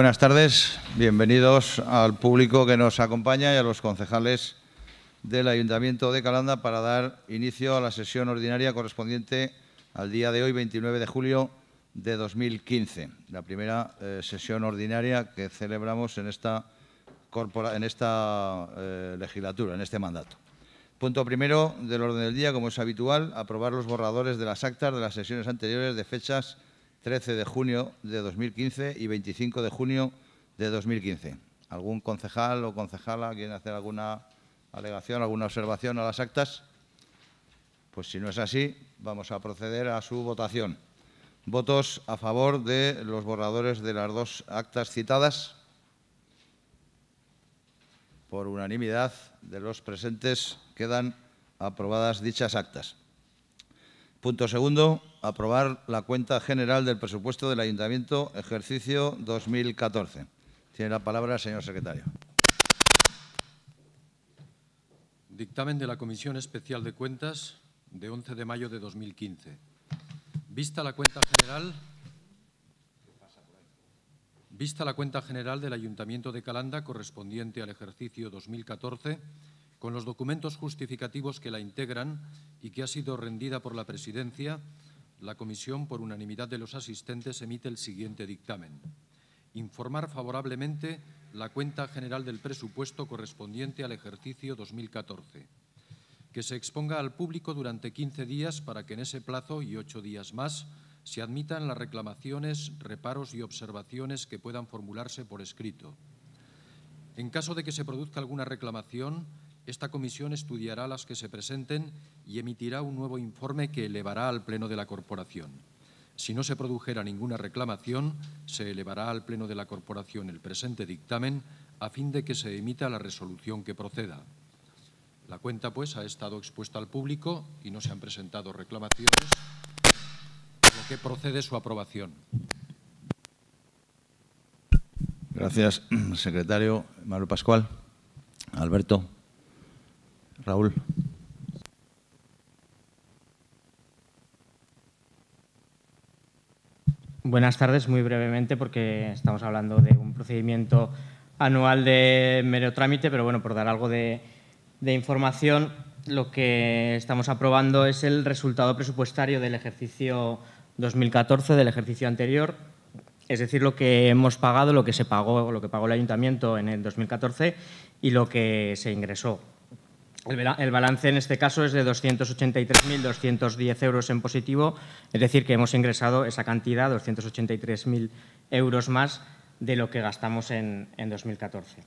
buenas tardes. Bienvenidos al público que nos acompaña y a los concejales del Ayuntamiento de Calanda para dar inicio a la sesión ordinaria correspondiente al día de hoy, 29 de julio de 2015. La primera eh, sesión ordinaria que celebramos en esta, en esta eh, legislatura, en este mandato. Punto primero del orden del día, como es habitual, aprobar los borradores de las actas de las sesiones anteriores de fechas 13 de junio de 2015 y 25 de junio de 2015. ¿Algún concejal o concejala quiere hacer alguna alegación, alguna observación a las actas? Pues si no es así, vamos a proceder a su votación. ¿Votos a favor de los borradores de las dos actas citadas? Por unanimidad de los presentes quedan aprobadas dichas actas. Punto segundo, aprobar la cuenta general del presupuesto del Ayuntamiento ejercicio 2014. Tiene la palabra el señor secretario. Dictamen de la Comisión Especial de Cuentas de 11 de mayo de 2015. Vista la cuenta general Vista la cuenta general del Ayuntamiento de Calanda correspondiente al ejercicio 2014, con los documentos justificativos que la integran y que ha sido rendida por la Presidencia, la Comisión, por unanimidad de los asistentes, emite el siguiente dictamen. Informar favorablemente la cuenta general del presupuesto correspondiente al ejercicio 2014. Que se exponga al público durante 15 días para que en ese plazo y ocho días más se admitan las reclamaciones, reparos y observaciones que puedan formularse por escrito. En caso de que se produzca alguna reclamación, esta comisión estudiará las que se presenten y emitirá un nuevo informe que elevará al Pleno de la Corporación. Si no se produjera ninguna reclamación, se elevará al Pleno de la Corporación el presente dictamen a fin de que se emita la resolución que proceda. La cuenta, pues, ha estado expuesta al público y no se han presentado reclamaciones, por lo que procede su aprobación. Gracias, secretario. Pascual. Alberto. Raúl. Buenas tardes, muy brevemente, porque estamos hablando de un procedimiento anual de mero trámite, pero bueno, por dar algo de, información, lo que estamos aprobando es el resultado presupuestario del ejercicio 2014, del ejercicio anterior, es decir, lo que hemos pagado, lo que se pagó, lo que pagó el ayuntamiento en el 2014 y lo que se ingresó. El balance en este caso es de 283.210 euros en positivo, es decir, que hemos ingresado esa cantidad, 283.000 euros más de lo que gastamos en, en 2014.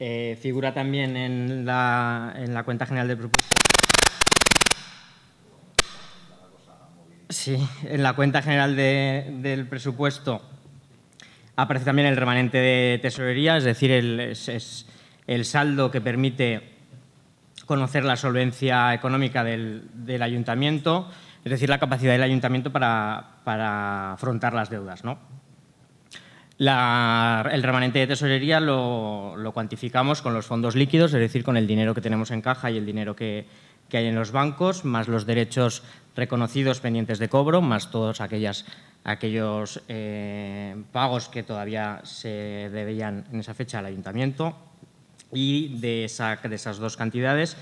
Eh, figura también en la, cuenta general del presupuesto. Sí, en la cuenta general del presupuesto aparece también el remanente de tesorería, es decir, es el saldo que permite conocer la solvencia económica del, ayuntamiento, es decir, la capacidad del ayuntamiento para, afrontar las deudas. el remanente de tesorería lo, cuantificamos con los fondos líquidos, es decir, con el dinero que tenemos en caja y el dinero que, hay en los bancos, más los derechos reconocidos pendientes de cobro, más todos aquellos eh, pagos que todavía se debían en esa fecha al ayuntamiento y de, esas dos cantidades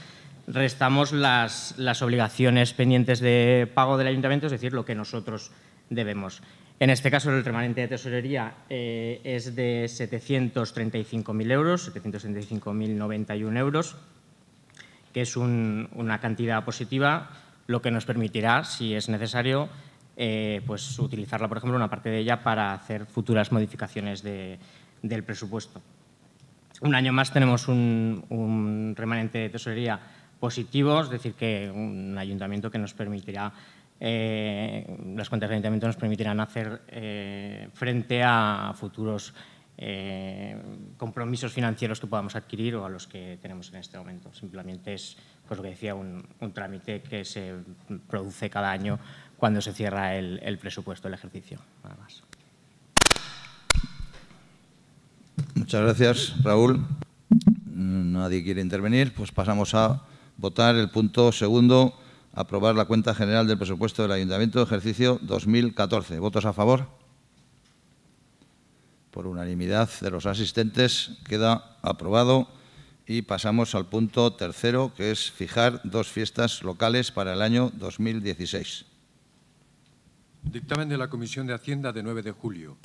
restamos las, obligaciones pendientes de pago del ayuntamiento, es decir, lo que nosotros debemos. En este caso, el remanente de tesorería eh, es de 735.000 euros, 735.091 euros, que es una cantidad positiva, lo que nos permitirá, si es necesario, eh, pues utilizarla, por ejemplo, una parte de ella para hacer futuras modificaciones del presupuesto. Un año más tenemos un, remanente de tesorería positivo, es decir, que un ayuntamiento que nos permitirá eh, las cuentas de ayuntamiento nos permitirán hacer eh, frente a futuros eh, compromisos financieros que podamos adquirir o a los que tenemos en este momento. Simplemente es, pues lo que decía, un, trámite que se produce cada año cuando se cierra el, el presupuesto del ejercicio, nada más. Muchas gracias, Raúl. Nadie quiere intervenir. Pues pasamos a votar el punto segundo, aprobar la cuenta general del presupuesto del Ayuntamiento de ejercicio 2014. ¿Votos a favor? Por unanimidad de los asistentes queda aprobado. Y pasamos al punto tercero, que es fijar dos fiestas locales para el año 2016. Dictamen de la Comisión de Hacienda de 9 de julio.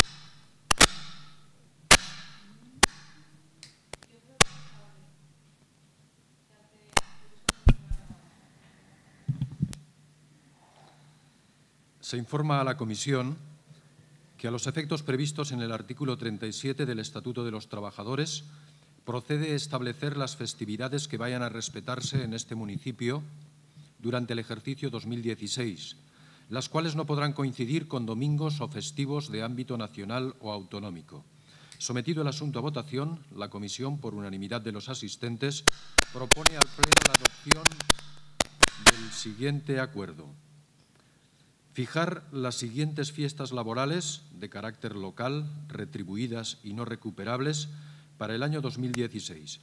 se informa a la Comisión que a los efectos previstos en el artículo 37 del Estatuto de los Trabajadores procede establecer las festividades que vayan a respetarse en este municipio durante el ejercicio 2016, las cuales no podrán coincidir con domingos o festivos de ámbito nacional o autonómico. Sometido el asunto a votación, la Comisión, por unanimidad de los asistentes, propone al Pleno la adopción del siguiente acuerdo. Fijar las siguientes fiestas laborales de carácter local, retribuidas y no recuperables para el año 2016.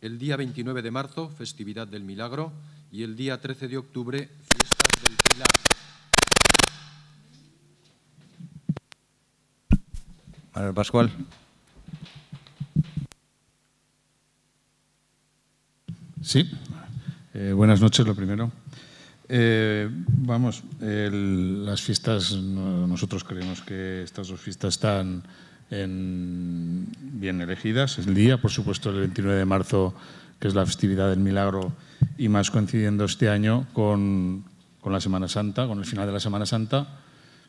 El día 29 de marzo, festividad del Milagro, y el día 13 de octubre, fiesta del Pilar. Pascual. Sí. Eh, buenas noches, lo primero. Eh, vamos, las fiestas, nosotros creemos que estas dos fiestas están en, bien elegidas. El día, por supuesto, el 29 de marzo, que es la festividad del milagro, y más coincidiendo este año con, la Semana Santa, con el final de la Semana Santa.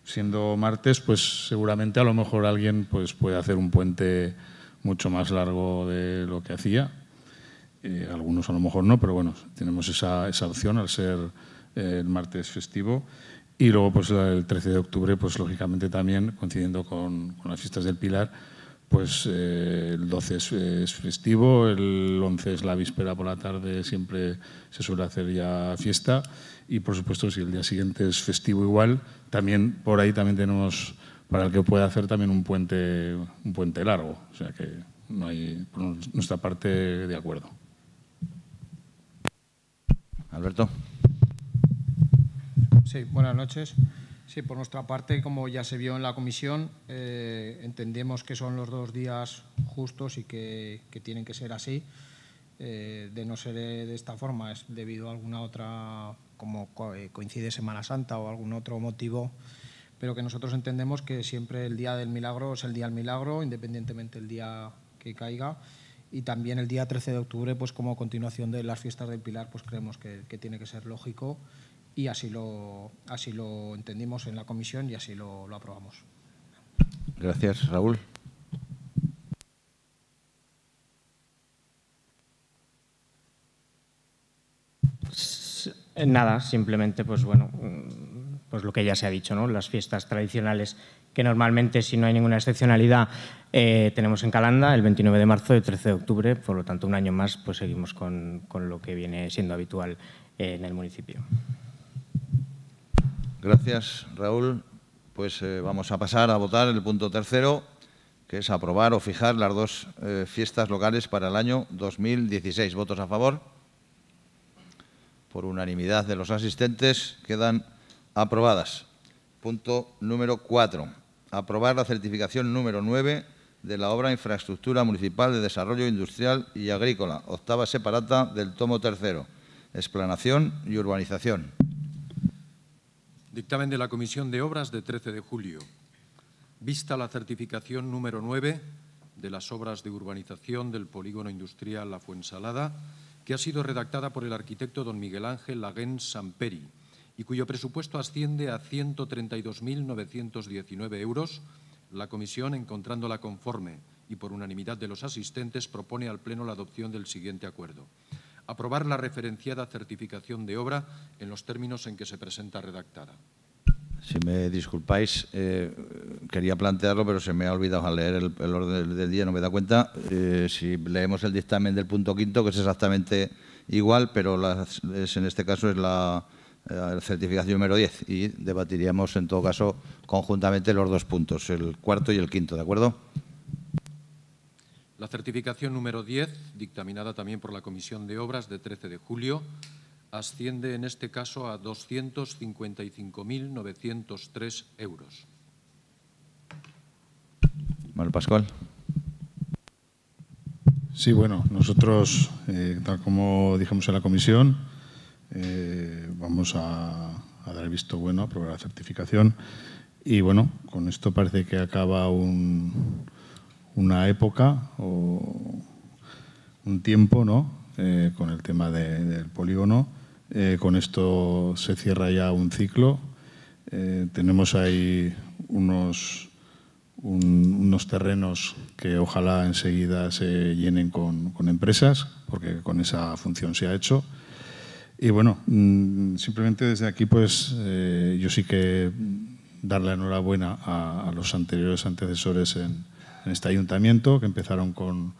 Siendo martes, pues seguramente a lo mejor alguien pues, puede hacer un puente mucho más largo de lo que hacía. Eh, algunos a lo mejor no, pero bueno, tenemos esa, esa opción al ser el martes festivo. Y luego, pues el 13 de octubre, pues lógicamente también, coincidiendo con, las fiestas del Pilar, pues eh, el 12 es, festivo, el 11 es la víspera por la tarde, siempre se suele hacer ya fiesta. Y por supuesto, si el día siguiente es festivo igual, también por ahí también tenemos, para el que pueda hacer también un puente, un puente largo. O sea que no hay, nuestra parte, de acuerdo. Alberto. Sí, buenas noches. Sí, por nuestra parte, como ya se vio en la comisión, eh, entendemos que son los dos días justos y que, que tienen que ser así. Eh, de no ser eh, de esta forma, es debido a alguna otra, como coincide Semana Santa o algún otro motivo, pero que nosotros entendemos que siempre el día del milagro es el día del milagro, independientemente del día que caiga. Y también el día 13 de octubre, pues como continuación de las fiestas del Pilar, pues creemos que, que tiene que ser lógico y así lo, así lo entendimos en la comisión y así lo, aprobamos. Gracias, Raúl. Nada, simplemente pues bueno, mm, pues lo que ya se ha dicho, ¿no? Las fiestas tradicionales que normalmente, si no hay ninguna excepcionalidad, eh, tenemos en Calanda el 29 de marzo y el 13 de octubre, por lo tanto un año más pues seguimos con lo que viene siendo habitual eh, en el municipio. Gracias, Raúl. Pues eh, vamos a pasar a votar el punto tercero, que es aprobar o fijar las dos eh, fiestas locales para el año 2016. ¿Votos a favor? Por unanimidad de los asistentes, quedan aprobadas. Punto número cuatro. Aprobar la certificación número nueve de la obra Infraestructura Municipal de Desarrollo Industrial y Agrícola, octava separata del tomo tercero, Explanación y Urbanización. Dictamen de la Comisión de Obras de 13 de julio. Vista la certificación número 9 de las obras de urbanización del polígono industrial La Fuensalada, que ha sido redactada por el arquitecto don Miguel Ángel Laguén Samperi y cuyo presupuesto asciende a 132.919 euros, la Comisión, encontrándola conforme y por unanimidad de los asistentes, propone al Pleno la adopción del siguiente acuerdo aprobar la referenciada certificación de obra en los términos en que se presenta redactada. Si me disculpáis, eh, quería plantearlo, pero se me ha olvidado al leer el, orden del día, no me da cuenta. Eh, si leemos el dictamen del punto quinto, que es exactamente igual, pero en este caso es la, eh, la certificación número 10 y debatiríamos en todo caso conjuntamente los dos puntos, el cuarto y el quinto, ¿de acuerdo? La certificación número 10, dictaminada también por la Comisión de Obras de 13 de julio, asciende en este caso a 255.903 euros. Manuel Pascual. Sí, bueno, nosotros, eh, tal como dijimos en la comisión, eh, vamos a, a, dar visto bueno, aprobar la certificación. Y bueno, con esto parece que acaba un, una época o un tiempo, ¿no? Eh, con el tema del polígono. Eh, con esto se cierra ya un ciclo. Eh, tenemos ahí unos, unos terrenos que ojalá enseguida se llenen con, empresas, porque con esa función se ha hecho. Y bueno, mm, simplemente desde aquí, pues yo sí que dar la enhorabuena a, a los anteriores antecesores en, en este ayuntamiento, que empezaron con,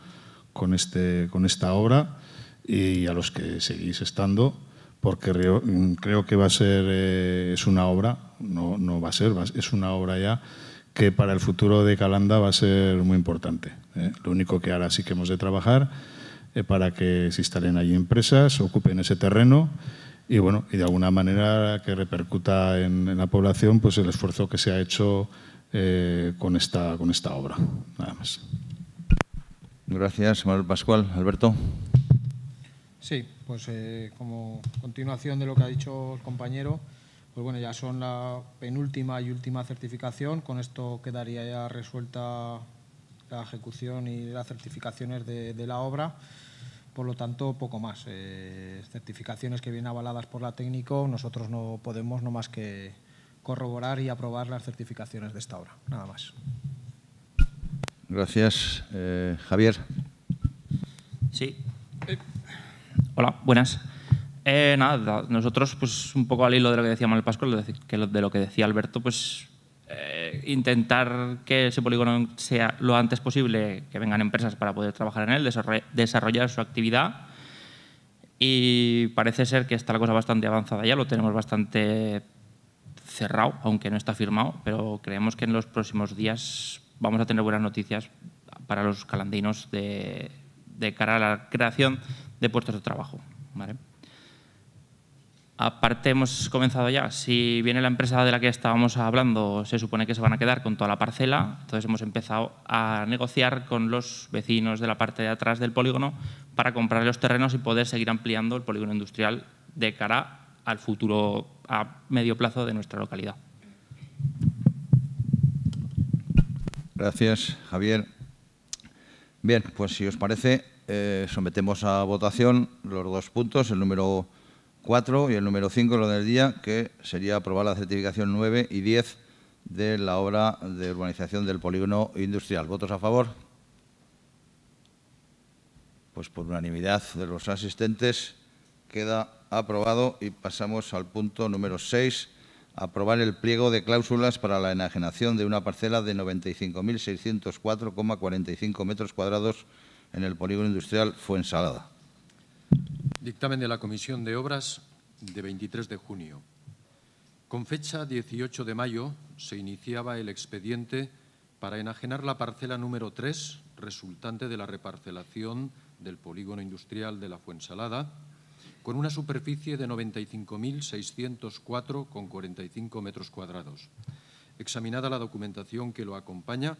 con, este, con esta obra y a los que seguís estando, porque creo, que va a ser, eh, es una obra, no, no va a ser, es una obra ya que para el futuro de Calanda va a ser muy importante. ¿eh? Lo único que ahora sí que hemos de trabajar eh, para que se instalen allí empresas, ocupen ese terreno y bueno, y de alguna manera que repercuta en, en la población pues el esfuerzo que se ha hecho eh, con, esta, con esta obra. Nada más. Gracias, Manuel Pascual. Alberto. Sí, pues eh, como continuación de lo que ha dicho el compañero, pues bueno, ya son la penúltima y última certificación. Con esto quedaría ya resuelta la ejecución y las certificaciones de, la obra. Por lo tanto, poco más. Eh, certificaciones que vienen avaladas por la técnico, nosotros no podemos no más que corroborar y aprobar las certificaciones de esta obra. Nada más. Gracias. Eh, Javier. Sí. Hola, buenas. Eh, nada, nosotros, pues un poco al hilo de lo que decía Manuel Pascual, de lo que decía Alberto, pues eh, intentar que ese polígono sea lo antes posible, que vengan empresas para poder trabajar en él, desarrollar su actividad. Y parece ser que está la cosa bastante avanzada ya, lo tenemos bastante cerrado, aunque no está firmado, pero creemos que en los próximos días vamos a tener buenas noticias para los calandinos de, cara a la creación de puestos de trabajo. Aparte, hemos comenzado ya. Si viene la empresa de la que estábamos hablando, se supone que se van a quedar con toda la parcela. Entonces, hemos empezado a negociar con los vecinos de la parte de atrás del polígono para comprar los terrenos y poder seguir ampliando el polígono industrial de cara al futuro a medio plazo de nuestra localidad. Gracias, Javier. Bien, pues si os parece, eh, sometemos a votación los dos puntos, el número 4 y el número 5, lo del día, que sería aprobar la certificación 9 y 10 de la obra de urbanización del polígono industrial. ¿Votos a favor? Pues por unanimidad de los asistentes queda Aprobado. Y pasamos al punto número 6. Aprobar el pliego de cláusulas para la enajenación de una parcela de 95.604,45 metros cuadrados en el polígono industrial Fuensalada. Dictamen de la Comisión de Obras de 23 de junio. Con fecha 18 de mayo se iniciaba el expediente para enajenar la parcela número 3 resultante de la reparcelación del polígono industrial de la Fuensalada con una superficie de 95.604,45 metros cuadrados. Examinada la documentación que lo acompaña,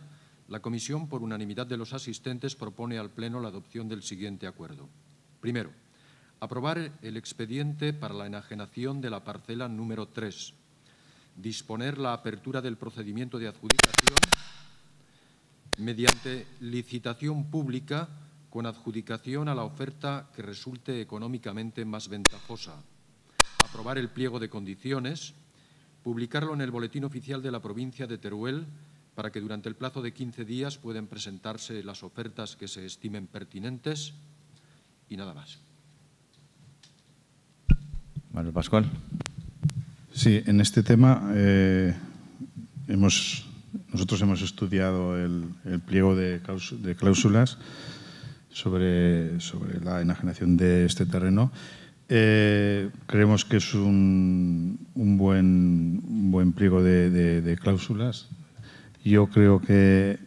la Comisión, por unanimidad de los asistentes, propone al Pleno la adopción del siguiente acuerdo. Primero, aprobar el expediente para la enajenación de la parcela número 3, disponer la apertura del procedimiento de adjudicación mediante licitación pública con adjudicación a la oferta que resulte económicamente más ventajosa, aprobar el pliego de condiciones, publicarlo en el Boletín Oficial de la provincia de Teruel para que durante el plazo de 15 días puedan presentarse las ofertas que se estimen pertinentes y nada más. Manuel Pascual. Sí, en este tema eh, nosotros hemos estudiado el pliego de, cláusulas sobre, la enajenación de este terreno. Eh, creemos que es un, un buen, pliego de, cláusulas. Yo creo que,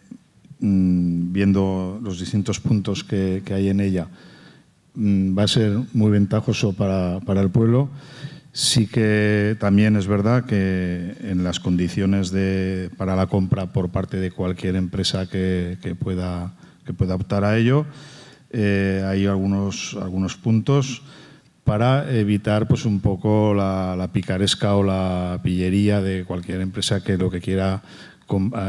mm, viendo los distintos puntos que, hay en ella, mm, va a ser muy ventajoso para, el pueblo. Sí que también es verdad que en las condiciones de, para la compra por parte de cualquier empresa que, que pueda optar a ello, eh, hay algunos, algunos puntos para evitar pues un poco la, picaresca o la pillería de cualquier empresa que lo que quiera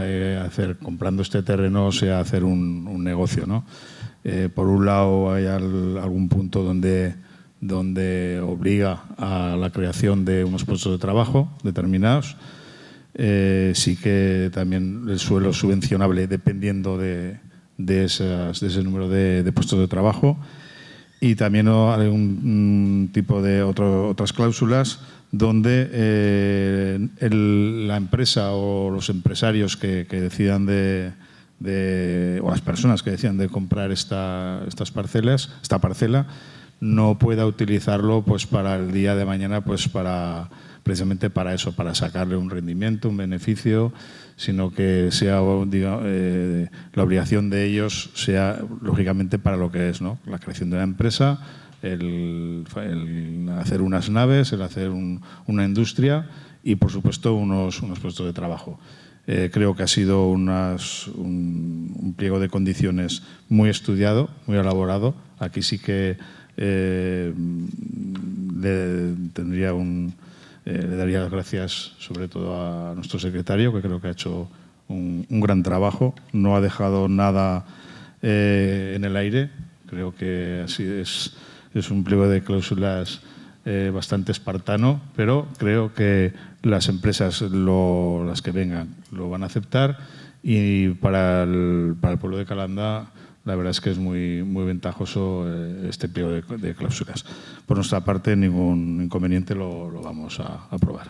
eh, hacer comprando este terreno sea hacer un, negocio. Eh, por un lado hay algún punto donde, donde obliga a la creación de unos puestos de trabajo determinados. sí que también el suelo subvencionable dependiendo de, de, esas, de ese número de, de, puestos de trabajo y también algún mm, tipo de otras cláusulas donde eh, la empresa o los empresarios que, decidan de, de, o las personas que decidan de comprar esta, estas parcelas, esta parcela, no pueda utilizarlo pues para el día de mañana, pues para precisamente para eso, para sacarle un rendimiento, un beneficio, sino que sea eh, la obligación de ellos sea lógicamente para lo que es, La creación de la empresa, el, hacer unas naves, el hacer una industria y por supuesto unos, puestos de trabajo. Eh, creo que ha sido un, pliego de condiciones muy estudiado, muy elaborado. Aquí sí que eh, tendría un, eh, le daría las gracias sobre todo a nuestro secretario, que creo que ha hecho un, gran trabajo. No ha dejado nada eh, en el aire. Creo que así es, es un pliego de cláusulas eh, bastante espartano, pero creo que las empresas, las que vengan, lo van a aceptar y para el, para el pueblo de Calanda la verdad es que es muy, muy ventajoso eh, este pliego de, cláusulas. Por nuestra parte, ningún inconveniente lo, vamos a aprobar.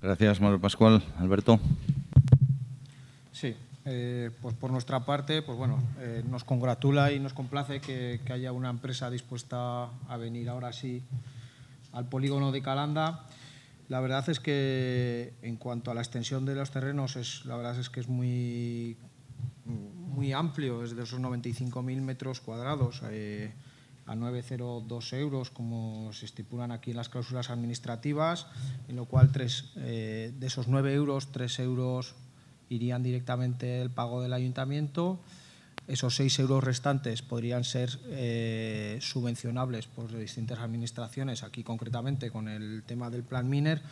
Gracias, Manuel Pascual. Alberto. Sí, eh, pues por nuestra parte, pues bueno, eh, nos congratula y nos complace que, que, haya una empresa dispuesta a venir ahora sí al polígono de Calanda. La verdad es que en cuanto a la extensión de los terrenos, es, la verdad es que es muy muy amplio, es de esos 95.000 metros cuadrados eh, a 9,02 euros, como se estipulan aquí en las cláusulas administrativas, en lo cual tres, eh, de esos 9 euros, 3 euros irían directamente el pago del ayuntamiento. Esos 6 euros restantes podrían ser eh, subvencionables por distintas administraciones, aquí concretamente con el tema del plan MINER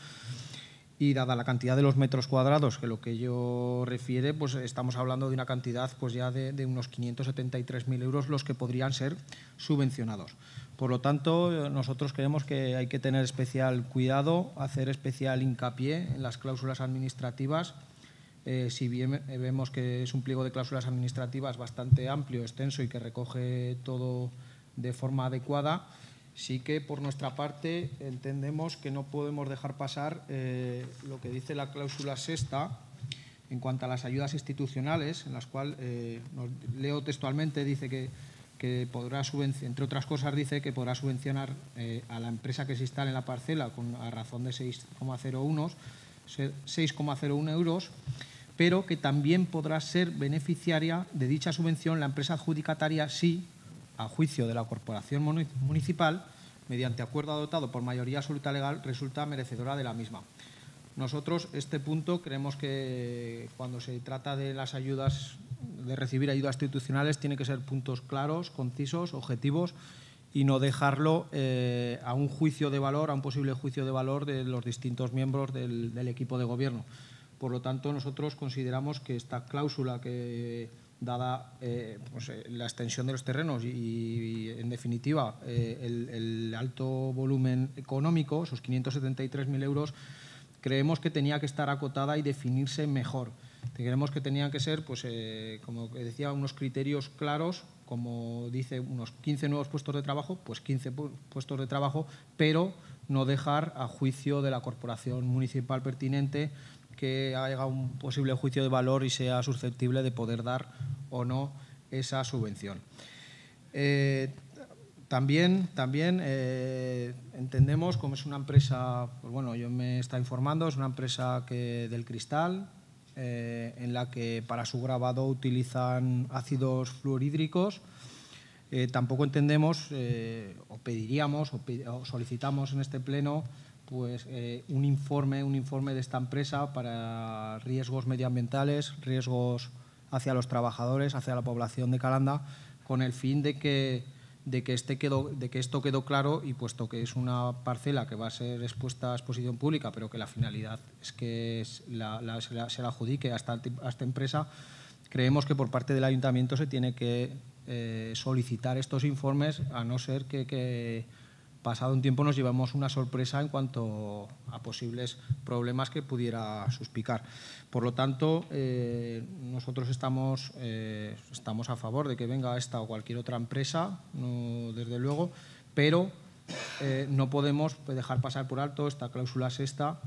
y dada la cantidad de los metros cuadrados que lo que yo refiere, pues estamos hablando de una cantidad pues ya de, unos 573.000 euros los que podrían ser subvencionados. Por lo tanto, nosotros creemos que hay que tener especial cuidado, hacer especial hincapié en las cláusulas administrativas. Eh, si bien vemos que es un pliego de cláusulas administrativas bastante amplio, extenso y que recoge todo de forma adecuada, sí que por nuestra parte entendemos que no podemos dejar pasar eh, lo que dice la cláusula sexta en cuanto a las ayudas institucionales, en las cuales eh, leo textualmente, dice que, podrá entre otras cosas dice que podrá subvencionar eh, a la empresa que se instale en la parcela con, a razón de 6,01 euros, pero que también podrá ser beneficiaria de dicha subvención la empresa adjudicataria sí, juicio de la corporación municipal, mediante acuerdo adoptado por mayoría absoluta legal, resulta merecedora de la misma. Nosotros este punto creemos que cuando se trata de las ayudas, de recibir ayudas institucionales, tiene que ser puntos claros, concisos, objetivos y no dejarlo eh, a un juicio de valor, a un posible juicio de valor de los distintos miembros del, del equipo de gobierno. Por lo tanto, nosotros consideramos que esta cláusula que dada eh, pues, eh, la extensión de los terrenos y, en definitiva, eh, el, alto volumen económico, esos 573.000 euros, creemos que tenía que estar acotada y definirse mejor. Creemos que tenían que ser, pues, como decía, unos criterios claros, como dice, unos 15 nuevos puestos de trabajo, pues 15 puestos de trabajo, pero no dejar a juicio de la corporación municipal pertinente que haya un posible juicio de valor y sea susceptible de poder dar o no esa subvención. Eh, también, también eh, entendemos como es una empresa, pues bueno, yo me está informando, es una empresa que, del cristal, eh, en la que para su grabado utilizan ácidos fluorhídricos. tampoco entendemos o pediríamos o, solicitamos en este pleno pues, eh, un, informe, un informe de esta empresa para riesgos medioambientales, riesgos hacia los trabajadores, hacia la población de Calanda, con el fin de que, de que, este de que esto quedó claro y puesto que es una parcela que va a ser expuesta a exposición pública, pero que la finalidad es que se, la, se, la, adjudique a esta, empresa, creemos que por parte del ayuntamiento se tiene que eh, solicitar estos informes, a no ser que pasado un tiempo nos llevamos una sorpresa en cuanto a posibles problemas que pudiera suspicar. Por lo tanto, eh, nosotros estamos, eh, estamos a favor de que venga esta o cualquier otra empresa, desde luego, pero eh, no podemos dejar pasar por alto esta cláusula sexta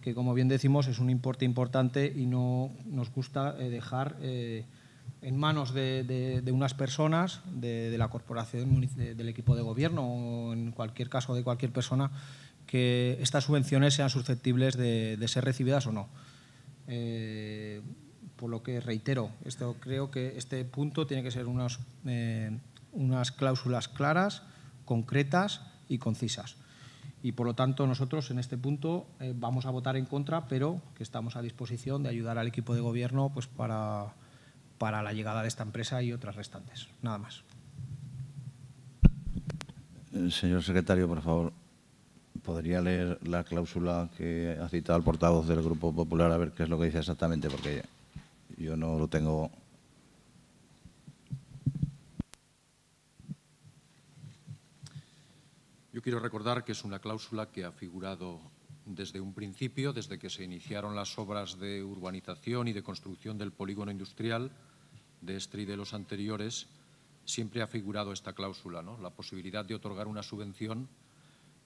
que como bien decimos es un importe importante y no nos gusta dejar en manos de, unas personas, de, la corporación, del equipo de gobierno o en cualquier caso de cualquier persona, que estas subvenciones sean susceptibles de, ser recibidas o no. Eh, por lo que reitero, esto, creo que este punto tiene que ser unas, eh, unas cláusulas claras, concretas y concisas y por lo tanto nosotros en este punto eh, vamos a votar en contra, pero que estamos a disposición de ayudar al equipo de gobierno pues para para la llegada de esta empresa y otras restantes. Nada más. Eh, señor secretario, por favor, ¿podría leer la cláusula que ha citado el portavoz del Grupo Popular a ver qué es lo que dice exactamente? Porque yo no lo tengo Yo quiero recordar que es una cláusula que ha figurado desde un principio, desde que se iniciaron las obras de urbanización y de construcción del polígono industrial, de este y de los anteriores, siempre ha figurado esta cláusula, la posibilidad de otorgar una subvención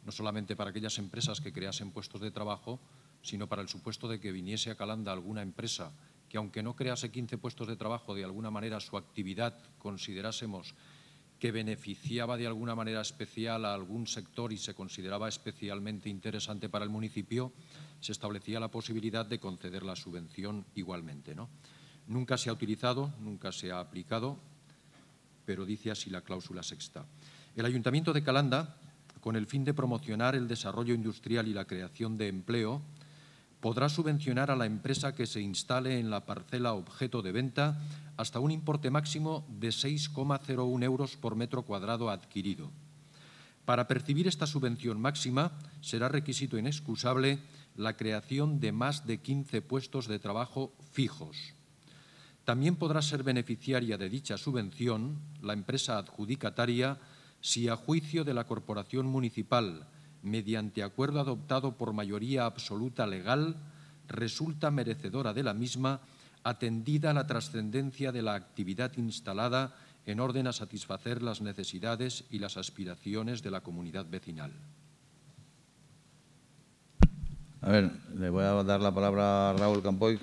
no solamente para aquellas empresas que creasen puestos de trabajo, sino para el supuesto de que viniese a Calanda alguna empresa que, aunque no crease 15 puestos de trabajo, de alguna manera su actividad considerásemos que beneficiaba de alguna manera especial a algún sector y se consideraba especialmente interesante para el municipio, se establecía la posibilidad de conceder la subvención igualmente. Nunca se ha utilizado, nunca se ha aplicado, pero dice así la cláusula sexta. El Ayuntamiento de Calanda, con el fin de promocionar el desarrollo industrial y la creación de empleo, podrá subvencionar a la empresa que se instale en la parcela objeto de venta hasta un importe máximo de 6,01 euros por metro cuadrado adquirido. Para percibir esta subvención máxima será requisito inexcusable la creación de más de 15 puestos de trabajo fijos también podrá ser beneficiaria de dicha subvención la empresa adjudicataria si a juicio de la Corporación Municipal, mediante acuerdo adoptado por mayoría absoluta legal, resulta merecedora de la misma, atendida la trascendencia de la actividad instalada en orden a satisfacer las necesidades y las aspiraciones de la comunidad vecinal. A ver, le voy a dar la palabra a Raúl Campoy,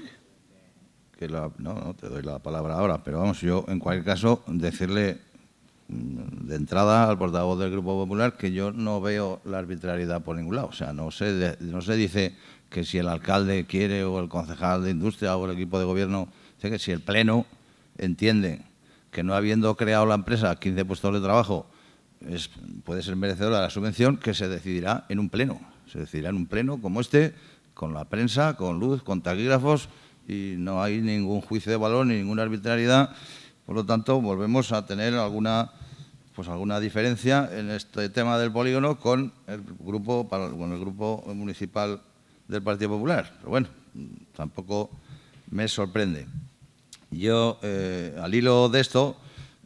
no, no te doy la palabra ahora, pero vamos, yo en cualquier caso decirle mm, de entrada al portavoz del Grupo Popular que yo no veo la arbitrariedad por ningún lado. O sea, no se, no se dice que si el alcalde quiere o el concejal de industria o el equipo de gobierno, sé que si el Pleno entiende que no habiendo creado la empresa 15 puestos de trabajo puede ser merecedora de la subvención, que se decidirá en un Pleno. Se decidirá en un Pleno como este, con la prensa, con luz, con taquígrafos, y no hay ningún juicio de valor ni ninguna arbitrariedad. Por lo tanto, volvemos a tener alguna, pues alguna diferencia en este tema del polígono con el grupo, con el grupo municipal del Partido Popular. Pero bueno, tampoco me sorprende. Yo, eh, al hilo de esto,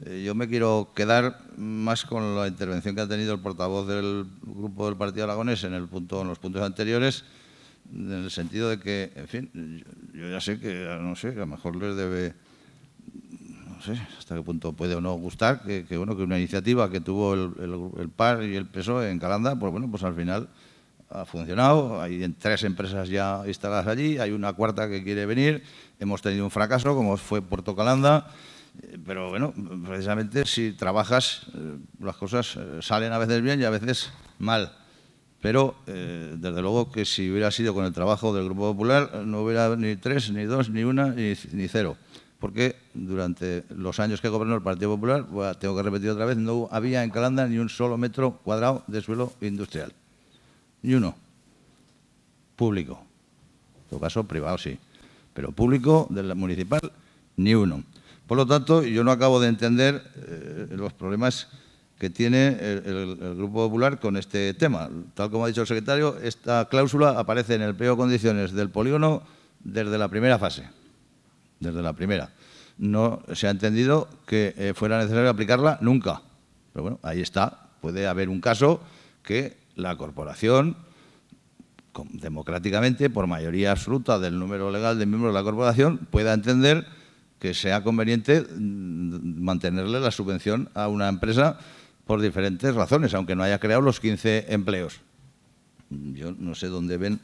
eh, yo me quiero quedar más con la intervención que ha tenido el portavoz del grupo del Partido Aragonés en, el punto, en los puntos anteriores, en el sentido de que, en fin, yo ya sé que, no sé, a lo mejor les debe, no sé hasta qué punto puede o no gustar, que, bueno, que una iniciativa que tuvo el, el, PAR y el peso en Calanda, pues bueno, pues al final ha funcionado, hay tres empresas ya instaladas allí, hay una cuarta que quiere venir, hemos tenido un fracaso como fue Puerto Calanda, eh, pero bueno, precisamente si trabajas eh, las cosas eh, salen a veces bien y a veces mal. Pero, eh, desde luego, que si hubiera sido con el trabajo del Grupo Popular, no hubiera ni tres, ni dos, ni una, ni, cero. Porque durante los años que gobernó el Partido Popular, tengo que repetir otra vez, no había en Calanda ni un solo metro cuadrado de suelo industrial. Ni uno. Público. En todo caso, privado sí. Pero público del municipal, ni uno. Por lo tanto, yo no acabo de entender eh, los problemas que tiene el, Grupo Popular con este tema. Tal como ha dicho el secretario, esta cláusula aparece en el peor condiciones del polígono desde la primera fase, desde la primera. No se ha entendido que eh, fuera necesario aplicarla nunca, pero bueno, ahí está. Puede haber un caso que la corporación, democráticamente, por mayoría absoluta del número legal de miembros de la corporación, pueda entender que sea conveniente mm, mantenerle la subvención a una empresa por diferentes razones, aunque no haya creado los 15 empleos. Yo no sé dónde ven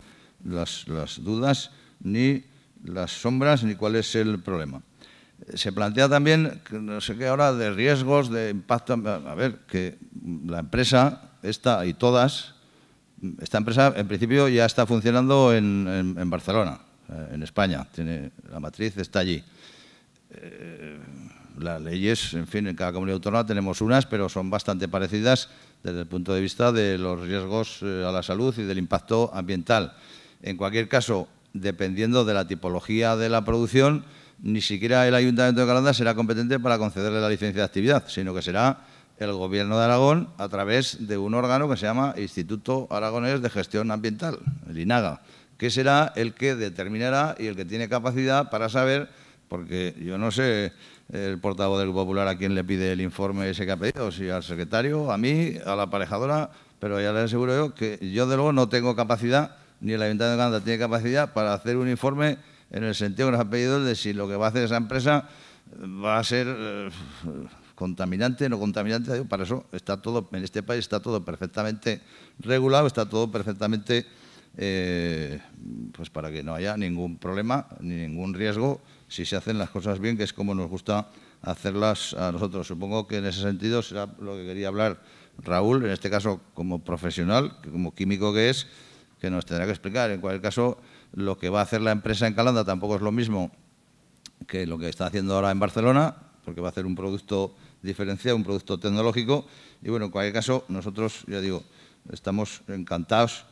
las, dudas, ni las sombras, ni cuál es el problema. Se plantea también, no sé qué ahora, de riesgos, de impacto. A ver, que la empresa, esta y todas, esta empresa en principio ya está funcionando en, Barcelona, eh, en España. Tiene, la matriz está allí. Eh, las leyes, en fin, en cada comunidad autónoma tenemos unas, pero son bastante parecidas desde el punto de vista de los riesgos eh, a la salud y del impacto ambiental. En cualquier caso, dependiendo de la tipología de la producción, ni siquiera el Ayuntamiento de Calanda será competente para concederle la licencia de actividad, sino que será el Gobierno de Aragón a través de un órgano que se llama Instituto Aragonés de Gestión Ambiental, el INAGA, que será el que determinará y el que tiene capacidad para saber, porque yo no sé el portavoz del Grupo Popular a quien le pide el informe ese que ha pedido, si al secretario, a mí, a la aparejadora, pero ya le aseguro yo que yo de luego no tengo capacidad, ni el Ayuntamiento de Canadá tiene capacidad para hacer un informe en el sentido que nos ha pedido de si lo que va a hacer esa empresa va a ser eh, contaminante, no contaminante, para eso está todo, en este país está todo perfectamente regulado, está todo perfectamente, eh, pues para que no haya ningún problema ni ningún riesgo si se hacen las cosas bien, que es como nos gusta hacerlas a nosotros. Supongo que en ese sentido será lo que quería hablar Raúl, en este caso como profesional, como químico que es, que nos tendrá que explicar. En cualquier caso, lo que va a hacer la empresa en Calanda tampoco es lo mismo que lo que está haciendo ahora en Barcelona, porque va a hacer un producto diferenciado, un producto tecnológico. Y bueno, en cualquier caso, nosotros, ya digo, estamos encantados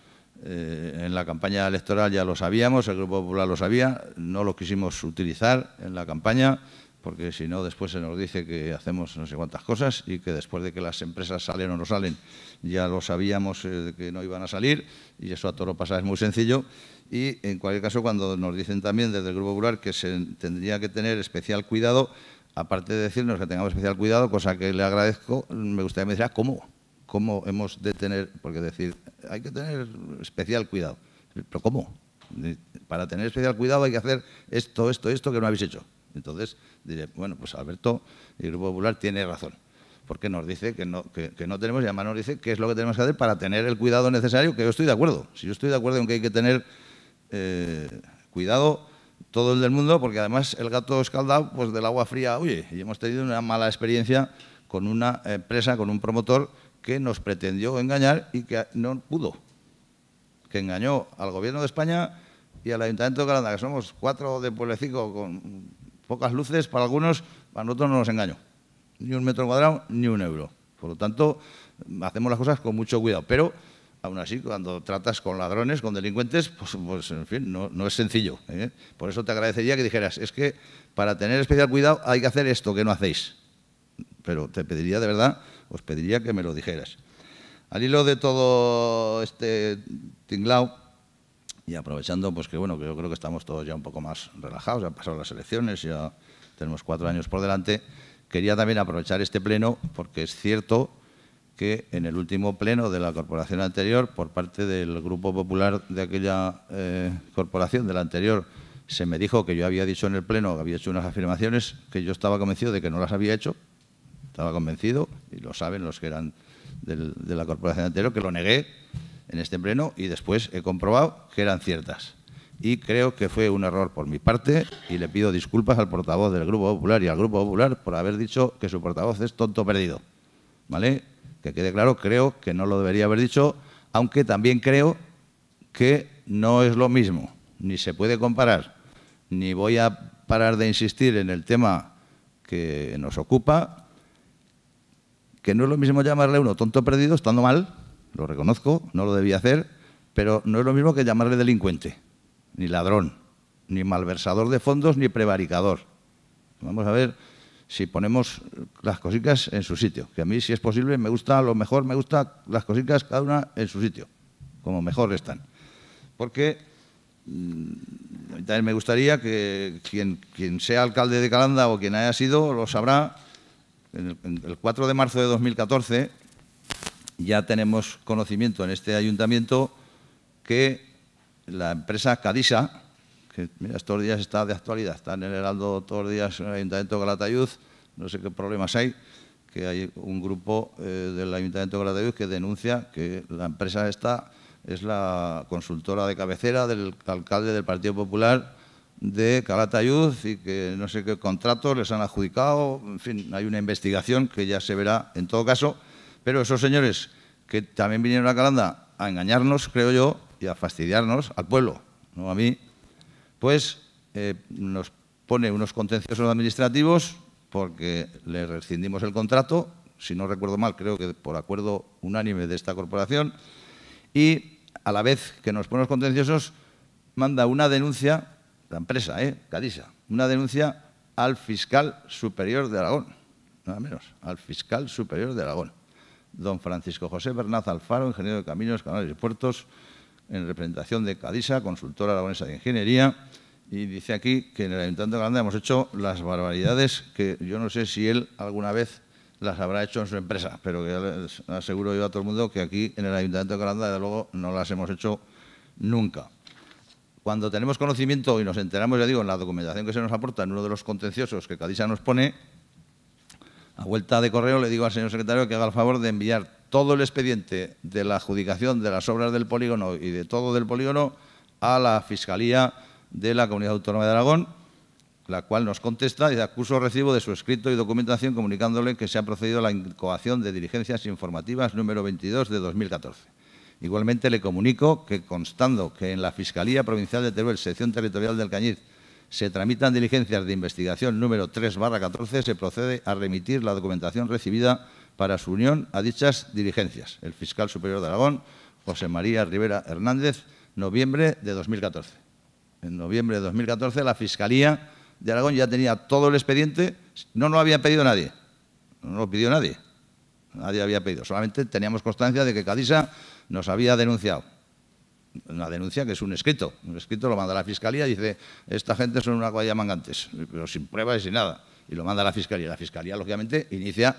eh, en la campaña electoral ya lo sabíamos, el Grupo Popular lo sabía, no lo quisimos utilizar en la campaña, porque si no después se nos dice que hacemos no sé cuántas cosas y que después de que las empresas salen o no salen, ya lo sabíamos eh, que no iban a salir y eso a todo lo pasado es muy sencillo. Y en cualquier caso, cuando nos dicen también desde el Grupo Popular que se tendría que tener especial cuidado, aparte de decirnos que tengamos especial cuidado, cosa que le agradezco, me gustaría que me dijera cómo cómo hemos de tener, porque decir, hay que tener especial cuidado. ¿Pero cómo? Para tener especial cuidado hay que hacer esto, esto, esto que no habéis hecho. Entonces diré, bueno, pues Alberto y Grupo Popular tiene razón, porque nos dice que no, que, no tenemos, y además nos dice qué es lo que tenemos que hacer para tener el cuidado necesario, que yo estoy de acuerdo. Si yo estoy de acuerdo en que hay que tener eh, cuidado todo el del mundo, porque además el gato escaldado, pues del agua fría, oye, y hemos tenido una mala experiencia con una empresa, con un promotor que nos pretendió engañar y que no pudo, que engañó al gobierno de España y al Ayuntamiento de Calanda, que somos cuatro de Pueblecico con pocas luces para algunos, para nosotros no nos engañó. Ni un metro cuadrado, ni un euro. Por lo tanto, hacemos las cosas con mucho cuidado. Pero, aún así, cuando tratas con ladrones, con delincuentes, pues, pues en fin, no, es sencillo. ¿eh? Por eso te agradecería que dijeras, es que para tener especial cuidado hay que hacer esto que no hacéis pero te pediría de verdad, os pediría que me lo dijeras. Al hilo de todo este tinglao, y aprovechando pues que bueno, que yo creo que estamos todos ya un poco más relajados, ya han pasado las elecciones, ya tenemos cuatro años por delante, quería también aprovechar este pleno porque es cierto que en el último pleno de la corporación anterior, por parte del Grupo Popular de aquella eh, corporación, de la anterior, se me dijo que yo había dicho en el pleno, que había hecho unas afirmaciones que yo estaba convencido de que no las había hecho, estaba convencido, y lo saben los que eran de la corporación anterior, que lo negué en este pleno y después he comprobado que eran ciertas. Y creo que fue un error por mi parte y le pido disculpas al portavoz del Grupo Popular y al Grupo Popular por haber dicho que su portavoz es tonto perdido. ¿Vale? Que quede claro, creo que no lo debería haber dicho, aunque también creo que no es lo mismo, ni se puede comparar, ni voy a parar de insistir en el tema que nos ocupa, que no es lo mismo llamarle a uno tonto perdido estando mal, lo reconozco, no lo debía hacer, pero no es lo mismo que llamarle delincuente, ni ladrón, ni malversador de fondos, ni prevaricador. Vamos a ver si ponemos las cositas en su sitio, que a mí si es posible me gusta lo mejor, me gusta las cositas cada una en su sitio, como mejor están. Porque mm, también me gustaría que quien, quien sea alcalde de Calanda o quien haya sido lo sabrá el, 4 de marzo de 2014 ya tenemos conocimiento en este ayuntamiento que la empresa Cadisa, que mira, estos días está de actualidad, está en el todos los días en el Ayuntamiento de Galatayuz, no sé qué problemas hay, que hay un grupo eh, del Ayuntamiento de Galatayud que denuncia que la empresa esta es la consultora de cabecera del alcalde del Partido Popular de Calatayud y que no sé qué contratos les han adjudicado. En fin, hay una investigación que ya se verá en todo caso. Pero esos señores que también vinieron a Calanda a engañarnos, creo yo, y a fastidiarnos al pueblo, no a mí, pues eh, nos pone unos contenciosos administrativos porque le rescindimos el contrato, si no recuerdo mal, creo que por acuerdo unánime de esta corporación, y a la vez que nos pone los contenciosos, manda una denuncia la empresa, ¿eh? Cadisa, una denuncia al fiscal superior de Aragón, nada menos, al fiscal superior de Aragón, don Francisco José Bernaz Alfaro, ingeniero de caminos, canales y puertos, en representación de Cadisa, consultora aragonesa de ingeniería, y dice aquí que en el Ayuntamiento de Calanda hemos hecho las barbaridades que yo no sé si él alguna vez las habrá hecho en su empresa, pero que aseguro yo a todo el mundo que aquí en el Ayuntamiento de Calanda, desde luego, no las hemos hecho nunca. Cuando tenemos conocimiento y nos enteramos, ya digo, en la documentación que se nos aporta en uno de los contenciosos que Cadisa nos pone, a vuelta de correo le digo al señor secretario que haga el favor de enviar todo el expediente de la adjudicación de las obras del polígono y de todo del polígono a la Fiscalía de la Comunidad Autónoma de Aragón, la cual nos contesta y acuso recibo de su escrito y documentación comunicándole que se ha procedido a la incoación de diligencias informativas número 22 de 2014 Igualmente le comunico que constando que en la Fiscalía Provincial de Teruel, sección territorial del Cañiz, se tramitan diligencias de investigación número 3 14, se procede a remitir la documentación recibida para su unión a dichas diligencias. El fiscal superior de Aragón, José María Rivera Hernández, noviembre de 2014. En noviembre de 2014 la Fiscalía de Aragón ya tenía todo el expediente, no lo había pedido nadie, no lo pidió nadie. Nadie había pedido. Solamente teníamos constancia de que Cadisa nos había denunciado. Una denuncia que es un escrito. Un escrito lo manda la fiscalía y dice: Esta gente son una guaya mangantes, pero sin pruebas y sin nada. Y lo manda la fiscalía. La fiscalía, lógicamente, inicia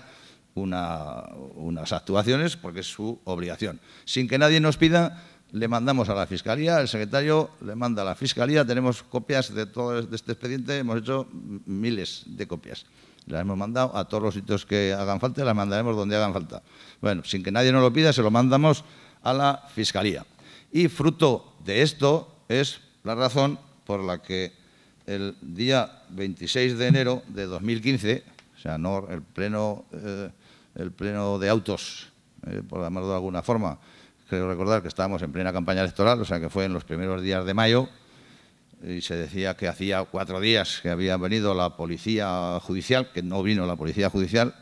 unas actuaciones porque es su obligación. Sin que nadie nos pida, le mandamos a la fiscalía, el secretario le manda a la fiscalía, tenemos copias de todo de este expediente, hemos hecho miles de copias. Las hemos mandado a todos los sitios que hagan falta y las mandaremos donde hagan falta. Bueno, sin que nadie nos lo pida, se lo mandamos a la Fiscalía. Y fruto de esto es la razón por la que el día 26 de enero de 2015, o sea, no el pleno, eh, el pleno de autos, eh, por llamarlo de alguna forma, creo recordar que estábamos en plena campaña electoral, o sea, que fue en los primeros días de mayo, y se decía que hacía cuatro días que había venido la policía judicial, que no vino la policía judicial,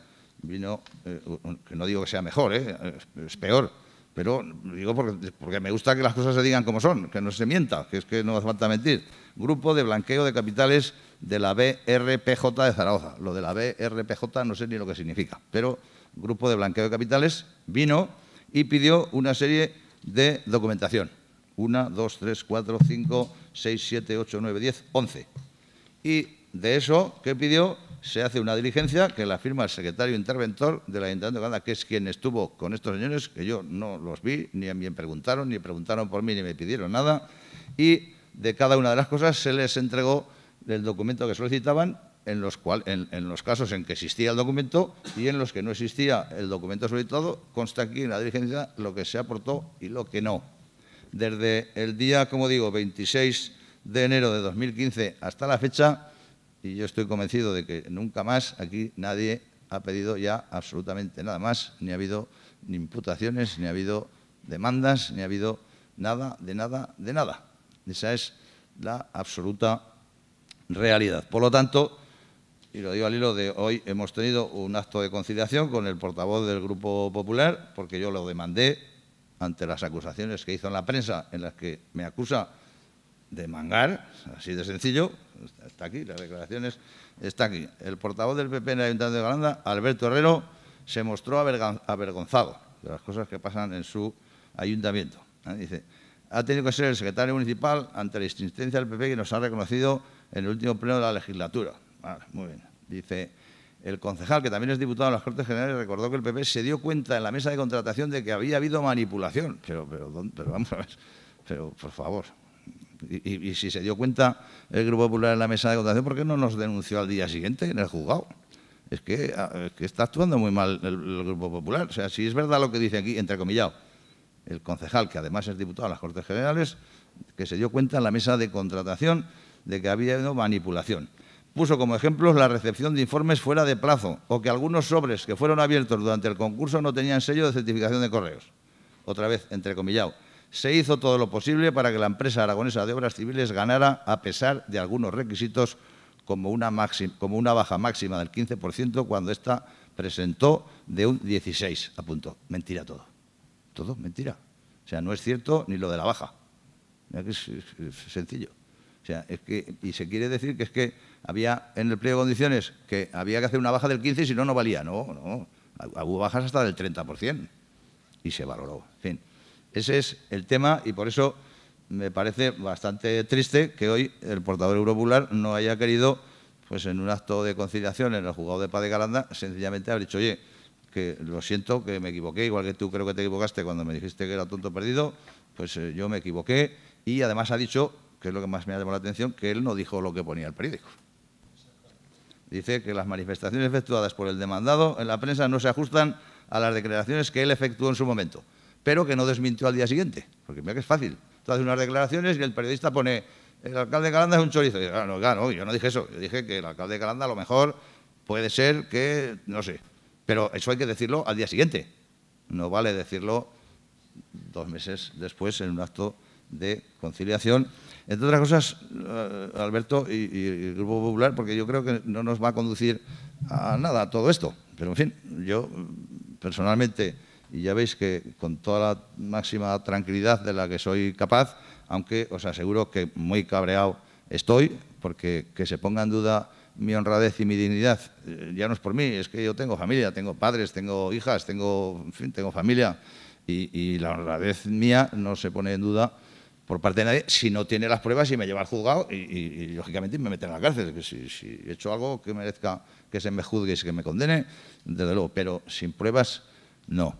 vino, eh, que no digo que sea mejor, eh, es, peor, pero digo porque, porque, me gusta que las cosas se digan como son, que no se mienta, que es que no hace falta mentir. Grupo de blanqueo de capitales de la BRPJ de Zaragoza. Lo de la BRPJ no sé ni lo que significa, pero grupo de blanqueo de capitales vino y pidió una serie de documentación. Una, dos, tres, cuatro, cinco 6, 7, 8, 9, 10, 11. Y de eso que pidió se hace una diligencia que la firma el secretario interventor la Ayuntamiento de Granada, que es quien estuvo con estos señores, que yo no los vi, ni a mí me preguntaron, ni preguntaron por mí, ni me pidieron nada. Y de cada una de las cosas se les entregó el documento que solicitaban, en los, en los casos en que existía el documento y en los que no existía el documento solicitado, consta aquí en la diligencia lo que se aportó y lo que no desde el día, como digo, 26 de enero de 2015 hasta la fecha, y yo estoy convencido de que nunca más aquí nadie ha pedido ya absolutamente nada más, ni ha habido imputaciones, ni ha habido demandas, ni ha habido nada, de nada, de nada. Esa es la absoluta realidad. Por lo tanto, y lo digo al hilo de hoy, hemos tenido un acto de conciliación con el portavoz del Grupo Popular, porque yo lo demandé ante las acusaciones que hizo en la prensa, en las que me acusa de mangar, así de sencillo, está aquí, las declaraciones está aquí. El portavoz del PP en el Ayuntamiento de Granada, Alberto Herrero, se mostró avergonzado de las cosas que pasan en su ayuntamiento. ¿eh? Dice, ha tenido que ser el secretario municipal ante la insistencia del PP que nos ha reconocido en el último pleno de la legislatura. muy bien. Dice, el concejal, que también es diputado de las Cortes Generales, recordó que el PP se dio cuenta en la mesa de contratación de que había habido manipulación. Pero, pero, vamos a ver, pero por favor. Y, si se dio cuenta el Grupo Popular en la mesa de contratación, ¿por qué no nos denunció al día siguiente en el juzgado? Es que, ah, está actuando muy mal el, Grupo Popular. O sea, si es verdad lo que dice aquí, entre comillas, el concejal, que además es diputado de las Cortes Generales, que se dio cuenta en la mesa de contratación de que había habido manipulación. Puso como ejemplos la recepción de informes fuera de plazo o que algunos sobres que fueron abiertos durante el concurso no tenían sello de certificación de correos. Otra vez, entrecomillado. Se hizo todo lo posible para que la empresa aragonesa de obras civiles ganara a pesar de algunos requisitos como una, como una baja máxima del 15% cuando esta presentó de un 16, punto. Mentira todo. Todo mentira. O sea, no es cierto ni lo de la baja. Es sencillo y se quiere decir que es que había en el pliego de condiciones que había que hacer una baja del 15 y si no, no valía. No, no. Hubo bajas hasta del 30% y se valoró. En fin, ese es el tema y por eso me parece bastante triste que hoy el portador Eurobular no haya querido, pues en un acto de conciliación en el juzgado de paz de Galanda, sencillamente haber dicho, oye, que lo siento, que me equivoqué, igual que tú creo que te equivocaste cuando me dijiste que era tonto perdido, pues eh, yo me equivoqué y además ha dicho que es lo que más me ha llamado la atención, que él no dijo lo que ponía el periódico. Dice que las manifestaciones efectuadas por el demandado en la prensa no se ajustan a las declaraciones que él efectuó en su momento, pero que no desmintió al día siguiente, porque mira que es fácil. Tú haces unas declaraciones y el periodista pone, el alcalde de Calanda es un chorizo. Y, ah, no, yo no dije eso, yo dije que el alcalde de Calanda a lo mejor puede ser que, no sé, pero eso hay que decirlo al día siguiente. No vale decirlo dos meses después en un acto de conciliación entre otras cosas, eh, Alberto y, el Grupo Popular, porque yo creo que no nos va a conducir a nada todo esto. Pero, en fin, yo mm, personalmente, y ya veis que con toda la máxima tranquilidad de la que soy capaz, aunque os aseguro que muy cabreado estoy, porque que se ponga en duda mi honradez y mi dignidad, eh, ya no es por mí, es que yo tengo familia, tengo padres, tengo hijas, tengo, fin, tengo familia, y la honradez mía no se pone en duda por parte de nadie, si no tiene las pruebas y me lleva al juzgado y, lógicamente me meten a la cárcel. Que si, he hecho algo que merezca que se me juzgue y que me condene, desde luego, pero sin pruebas, no.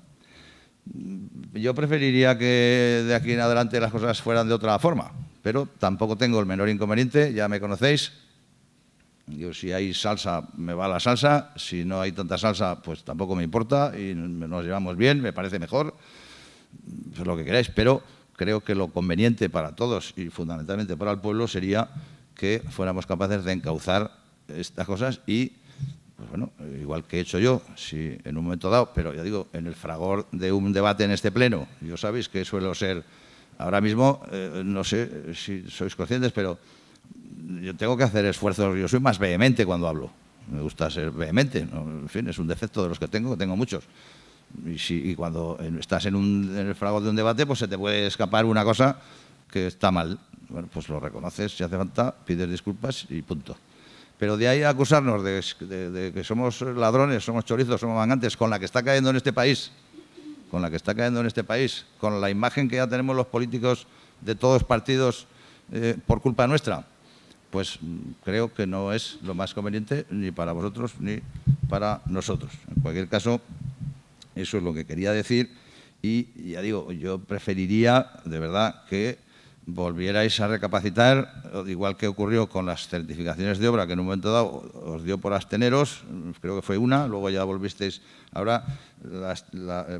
Yo preferiría que de aquí en adelante las cosas fueran de otra forma, pero tampoco tengo el menor inconveniente, ya me conocéis. Yo, si hay salsa, me va la salsa, si no hay tanta salsa, pues tampoco me importa y nos llevamos bien, me parece mejor, Es pues lo que queráis, pero creo que lo conveniente para todos y fundamentalmente para el pueblo sería que fuéramos capaces de encauzar estas cosas y, pues bueno, igual que he hecho yo, si en un momento dado, pero ya digo, en el fragor de un debate en este pleno, yo sabéis que suelo ser, ahora mismo, eh, no sé si sois conscientes, pero yo tengo que hacer esfuerzos, yo soy más vehemente cuando hablo, me gusta ser vehemente, en fin, es un defecto de los que tengo, que tengo muchos y, cuando estás en, el fragor de un debate, pues se te puede escapar una cosa que está mal. Bueno, pues lo reconoces, si hace falta, pides disculpas y punto. Pero de ahí acusarnos de, que somos ladrones, somos chorizos, somos mangantes, con la que está cayendo en este país, con la que está cayendo en este país, con la imagen que ya tenemos los políticos de todos partidos eh, por culpa nuestra, pues mm, creo que no es lo más conveniente ni para vosotros ni para nosotros. En cualquier caso, eso es lo que quería decir y ya digo, yo preferiría de verdad que volvierais a recapacitar, igual que ocurrió con las certificaciones de obra, que en un momento dado os dio por absteneros, creo que fue una, luego ya volvisteis, ahora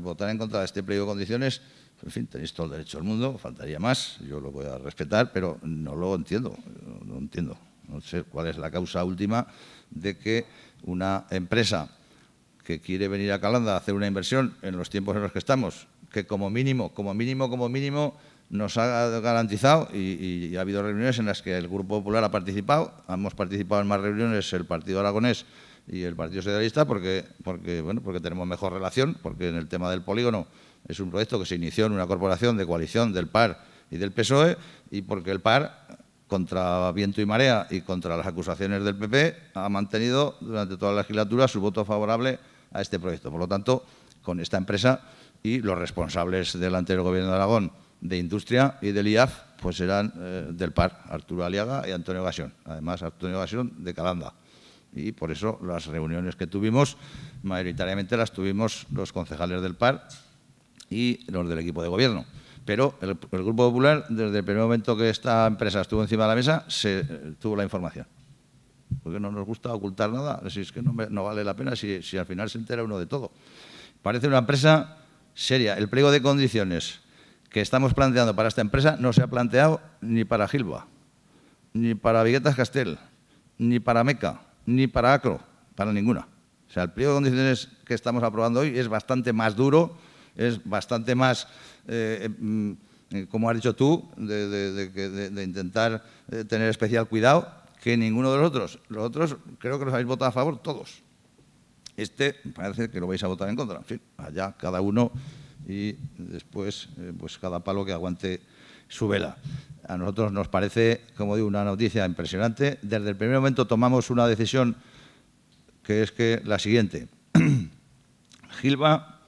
votar en contra de este pliego de condiciones, en fin, tenéis todo el derecho del mundo, faltaría más, yo lo voy a respetar, pero no lo entiendo, no entiendo, no sé cuál es la causa última de que una empresa que quiere venir a Calanda a hacer una inversión en los tiempos en los que estamos, que como mínimo, como mínimo, como mínimo nos ha garantizado y, ha habido reuniones en las que el Grupo Popular ha participado, hemos participado en más reuniones el Partido Aragonés y el Partido Socialista porque, porque, bueno, porque tenemos mejor relación, porque en el tema del polígono es un proyecto que se inició en una corporación de coalición del PAR y del PSOE y porque el PAR, contra viento y marea y contra las acusaciones del PP, ha mantenido durante toda la legislatura su voto favorable a este proyecto. Por lo tanto, con esta empresa y los responsables del anterior Gobierno de Aragón de Industria y del IAF, pues eran eh, del PAR, Arturo Aliaga y Antonio Gasión. Además, Antonio Gasión de Calanda. Y por eso las reuniones que tuvimos, mayoritariamente las tuvimos los concejales del PAR y los del equipo de gobierno. Pero el, Grupo Popular, desde el primer momento que esta empresa estuvo encima de la mesa, se, eh, tuvo la información porque no nos gusta ocultar nada, es que no, vale la pena si, al final se entera uno de todo. Parece una empresa seria. El pliego de condiciones que estamos planteando para esta empresa no se ha planteado ni para Gilba, ni para Viguetas Castel, ni para Meca, ni para Acro, para ninguna. O sea, el pliego de condiciones que estamos aprobando hoy es bastante más duro, es bastante más... Eh, mm, eh, como has dicho tú, de intentar eh, tener especial cuidado que ninguno de los otros. Los otros creo que los habéis votado a favor todos. Este parece que lo vais a votar en contra. En fin, allá cada uno y después eh, pues cada palo que aguante su vela. A nosotros nos parece, como digo, una noticia impresionante. Desde el primer momento tomamos una decisión que es que la siguiente. Gilba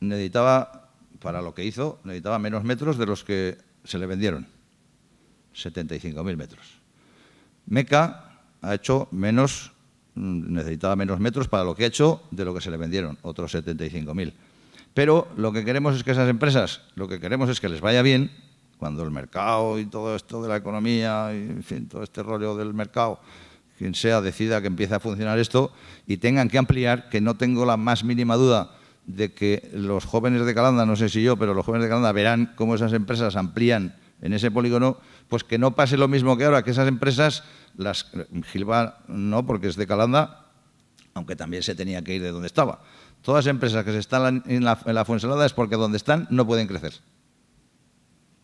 necesitaba, para lo que hizo, necesitaba menos metros de los que se le vendieron. 75.000 metros. Meca ha hecho menos, mm, necesitaba menos metros para lo que ha hecho de lo que se le vendieron, otros 75.000. Pero lo que queremos es que esas empresas, lo que queremos es que les vaya bien, cuando el mercado y todo esto de la economía, y, en fin, todo este rollo del mercado, quien sea, decida que empiece a funcionar esto y tengan que ampliar, que no tengo la más mínima duda de que los jóvenes de Calanda, no sé si yo, pero los jóvenes de Calanda verán cómo esas empresas amplían en ese polígono pues que no pase lo mismo que ahora, que esas empresas, las Gilba no, porque es de Calanda, aunque también se tenía que ir de donde estaba. Todas las empresas que se están en la, en la es porque donde están no pueden crecer.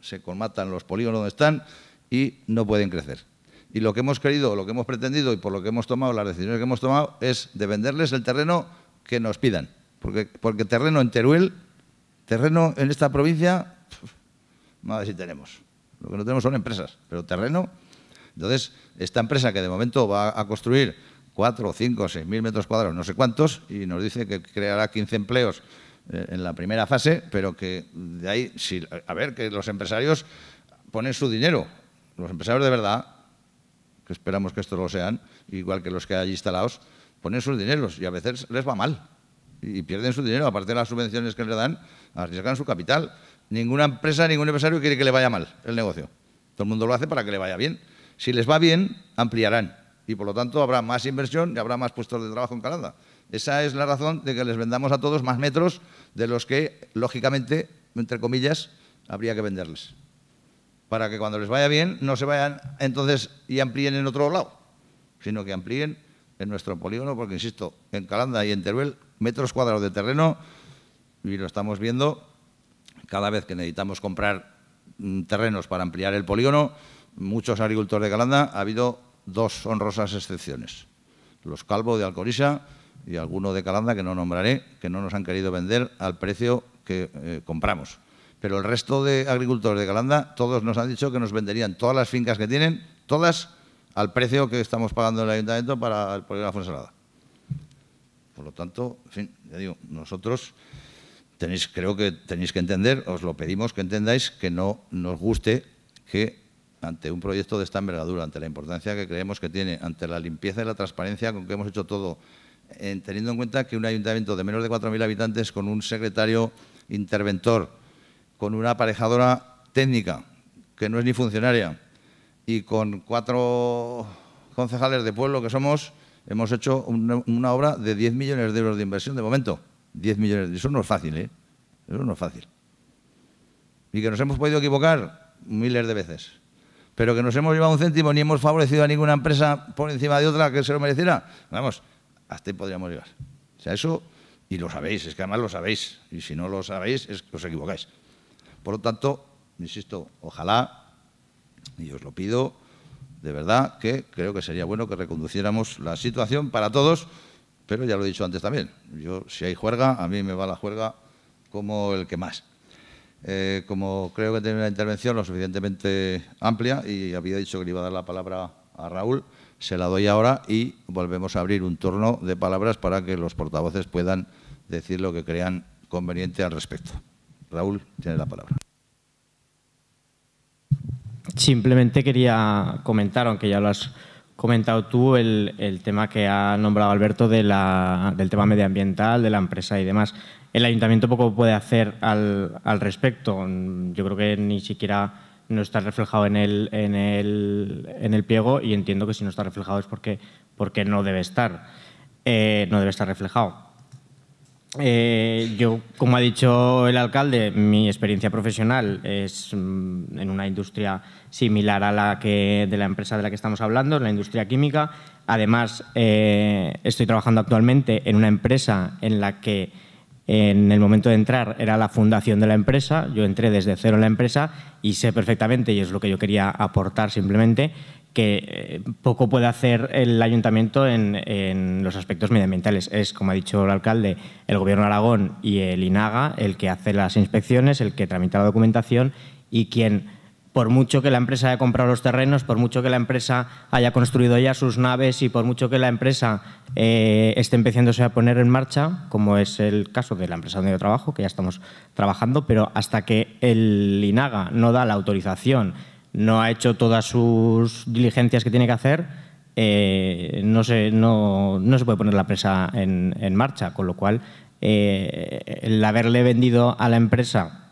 Se colmatan los polígonos donde están y no pueden crecer. Y lo que hemos querido, lo que hemos pretendido y por lo que hemos tomado las decisiones que hemos tomado es de venderles el terreno que nos pidan. Porque, porque terreno en Teruel, terreno en esta provincia, nada si tenemos. Lo que no tenemos son empresas, pero terreno. Entonces, esta empresa que de momento va a construir 4, 5, 6 mil metros cuadrados, no sé cuántos, y nos dice que creará 15 empleos eh, en la primera fase, pero que de ahí, si, a ver, que los empresarios ponen su dinero, los empresarios de verdad, que esperamos que esto lo sean, igual que los que hay allí instalados, ponen sus dineros y a veces les va mal y pierden su dinero, aparte de las subvenciones que le dan, arriesgan su capital. Ninguna empresa, ningún empresario quiere que le vaya mal el negocio. Todo el mundo lo hace para que le vaya bien. Si les va bien, ampliarán y por lo tanto habrá más inversión y habrá más puestos de trabajo en Calanda. Esa es la razón de que les vendamos a todos más metros de los que, lógicamente, entre comillas, habría que venderles. Para que cuando les vaya bien no se vayan entonces y amplíen en otro lado, sino que amplíen en nuestro polígono, porque insisto, en Calanda y en Teruel, metros cuadrados de terreno, y lo estamos viendo, cada vez que necesitamos comprar mm, terrenos para ampliar el polígono, muchos agricultores de Calanda, ha habido dos honrosas excepciones. Los Calvo de Alcorisa y alguno de Calanda, que no nombraré, que no nos han querido vender al precio que eh, compramos. Pero el resto de agricultores de Calanda, todos nos han dicho que nos venderían todas las fincas que tienen, todas al precio que estamos pagando en el ayuntamiento para el polígono de Por lo tanto, en fin, ya digo, nosotros creo que tenéis que entender, os lo pedimos que entendáis, que no nos guste que ante un proyecto de esta envergadura, ante la importancia que creemos que tiene, ante la limpieza y la transparencia con que hemos hecho todo, eh, teniendo en cuenta que un ayuntamiento de menos de 4.000 habitantes con un secretario interventor, con una aparejadora técnica, que no es ni funcionaria, y con cuatro concejales de pueblo que somos, hemos hecho una obra de 10 millones de euros de inversión de momento. 10 millones. Eso no es fácil, ¿eh? Eso no es fácil. Y que nos hemos podido equivocar miles de veces. Pero que nos hemos llevado un céntimo ni hemos favorecido a ninguna empresa por encima de otra que se lo mereciera. Vamos, hasta ahí podríamos llegar. O sea, eso, y lo sabéis, es que además lo sabéis. Y si no lo sabéis, es que os equivocáis. Por lo tanto, insisto, ojalá, y os lo pido, de verdad, que creo que sería bueno que reconduciéramos la situación para todos pero ya lo he dicho antes también, yo si hay juerga, a mí me va la juerga como el que más. Eh, como creo que tenía una intervención lo suficientemente amplia y había dicho que le iba a dar la palabra a Raúl, se la doy ahora y volvemos a abrir un turno de palabras para que los portavoces puedan decir lo que crean conveniente al respecto. Raúl tiene la palabra. Simplemente quería comentar, aunque ya lo has comentado tú el, tema que ha nombrado Alberto de del tema medioambiental, de la empresa y demás. El ayuntamiento poco puede hacer al, al respecto. Yo creo que ni siquiera no está reflejado en el, en el, en el pliego y entiendo que si no está reflejado es porque, porque no debe estar. Eh, no debe estar reflejado. Eh, yo, como ha dicho el alcalde, mi experiencia profesional es mm, en una industria similar a la de la empresa de la que estamos hablando, en la industria química. Además, eh, estoy trabajando actualmente en una empresa en la que en el momento de entrar era la fundación de la empresa. Yo entré desde cero en la empresa y sé perfectamente, y es lo que yo quería aportar simplemente, que eh, poco puede hacer el ayuntamiento en, los aspectos medioambientales. Es, como ha dicho el alcalde, el Gobierno de Aragón y el INAGA el que hace las inspecciones, el que tramita la documentación y quien, por mucho que la empresa haya comprado los terrenos, por mucho que la empresa haya construido ya sus naves y por mucho que la empresa eh, esté empezándose a poner en marcha, como es el caso de la empresa donde yo trabajo, que ya estamos trabajando, pero hasta que el INAGA no da la autorización no ha hecho todas sus diligencias que tiene que hacer, eh, no, se, no, se puede poner la empresa en, marcha, con lo cual eh, el haberle vendido a la empresa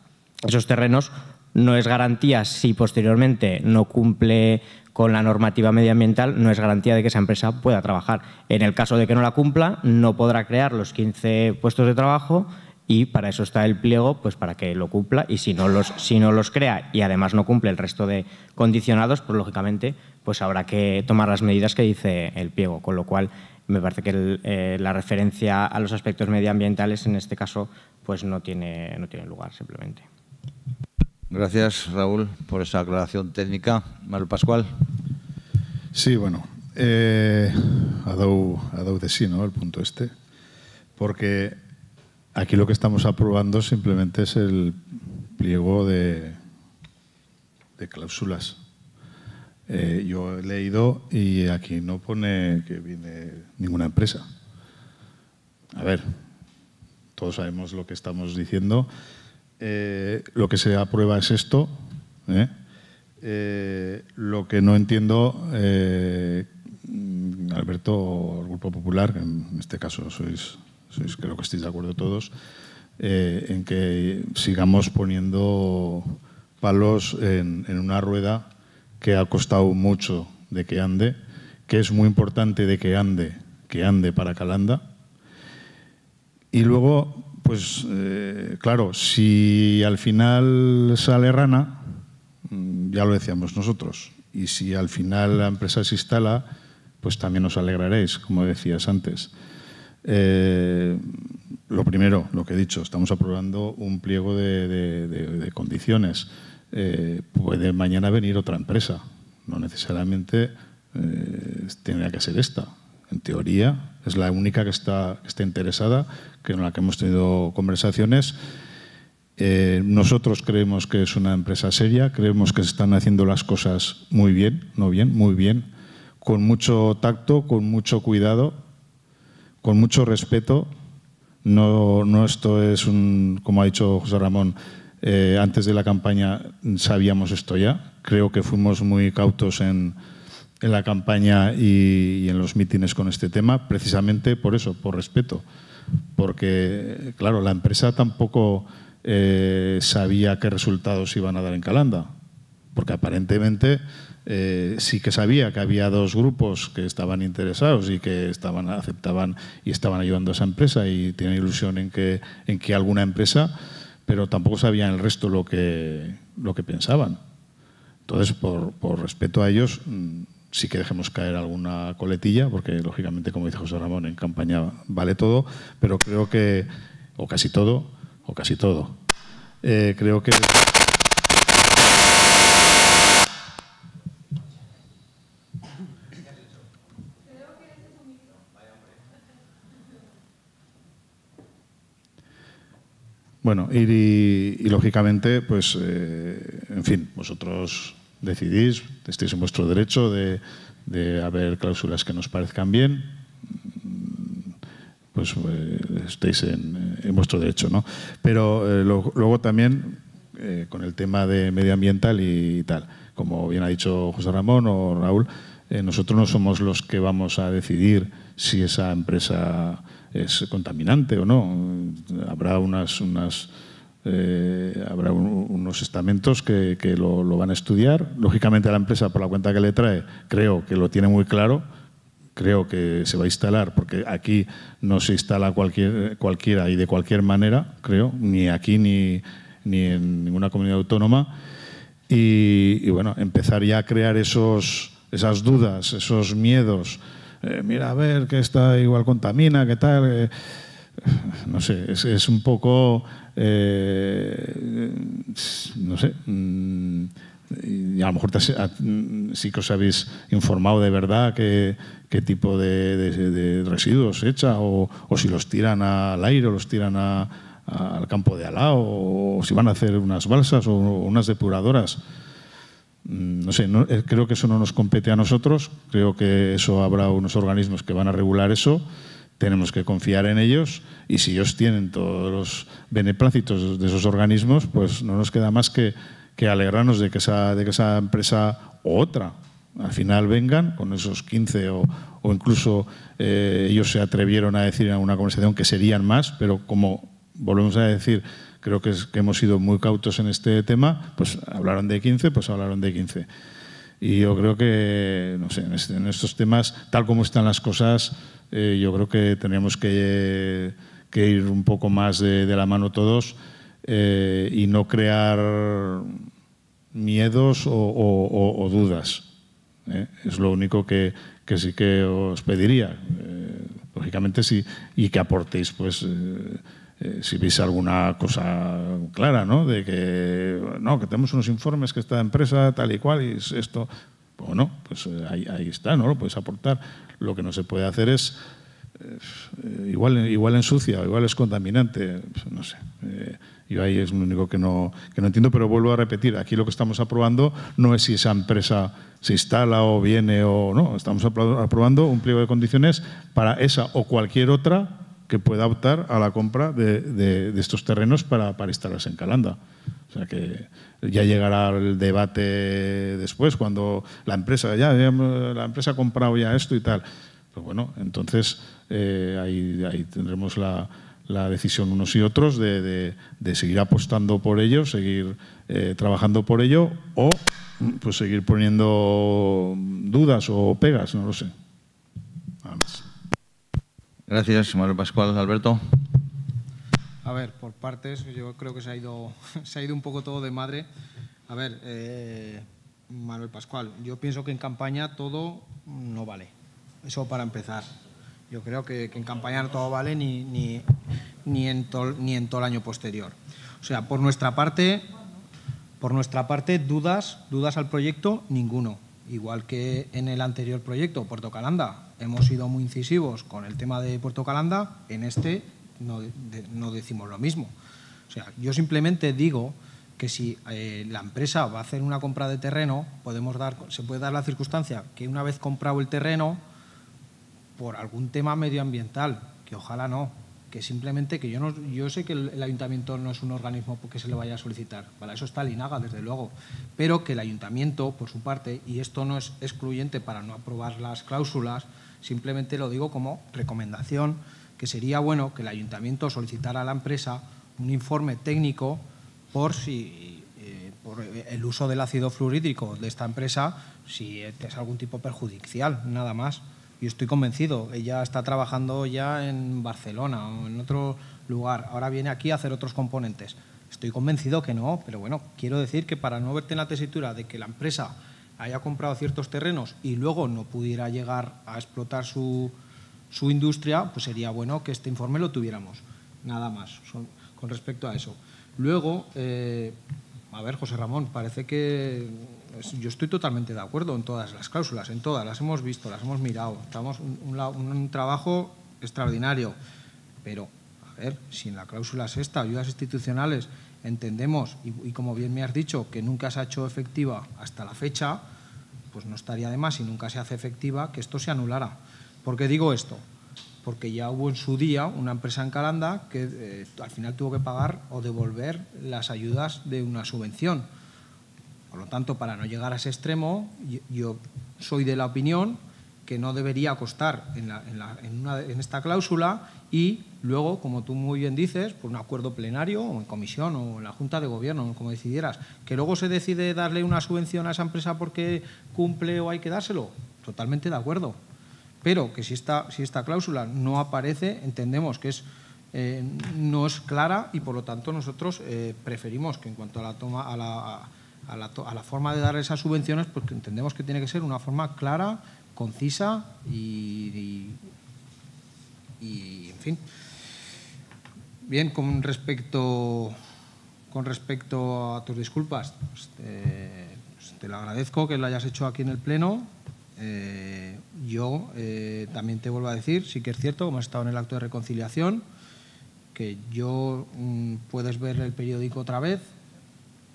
esos terrenos no es garantía si posteriormente no cumple con la normativa medioambiental, no es garantía de que esa empresa pueda trabajar. En el caso de que no la cumpla, no podrá crear los 15 puestos de trabajo y para eso está el pliego, pues para que lo cumpla y si no los, si no los crea y además no cumple el resto de condicionados, pues lógicamente pues habrá que tomar las medidas que dice el pliego, con lo cual me parece que eh, la referencia a los aspectos medioambientales en este caso pues no tiene, no tiene lugar simplemente. Gracias Raúl por esa aclaración técnica. Manuel Pascual. Sí, bueno, ha, eh, dado, de sí ¿no? el punto este, porque Aquí lo que estamos aprobando simplemente es el pliego de, de cláusulas. Eh, yo he leído y aquí no pone que viene ninguna empresa. A ver, todos sabemos lo que estamos diciendo. Eh, lo que se aprueba es esto. ¿eh? lo que no entiendo, Alberto, el Grupo Popular, en este caso sois creo que estáis de acuerdo todos, eh, en que sigamos poniendo palos en, una rueda que ha costado mucho de que ande, que es muy importante de que ande, que ande para Calanda. Y luego, pues eh, claro, si al final sale rana, mm, ya lo decíamos nosotros, y si al final la empresa se instala, pues también os alegraréis, como decías antes. Eh, lo primero, lo que he dicho, estamos aprobando un pliego de, condiciones. Eh, puede mañana venir otra empresa. No necesariamente eh, tendría que ser esta. En teoría, es la única que está, interesada, que en la que hemos tenido conversaciones. nosotros creemos que es una empresa seria, creemos que se están haciendo las cosas muy bien, no bien, muy bien, con mucho tacto, con mucho cuidado con mucho respeto. No, esto es un, como ha dicho José Ramón, eh, antes de la campaña sabíamos esto ya. Creo que fuimos muy cautos en, la campaña y, en los mítines con este tema, precisamente por eso, por respeto. Porque, claro, la empresa tampoco eh, sabía qué resultados iban a dar en Calanda. Porque aparentemente eh, sí que sabía que había dos grupos que estaban interesados y que estaban, aceptaban y estaban ayudando a esa empresa y tienen ilusión en que, en que alguna empresa, pero tampoco sabían el resto lo que, lo que pensaban. Entonces, por, por respeto a ellos, mm, sí que dejemos caer alguna coletilla, porque lógicamente, como dice José Ramón, en campaña vale todo, pero creo que, o casi todo, o casi todo, eh, creo que... Bueno, y, y, lógicamente, pues, eh, en fin, vosotros decidís, estéis en vuestro derecho de, haber cláusulas que nos parezcan bien, pues eh, estéis en, vuestro derecho, ¿no? Pero eh, luego también con el tema de medioambiental y, tal, como bien ha dicho José Ramón o Raúl, nosotros no somos los que vamos a decidir si esa empresa es contaminante o no. Habrá unas, unas eh, habrá unos estamentos que, lo, van a estudiar. Lógicamente la empresa, por la cuenta que le trae, creo que lo tiene muy claro, creo que se va a instalar, porque aquí no se instala cualquier, cualquiera y de cualquier manera, creo, ni aquí ni, ni en ninguna comunidad autónoma. Y, bueno, empezar ya a crear esos, esas dudas, esos miedos, eh, mira, a ver, que está igual contamina, que tal. Eh, no sé, es, un poco, eh, no sé, mm, y a lo mejor mm, sí que os habéis informado de verdad qué, tipo de, residuos echa o, si los tiran al aire o los tiran al campo de alao o, si van a hacer unas balsas o unas depuradoras. Mm, no sé, eh, creo que eso no nos compete a nosotros, creo que eso habrá unos organismos que van a regular eso, tenemos que confiar en ellos y si ellos tienen todos los beneplácitos de esos organismos, pues no nos queda más que, alegrarnos de que, esa, de que esa empresa otra al final vengan con esos 15 o, incluso eh, ellos se atrevieron a decir en una conversación que serían más, pero como volvemos a decir, creo que, hemos sido muy cautos en este tema, pues hablaron de 15, pues hablaron de 15. Y yo creo que, no sé, este, en, estos temas, tal como están las cosas, eh, yo creo que tenemos que, ir un poco más de, la mano todos eh, y no crear miedos o, dudas. ¿eh? Es lo único que, que, sí que os pediría. lógicamente sí, y que aportéis, pues eh, si veis alguna cosa clara, ¿no? De que, no, que tenemos unos informes que esta empresa tal y cual y esto. Bueno, pues, pues eh, ahí, está, ¿no? Lo puedes aportar. Lo que no se puede hacer es, eh, igual, igual ensucia, igual es contaminante, pues no sé. yo ahí es lo único que no, que no entiendo, pero vuelvo a repetir, aquí lo que estamos aprobando no es si esa empresa se instala o viene o no, estamos aprobando un pliego de condiciones para esa o cualquier otra que pueda optar a la compra de, estos terrenos para, para, instalarse en Calanda. O sea que ya llegará el debate después cuando la empresa ya, la empresa ha comprado ya esto y tal. Pero pues bueno, entonces eh, ahí, ahí, tendremos la, la, decisión unos y otros de, de, seguir apostando por ello, seguir eh, trabajando por ello o pues seguir poniendo dudas o pegas, no lo sé. Gracias, Manuel Pascual. Alberto. A ver, por partes, yo creo que se ha ido, se ha ido un poco todo de madre. A ver, eh, Manuel Pascual, yo pienso que en campaña todo no vale. Eso para empezar. Yo creo que, en campaña no todo vale ni, ni, ni, en ni en todo el año posterior. O sea, por nuestra parte, por nuestra parte, dudas, dudas al proyecto, ninguno. Igual que en el anterior proyecto, Puerto Calanda, hemos sido muy incisivos con el tema de Puerto Calanda, en este no, decimos lo mismo. O sea, yo simplemente digo que si eh, la empresa va a hacer una compra de terreno, podemos dar, se puede dar la circunstancia que una vez comprado el terreno, por algún tema medioambiental, que ojalá no, que simplemente que yo no yo sé que el, ayuntamiento no es un organismo que se le vaya a solicitar, para eso está Linaga, desde luego, pero que el ayuntamiento por su parte y esto no es excluyente para no aprobar las cláusulas, Simplemente lo digo como recomendación, que sería bueno que el ayuntamiento solicitara a la empresa un informe técnico por si eh, el uso del ácido fluorídrico de esta empresa, si es algún tipo perjudicial, nada más. Y estoy convencido, ella está trabajando ya en Barcelona o en otro lugar, ahora viene aquí a hacer otros componentes. Estoy convencido que no, pero bueno, quiero decir que para no verte en la tesitura de que la empresa haya comprado ciertos terrenos y luego no pudiera llegar a explotar su, industria, pues sería bueno que este informe lo tuviéramos. Nada más con respecto a eso. Luego, eh, a ver, José Ramón, parece que yo estoy totalmente de acuerdo en todas las cláusulas, en todas, las hemos visto, las hemos mirado. Estamos un, un, trabajo extraordinario, pero, a ver, si en la cláusula esta ayudas institucionales, entendemos, y, como bien me has dicho, que nunca se ha hecho efectiva hasta la fecha, pues no estaría de más, si nunca se hace efectiva, que esto se anulara. ¿Por qué digo esto? Porque ya hubo en su día una empresa en Calanda que eh, al final tuvo que pagar o devolver las ayudas de una subvención. Por lo tanto, para no llegar a ese extremo, yo soy de la opinión que no debería costar en, esta cláusula y luego, como tú muy bien dices, por un acuerdo plenario o en comisión o en la Junta de Gobierno, como decidieras, que luego se decide darle una subvención a esa empresa porque cumple o hay que dárselo, totalmente de acuerdo. Pero que si esta, si esta cláusula no aparece, entendemos que es, eh, no es clara y por lo tanto nosotros eh, preferimos que en cuanto a la toma a la, a la, forma de dar esas subvenciones, porque pues entendemos que tiene que ser una forma clara, concisa y, y, en fin. Bien, con respecto, con respecto a tus disculpas, pues pues te, lo agradezco que lo hayas hecho aquí en el Pleno. Eh, yo eh, también te vuelvo a decir, sí que es cierto, como estado en el acto de reconciliación, que yo mm, puedes ver el periódico otra vez.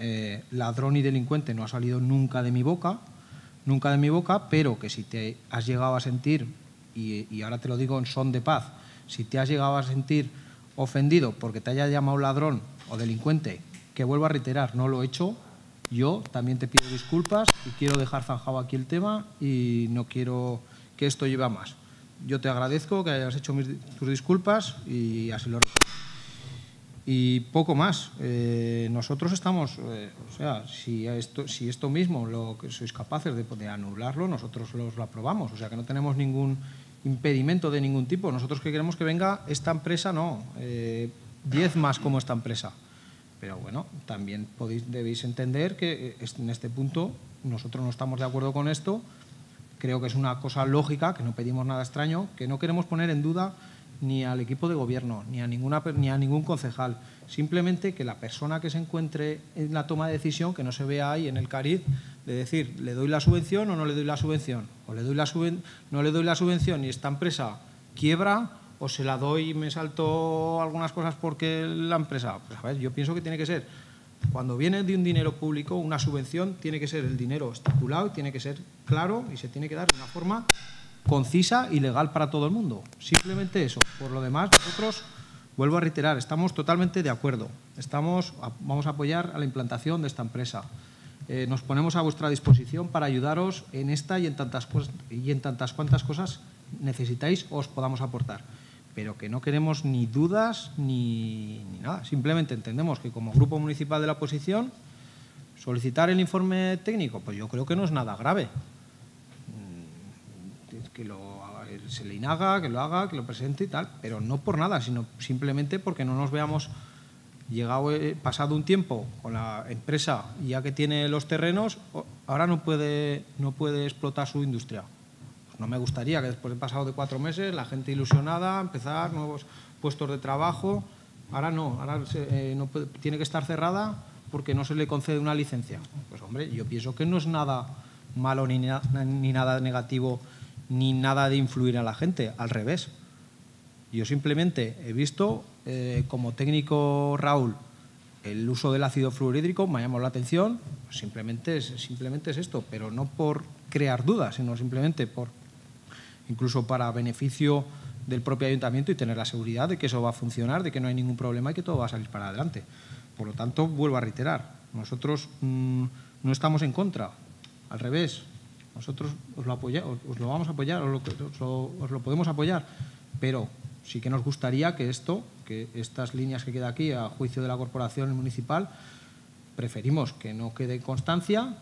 Eh, ladrón y delincuente no ha salido nunca de mi boca, nunca de mi boca, pero que si te has llegado a sentir, y, ahora te lo digo en son de paz, si te has llegado a sentir ofendido porque te haya llamado ladrón o delincuente, que vuelvo a reiterar, no lo he hecho, yo también te pido disculpas y quiero dejar zanjado aquí el tema y no quiero que esto lleve a más. Yo te agradezco que hayas hecho tus disculpas y así lo recuerdo y poco más. Eh, nosotros estamos, eh, o sea, si esto, si esto mismo lo que sois capaces de, anularlo, nosotros lo aprobamos. O sea, que no tenemos ningún impedimento de ningún tipo. Nosotros que queremos que venga esta empresa, no. Eh, diez más como esta empresa. Pero bueno, también podéis, debéis entender que eh, en este punto nosotros no estamos de acuerdo con esto. Creo que es una cosa lógica, que no pedimos nada extraño, que no queremos poner en duda ni al equipo de gobierno, ni a, ninguna, ni a ningún concejal. Simplemente que la persona que se encuentre en la toma de decisión, que no se vea ahí en el cariz, de decir, ¿le doy la subvención o no le doy la subvención? O le doy la no le doy la subvención y esta empresa quiebra o se la doy y me salto algunas cosas porque la empresa... Pues a ver, yo pienso que tiene que ser, cuando viene de un dinero público, una subvención tiene que ser el dinero estipulado, tiene que ser claro y se tiene que dar de una forma concisa y legal para todo el mundo. Simplemente eso. Por lo demás, nosotros, vuelvo a reiterar, estamos totalmente de acuerdo. Estamos, vamos a apoyar a la implantación de esta empresa. Eh, nos ponemos a vuestra disposición para ayudaros en esta y en tantas, y en tantas cuantas cosas necesitáis o os podamos aportar. Pero que no queremos ni dudas ni, ni nada. Simplemente entendemos que como grupo municipal de la oposición, solicitar el informe técnico, pues yo creo que no es nada grave que lo, se le inaga que lo haga, que lo presente y tal, pero no por nada, sino simplemente porque no nos veamos llegado eh, pasado un tiempo con la empresa ya que tiene los terrenos, ahora no puede, no puede explotar su industria. Pues no me gustaría que después de pasado de cuatro meses la gente ilusionada, empezar nuevos puestos de trabajo, ahora no, ahora eh, no tiene que estar cerrada porque no se le concede una licencia. Pues hombre, yo pienso que no es nada malo ni, ni nada negativo ni nada de influir a la gente, al revés. Yo simplemente he visto, eh, como técnico Raúl, el uso del ácido fluorhídrico, me ha la atención, pues simplemente es, simplemente es esto, pero no por crear dudas, sino simplemente por, incluso para beneficio del propio ayuntamiento y tener la seguridad de que eso va a funcionar, de que no hay ningún problema y que todo va a salir para adelante. Por lo tanto, vuelvo a reiterar, nosotros mm, no estamos en contra, al revés, nosotros os lo, vamos a apoyar, os lo, podemos apoyar, pero sí que nos gustaría que esto, que estas líneas que queda aquí a juicio de la corporación municipal, preferimos que no quede constancia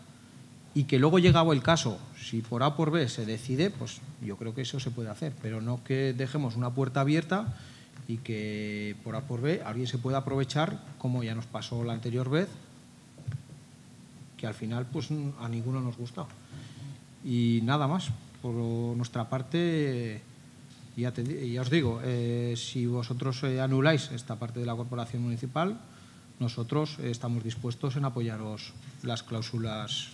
y que luego llegado el caso, si por A por B se decide, pues yo creo que eso se puede hacer, pero no que dejemos una puerta abierta y que por A por B alguien se pueda aprovechar, como ya nos pasó la anterior vez, que al final pues a ninguno nos gustó. Y nada más, por nuestra parte, ya, os digo, eh, si vosotros eh, anuláis esta parte de la corporación municipal, nosotros estamos dispuestos en apoyaros las cláusulas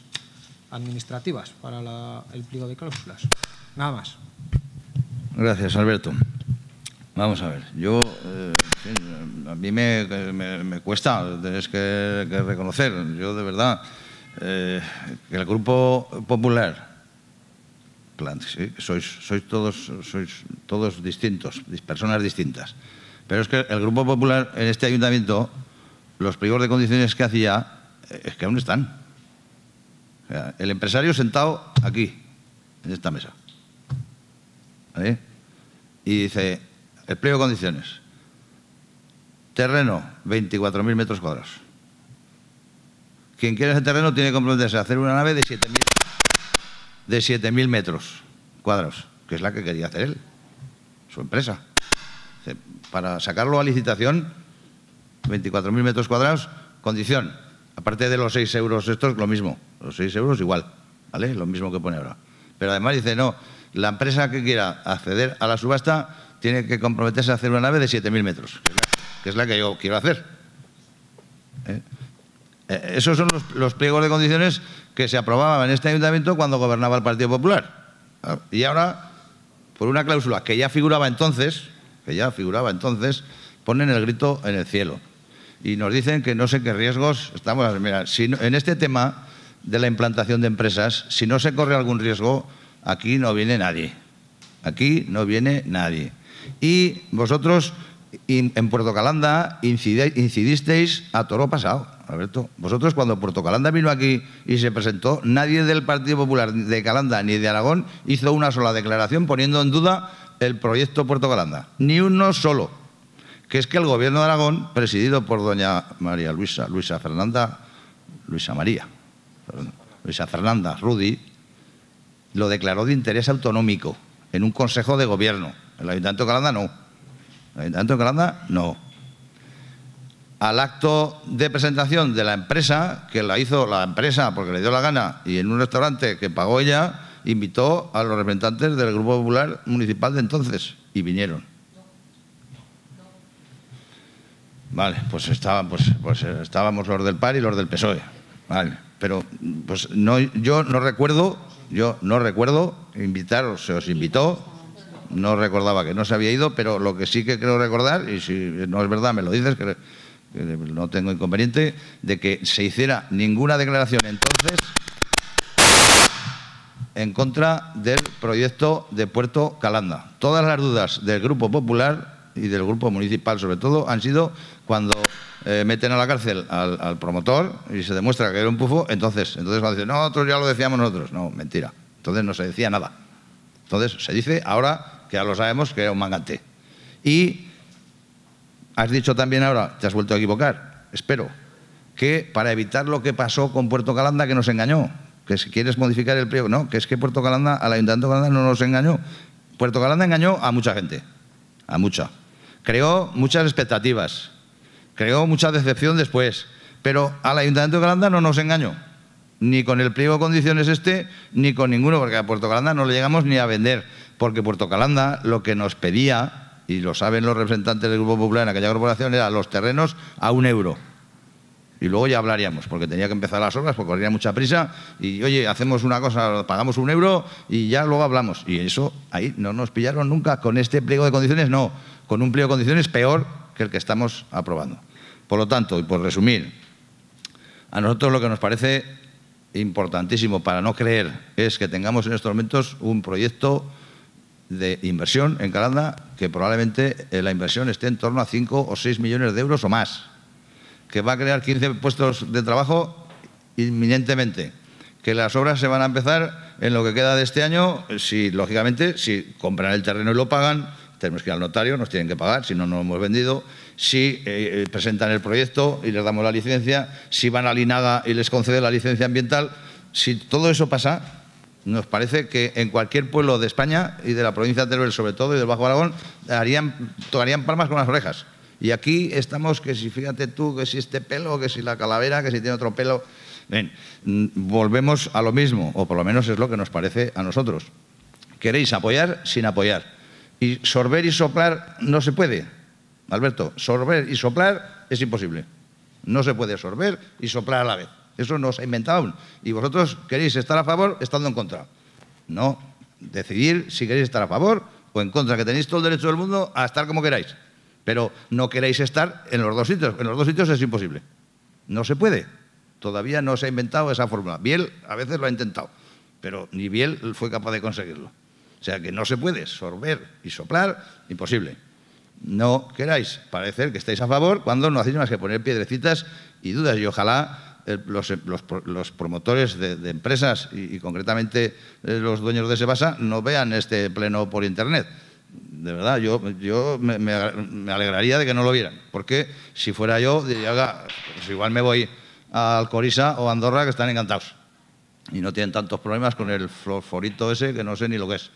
administrativas para el pliego de cláusulas. Nada más. Gracias, Alberto. Vamos a ver, yo, eh, a mí me, me, cuesta, tenéis que, reconocer, yo de verdad, que el Grupo Popular ¿eh? sois, sois, todos, sois todos distintos, personas distintas. Pero es que el Grupo Popular en este ayuntamiento, los pliegos de condiciones que hacía, eh, es que aún están. el empresario sentado aquí, en esta mesa. Y dice, el pliego de condiciones. Terreno, 24.000 metros cuadrados. Quien quiera ese terreno tiene que comprometerse a hacer una nave de 7.000 de 7.000 metros cuadrados, que es la que quería hacer él, su empresa. Eh, para sacarlo a licitación, 24.000 metros cuadrados, condición, aparte de los 6 euros estos, lo mismo, los 6 euros igual, ¿vale? Lo mismo que pone ahora. Pero además dice, no, la empresa que quiera acceder a la subasta tiene que comprometerse a hacer una nave de 7.000 metros, que es la que yo quiero hacer. ¿Eh? Eh, esos son los, pliegos de condiciones que se aprobaban en este ayuntamiento cuando gobernaba el Partido Popular. Ah, y ahora, por una cláusula que ya figuraba entonces, que ya figuraba entonces, ponen el grito en el cielo. Y nos dicen que no sé qué riesgos estamos. Mira, en este tema de la implantación de empresas, si no se corre algún riesgo, aquí no viene nadie. Aquí no viene nadie. Y vosotros en Puerto Calanda incidisteis a toro pasado. Alberto. Vosotros cuando Puerto Calanda vino aquí y se presentó, nadie del Partido Popular de Calanda ni de Aragón hizo una sola declaración poniendo en duda el proyecto Puerto Calanda. Ni uno solo. Que es que el gobierno de Aragón, presidido por doña María Luisa, Luisa Fernanda, Luisa María, Luisa Fernanda Rudy, lo declaró de interés autonómico en un consejo de gobierno. El Ayuntamiento de Calanda no. El Ayuntamiento de Calanda no al acto de presentación de la empresa, que la hizo la empresa porque le dio la gana, y en un restaurante que pagó ella, invitó a los representantes del Grupo Popular Municipal de entonces, y vinieron. Vale, pues, estaban, pues, pues, estábamos los del PAR y los del PSOE. Vale, pero pues no, yo no recuerdo, yo no recuerdo invitaros, se os invitó, no recordaba que no se había ido, pero lo que sí que creo recordar, y si no es verdad me lo dices, que no tengo inconveniente de que se hiciera ninguna declaración entonces en contra del proyecto de Puerto Calanda. Todas las dudas del Grupo Popular y del Grupo Municipal, sobre todo, han sido cuando eh, meten a la cárcel al, promotor y se demuestra que era un pufo, entonces, entonces van a decir, no, nosotros ya lo decíamos nosotros. No, mentira. Entonces no se decía nada. Entonces se dice ahora que ya lo sabemos que era un mangante. Y Has dicho también ahora, te has vuelto a equivocar, espero, que para evitar lo que pasó con Puerto Calanda que nos engañó, que si quieres modificar el pliego, no, que es que Puerto Calanda, al Ayuntamiento de Calanda no nos engañó. Puerto Calanda engañó a mucha gente, a mucha. Creó muchas expectativas, creó mucha decepción después, pero al Ayuntamiento de Calanda no nos engañó, ni con el pliego condiciones este, ni con ninguno, porque a Puerto Calanda no le llegamos ni a vender, porque Puerto Calanda lo que nos pedía y lo saben los representantes del Grupo Popular en aquella corporación, era los terrenos a un euro. Y luego ya hablaríamos, porque tenía que empezar las obras, porque corría mucha prisa. Y oye, hacemos una cosa, pagamos un euro y ya luego hablamos. Y eso ahí no nos pillaron nunca. Con este pliego de condiciones, no. Con un pliego de condiciones peor que el que estamos aprobando. Por lo tanto, y por resumir, a nosotros lo que nos parece importantísimo para no creer es que tengamos en estos momentos un proyecto de inversión en Calanda, que probablemente eh, la inversión esté en torno a 5 o 6 millones de euros o más, que va a crear 15 puestos de trabajo inminentemente, que las obras se van a empezar en lo que queda de este año, eh, si lógicamente, si compran el terreno y lo pagan, tenemos que ir al notario, nos tienen que pagar, si no, no lo hemos vendido. Si eh, presentan el proyecto y les damos la licencia, si van a Linaga y les concede la licencia ambiental, si todo eso pasa, nos parece que en cualquier pueblo de España y de la provincia de Teruel sobre todo y del Bajo Aragón harían, tocarían palmas con las orejas. Y aquí estamos que si fíjate tú, que si este pelo, que si la calavera, que si tiene otro pelo. Ven, mm, volvemos a lo mismo, o por lo menos es lo que nos parece a nosotros. Queréis apoyar sin apoyar. Y sorber y soplar no se puede. Alberto, sorber y soplar es imposible. No se puede sorber y soplar a la vez. Eso no se ha inventado. Y vosotros queréis estar a favor estando en contra. No, decidir si queréis estar a favor o en contra, que tenéis todo el derecho del mundo a estar como queráis. Pero no queréis estar en los dos sitios. En los dos sitios es imposible. No se puede. Todavía no se ha inventado esa fórmula. Biel a veces lo ha intentado, pero ni Biel fue capaz de conseguirlo. O sea que no se puede sorber y soplar, imposible. No queráis parecer que estáis a favor cuando no hacéis más que poner piedrecitas y dudas. Y ojalá los, promotores de, empresas y, concretamente eh, los dueños de Sebasa no vean este pleno por Internet. De verdad, yo, me, alegraría de que no lo vieran, porque si fuera yo, diría, pues igual me voy a Alcoriza o Andorra, que están encantados. Y no tienen tantos problemas con el fosforito ese, que no sé ni lo que es.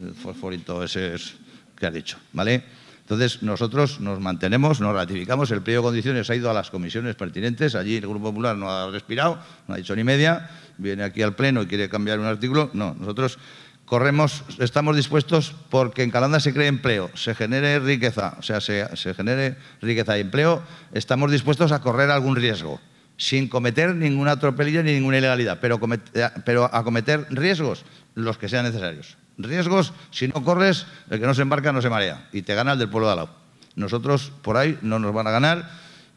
El fosforito ese es que ha dicho, ¿vale? Entonces, nosotros nos mantenemos, nos ratificamos, el pliego de condiciones ha ido a las comisiones pertinentes, allí el Grupo Popular no ha respirado, no ha dicho ni media, viene aquí al Pleno y quiere cambiar un artículo, no, nosotros corremos, estamos dispuestos porque en Calanda se cree empleo, se genere riqueza, o sea, se, genere riqueza y empleo, estamos dispuestos a correr algún riesgo sin cometer ninguna atropelilla ni ninguna ilegalidad, pero, eh, pero a cometer riesgos los que sean necesarios riesgos, si no corres, el que no se embarca no se marea y te gana el del pueblo de Alao. Nosotros por ahí no nos van a ganar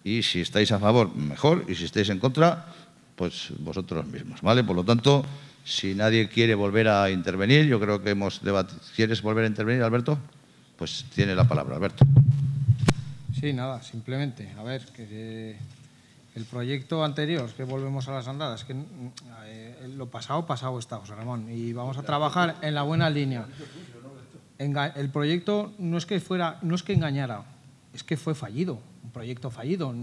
y si estáis a favor, mejor, y si estáis en contra, pues vosotros mismos, ¿vale? Por lo tanto, si nadie quiere volver a intervenir, yo creo que hemos debatido. ¿Quieres volver a intervenir, Alberto? Pues tiene la palabra, Alberto. Sí, nada, simplemente, a ver, que el proyecto anterior, que volvemos a las andadas, que mm, eh, lo pasado, pasado está, José Ramón, y vamos a trabajar en la buena línea. el proyecto no es que fuera, no es que engañara, es que fue fallido, un proyecto fallido.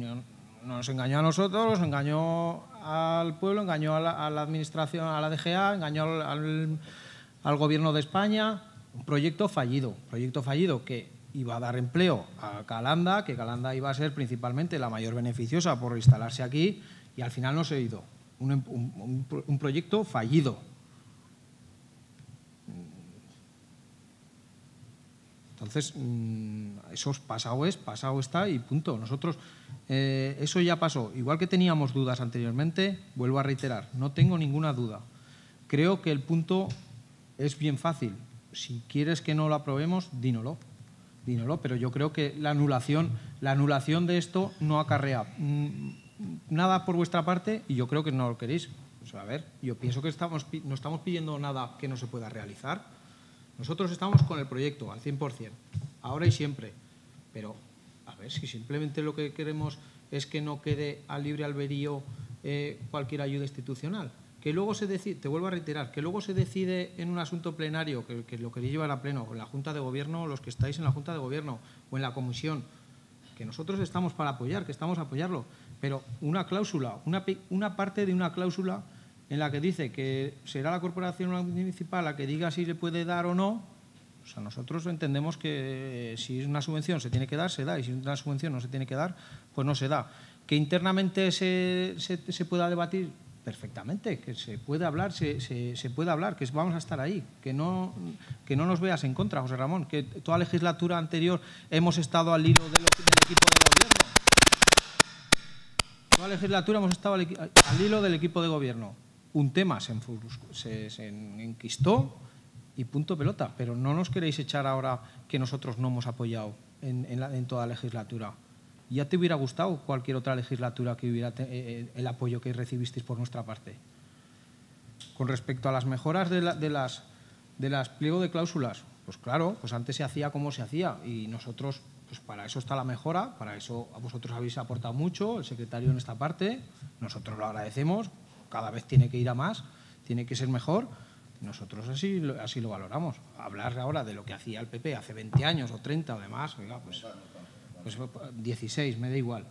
Nos engañó a nosotros, nos engañó al pueblo, engañó a la, administración, a la DGA, engañó al, al gobierno de España. Un proyecto fallido, proyecto fallido que iba a dar empleo a Calanda, que Calanda iba a ser principalmente la mayor beneficiosa por instalarse aquí y al final no se ha ido. Em, un, proyecto fallido. Entonces, mm, eso es pasado es, pasado está y punto. Nosotros, eh, eso ya pasó. Igual que teníamos dudas anteriormente, vuelvo a reiterar, no tengo ninguna duda. Creo que el punto es bien fácil. Si quieres que no lo aprobemos, dínolo. Dínoslo, pero yo creo que la anulación, la anulación de esto no acarrea mm, nada por vuestra parte y yo creo que no lo queréis. a ver, yo pienso que estamos, no estamos pidiendo nada que no se pueda realizar. Nosotros estamos con el proyecto al 100%, ahora y siempre. Pero, a ver, si simplemente lo que queremos es que no quede a libre albedrío eh, cualquier ayuda institucional que luego se decide, te vuelvo a reiterar, que luego se decide en un asunto plenario, que, lo queréis llevar a pleno, en la Junta de Gobierno, los que estáis en la Junta de Gobierno o en la Comisión, que nosotros estamos para apoyar, que estamos a apoyarlo, pero una cláusula, una, una parte de una cláusula en la que dice que será la corporación municipal la que diga si le puede dar o no, o sea, nosotros entendemos que si es una subvención se tiene que dar, se da, y si una subvención no se tiene que dar, pues no se da. Que internamente se pueda debatir, perfectamente, que se puede hablar, se, puede hablar, que vamos a estar ahí, que no, que no nos veas en contra, José Ramón, que toda legislatura anterior hemos estado al hilo del equipo de gobierno. Toda legislatura hemos estado al, hilo del equipo de gobierno. Un tema se, enquistó y punto pelota, pero no nos queréis echar ahora que nosotros no hemos apoyado en, en toda legislatura. ¿Ya te hubiera gustado cualquier otra legislatura que hubiera eh, eh, el apoyo que recibisteis por nuestra parte? Con respecto a las mejoras de, las, de pliego de cláusulas, pues claro, pues antes se hacía como se hacía y nosotros, pues para eso está la mejora, para eso a vosotros habéis aportado mucho, el secretario en esta parte, nosotros lo agradecemos, cada vez tiene que ir a más, tiene que ser mejor, nosotros así, así lo valoramos. Hablar ahora de lo que hacía el PP hace 20 años o 30 o demás, pues pues 16, me da igual.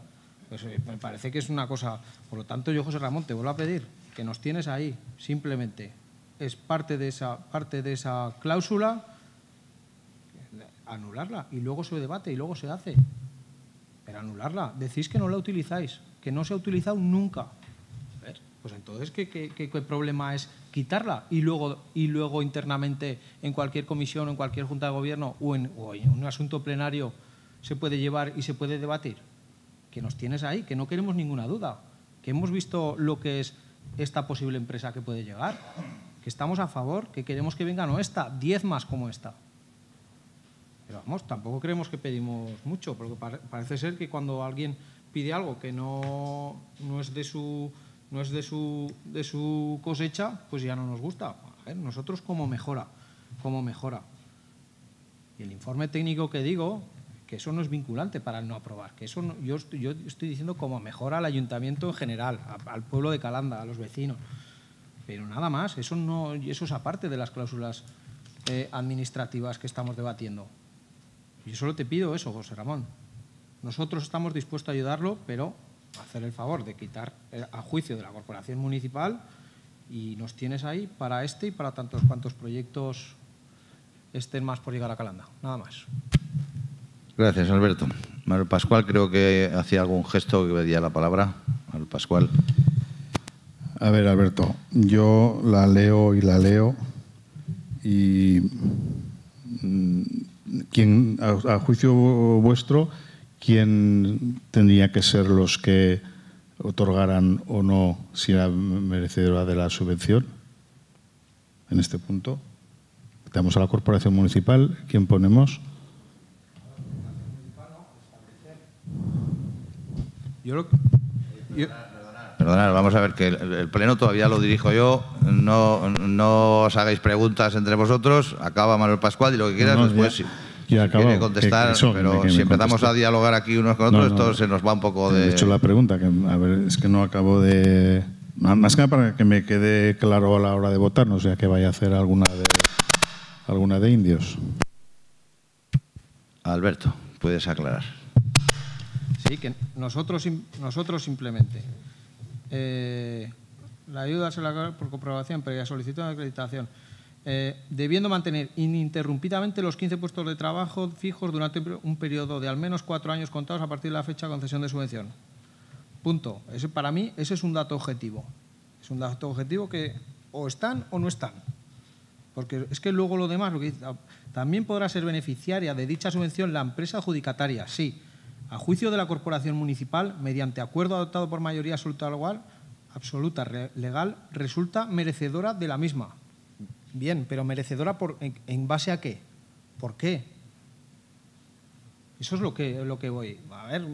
Pues, eh, me parece que es una cosa. Por lo tanto, yo, José Ramón, te vuelvo a pedir que nos tienes ahí, simplemente. Es parte de esa, parte de esa cláusula anularla y luego se debate y luego se hace. Pero anularla, decís que no la utilizáis, que no se ha utilizado nunca. Pues entonces, ¿qué, problema es quitarla y luego, y luego internamente en cualquier comisión, en cualquier junta de gobierno o en un asunto plenario se puede llevar y se puede debatir? Que nos tienes ahí, que no queremos ninguna duda, que hemos visto lo que es esta posible empresa que puede llegar, que estamos a favor, que queremos que venga no esta, 10 más como esta. Pero vamos, tampoco creemos que pedimos mucho, porque parece ser que cuando alguien pide algo que no, no es, de su, no es de, de su cosecha, pues ya no nos gusta. A ver, nosotros ¿cómo mejora, como mejora. Y el informe técnico que digo, que eso no es vinculante para no aprobar, que eso yo, estoy diciendo como mejora al ayuntamiento en general, al pueblo de Calanda, a los vecinos, pero nada más, eso, no, eso es aparte de las cláusulas eh, administrativas que estamos debatiendo. Yo solo te pido eso, José Ramón. Nosotros estamos dispuestos a ayudarlo, pero hacer el favor de quitar eh, a juicio de la corporación municipal y nos tienes ahí para este y para tantos cuantos proyectos estén más por llegar a Calanda. Nada más. Gracias, Alberto. Manuel Pascual, creo que hacía algún gesto que pedía la palabra. Manuel Pascual. A ver, Alberto, yo la leo y la leo y mm, quien, a, juicio vuestro, ¿quién tendría que ser los que otorgaran o no si era merecedora de la subvención? En este punto. Damos a la corporación municipal. ¿Quién ponemos? Yo Perdonad, vamos a ver que el, pleno todavía lo dirijo yo. No, os hagáis preguntas entre vosotros. Acaba Manuel Pascual y lo que quieras después. contestar, pero si empezamos a dialogar aquí unos con otros, esto se nos va un poco de. He hecho la pregunta, que a es que no acabo de. Más que para que me quede claro a la hora de votar, no sea que vaya a hacer alguna de, alguna de indios. Alberto, puedes aclarar nosotros, simplemente. Eh, la ayuda se la por comprobación pero ya solicitud de acreditación. Eh, debiendo mantener ininterrumpidamente los 15 puestos de trabajo fijos durante un periodo de al menos cuatro años contados a partir de la fecha de concesión de subvención. Punto. Ese, para mí, ese es un dato objetivo. Es un dato objetivo que o están o no están. Porque es que luego lo demás, también podrá ser beneficiaria de dicha subvención la empresa adjudicataria, sí, a juicio de la Corporación Municipal, mediante acuerdo adoptado por mayoría absoluta legal, resulta merecedora de la misma. Bien, pero merecedora por, en, base a qué? ¿Por qué? Eso es lo que, lo que voy. A ver,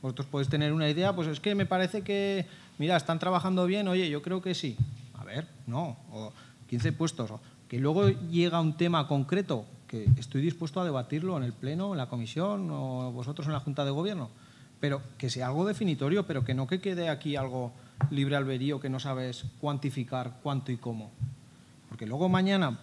vosotros podéis tener una idea, pues es que me parece que, mira, están trabajando bien, oye, yo creo que sí. A ver, no, o 15 puestos. Que luego llega un tema concreto que estoy dispuesto a debatirlo en el Pleno, en la Comisión o vosotros en la Junta de Gobierno, pero que sea algo definitorio, pero que no que quede aquí algo libre alberío, que no sabes cuantificar cuánto y cómo. Porque luego mañana,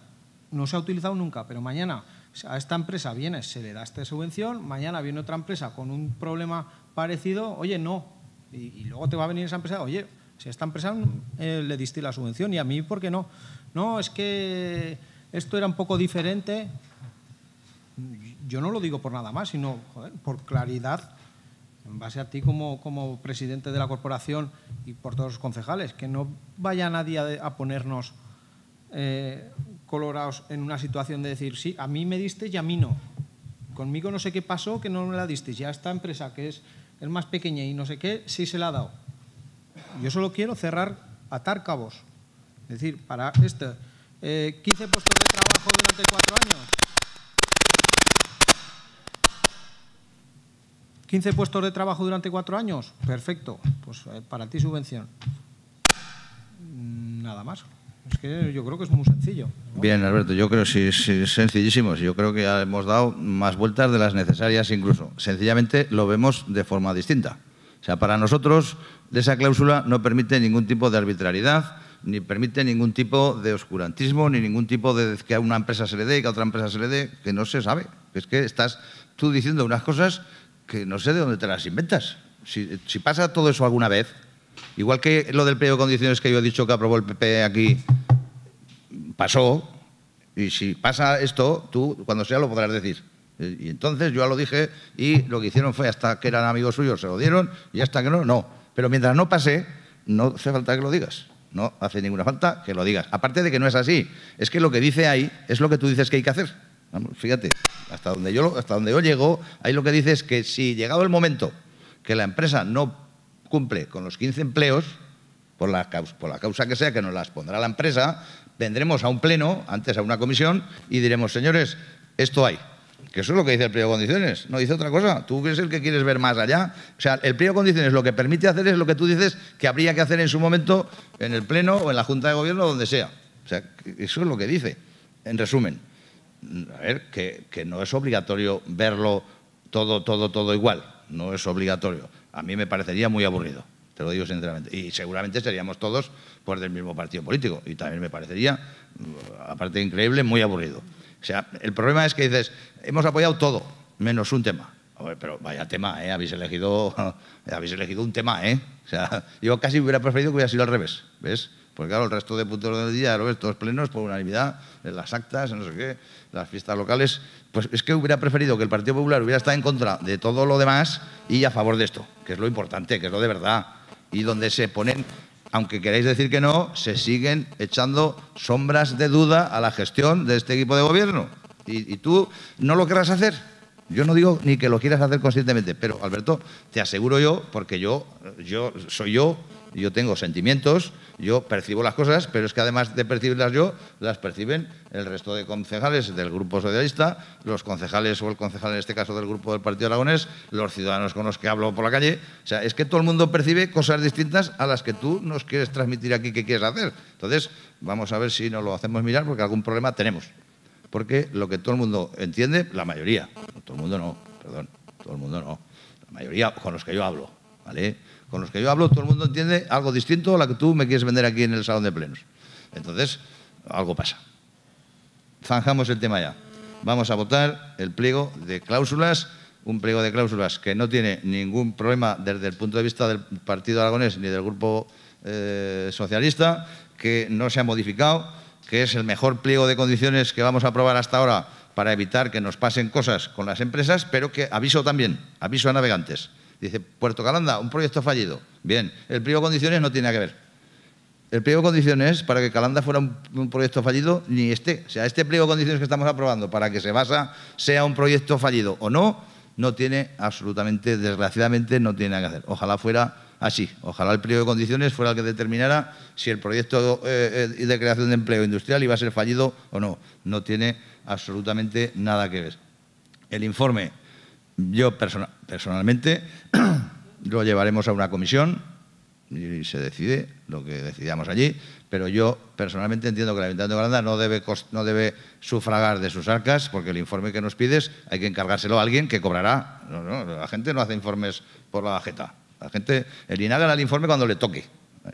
no se ha utilizado nunca, pero mañana a esta empresa viene, se le da esta subvención, mañana viene otra empresa con un problema parecido, oye, no. Y, luego te va a venir esa empresa, oye, si a esta empresa eh, le diste la subvención y a mí, ¿por qué no? No, es que esto era un poco diferente yo no lo digo por nada más, sino por claridad, en base a ti como, como, presidente de la corporación y por todos los concejales, que no vaya nadie a, ponernos eh, colorados en una situación de decir, sí, a mí me diste y a mí no. Conmigo no sé qué pasó, que no me la diste. Ya esta empresa que es, el más pequeña y no sé qué, sí se la ha dado. Yo solo quiero cerrar, atar cabos. Es decir, para este, 15 eh, puestos de trabajo durante cuatro años. ¿15 puestos de trabajo durante cuatro años? Perfecto, pues eh, para ti subvención. Mm, nada más. Es que yo creo que es muy sencillo. Bien, Alberto, yo creo que sí, es sencillísimo. Yo creo que hemos dado más vueltas de las necesarias incluso. Sencillamente lo vemos de forma distinta. O sea, para nosotros esa cláusula no permite ningún tipo de arbitrariedad, ni permite ningún tipo de oscurantismo, ni ningún tipo de que a una empresa se le dé y que a otra empresa se le dé, que no se sabe. Es que estás tú diciendo unas cosas que no sé de dónde te las inventas. Si, pasa todo eso alguna vez, igual que lo del periodo de condiciones que yo he dicho que aprobó el PP aquí, pasó, y si pasa esto, tú cuando sea lo podrás decir. Y entonces yo ya lo dije y lo que hicieron fue hasta que eran amigos suyos se lo dieron y hasta que no, no. Pero mientras no pase, no hace falta que lo digas. No hace ninguna falta que lo digas. Aparte de que no es así. Es que lo que dice ahí es lo que tú dices que hay que hacer. Fíjate, hasta donde, yo, hasta donde llego, ahí lo que dice es que si llegado el momento que la empresa no cumple con los 15 empleos, por la, causa, que sea que nos las pondrá la empresa, vendremos a un pleno, antes a una comisión, y diremos, señores, esto hay. Que eso es lo que dice el pliego de condiciones, no dice otra cosa. Tú eres el que quieres ver más allá. O sea, el pliego de condiciones lo que permite hacer es lo que tú dices que habría que hacer en su momento en el Pleno o en la Junta de Gobierno, donde sea. O sea, eso es lo que dice, en resumen a ver, que, no es obligatorio verlo todo, todo, todo igual. No es obligatorio. A mí me parecería muy aburrido, te lo digo sinceramente. Y seguramente seríamos todos pues, del mismo partido político. Y también me parecería, mm, aparte increíble, muy aburrido. O sea, el problema es que dices, hemos apoyado todo, menos un tema. pero vaya tema, ¿eh? Habéis elegido, habéis elegido un tema, ¿eh? O sea, yo casi hubiera preferido que hubiera sido al revés, ¿ves? Pues claro, el resto de puntos del día, los plenos, por unanimidad, en las actas, en no sé qué, las fiestas locales, pues es que hubiera preferido que el Partido Popular hubiera estado en contra de todo lo demás y a favor de esto, que es lo importante, que es lo de verdad. Y donde se ponen, aunque queráis decir que no, se siguen echando sombras de duda a la gestión de este equipo de gobierno. y, y tú no lo querrás hacer. Yo no digo ni que lo quieras hacer conscientemente, pero Alberto, te aseguro yo, porque yo, yo soy yo, yo tengo sentimientos, yo percibo las cosas, pero es que además de percibirlas yo, las perciben el resto de concejales del Grupo Socialista, los concejales o el concejal en este caso del Grupo del Partido Aragonés, los ciudadanos con los que hablo por la calle. O sea, es que todo el mundo percibe cosas distintas a las que tú nos quieres transmitir aquí que quieres hacer. Entonces, vamos a ver si nos lo hacemos mirar, porque algún problema tenemos. Porque lo que todo el mundo entiende, la mayoría, todo el mundo no, perdón, todo el mundo no, la mayoría con los que yo hablo, ¿vale? Con los que yo hablo, todo el mundo entiende algo distinto a lo que tú me quieres vender aquí en el salón de plenos. Entonces, algo pasa. Zanjamos el tema ya. Vamos a votar el pliego de cláusulas, un pliego de cláusulas que no tiene ningún problema desde el punto de vista del Partido Aragonés ni del Grupo eh, Socialista, que no se ha modificado que es el mejor pliego de condiciones que vamos a aprobar hasta ahora para evitar que nos pasen cosas con las empresas, pero que aviso también, aviso a navegantes. Dice, Puerto Calanda, un proyecto fallido. Bien, el pliego de condiciones no tiene nada que ver. El pliego de condiciones, para que Calanda fuera un, proyecto fallido, ni este. O sea, este pliego de condiciones que estamos aprobando para que se basa sea un proyecto fallido o no, no tiene absolutamente, desgraciadamente, no tiene nada que hacer. Ojalá fuera así. Ojalá el periodo de condiciones fuera el que determinara si el proyecto eh, eh, de creación de empleo industrial iba a ser fallido o no. No tiene absolutamente nada que ver. El informe, yo personalmente, lo llevaremos a una comisión y se decide lo que decidamos allí, pero yo personalmente entiendo que la Ayuntamiento de Granada no debe, sufragar de sus arcas, porque el informe que nos pides hay que encargárselo a alguien que cobrará. la gente no hace informes por la bajeta. La gente, el Inaga hará el informe cuando le toque.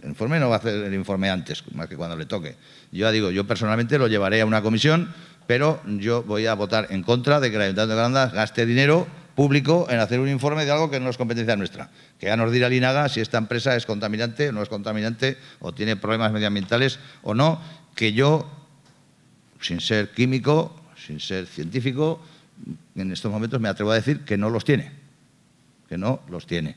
El informe no va a hacer el informe antes, más que cuando le toque. Yo digo, yo personalmente lo llevaré a una comisión, pero yo voy a votar en contra de que la Ayuntamiento de Granada gaste dinero público en hacer un informe de algo que no es competencia nuestra. Que ya nos dirá el INAGA si esta empresa es contaminante o no es contaminante o tiene problemas medioambientales o no, que yo, sin ser químico, sin ser científico, en estos momentos me atrevo a decir que no los tiene, que no los tiene.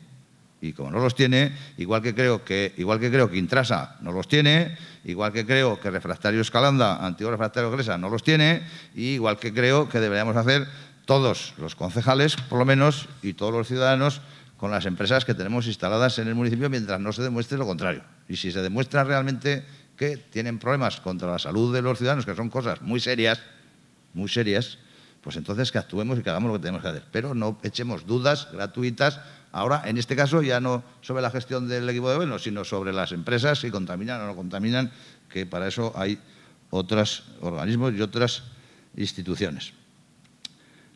Y como no los tiene, igual que creo que, igual que, creo que Intrasa no los tiene, igual que creo que Refractario Escalanda, Antiguo Refractario Gresa no los tiene, y igual que creo que deberíamos hacer todos los concejales, por lo menos, y todos los ciudadanos con las empresas que tenemos instaladas en el municipio mientras no se demuestre lo contrario. Y si se demuestra realmente que tienen problemas contra la salud de los ciudadanos, que son cosas muy serias, muy serias, pues entonces que actuemos y que hagamos lo que tenemos que hacer. Pero no echemos dudas gratuitas Ahora, en este caso, ya no sobre la gestión del equipo de gobierno, sino sobre las empresas, si contaminan o no contaminan, que para eso hay otros organismos y otras instituciones.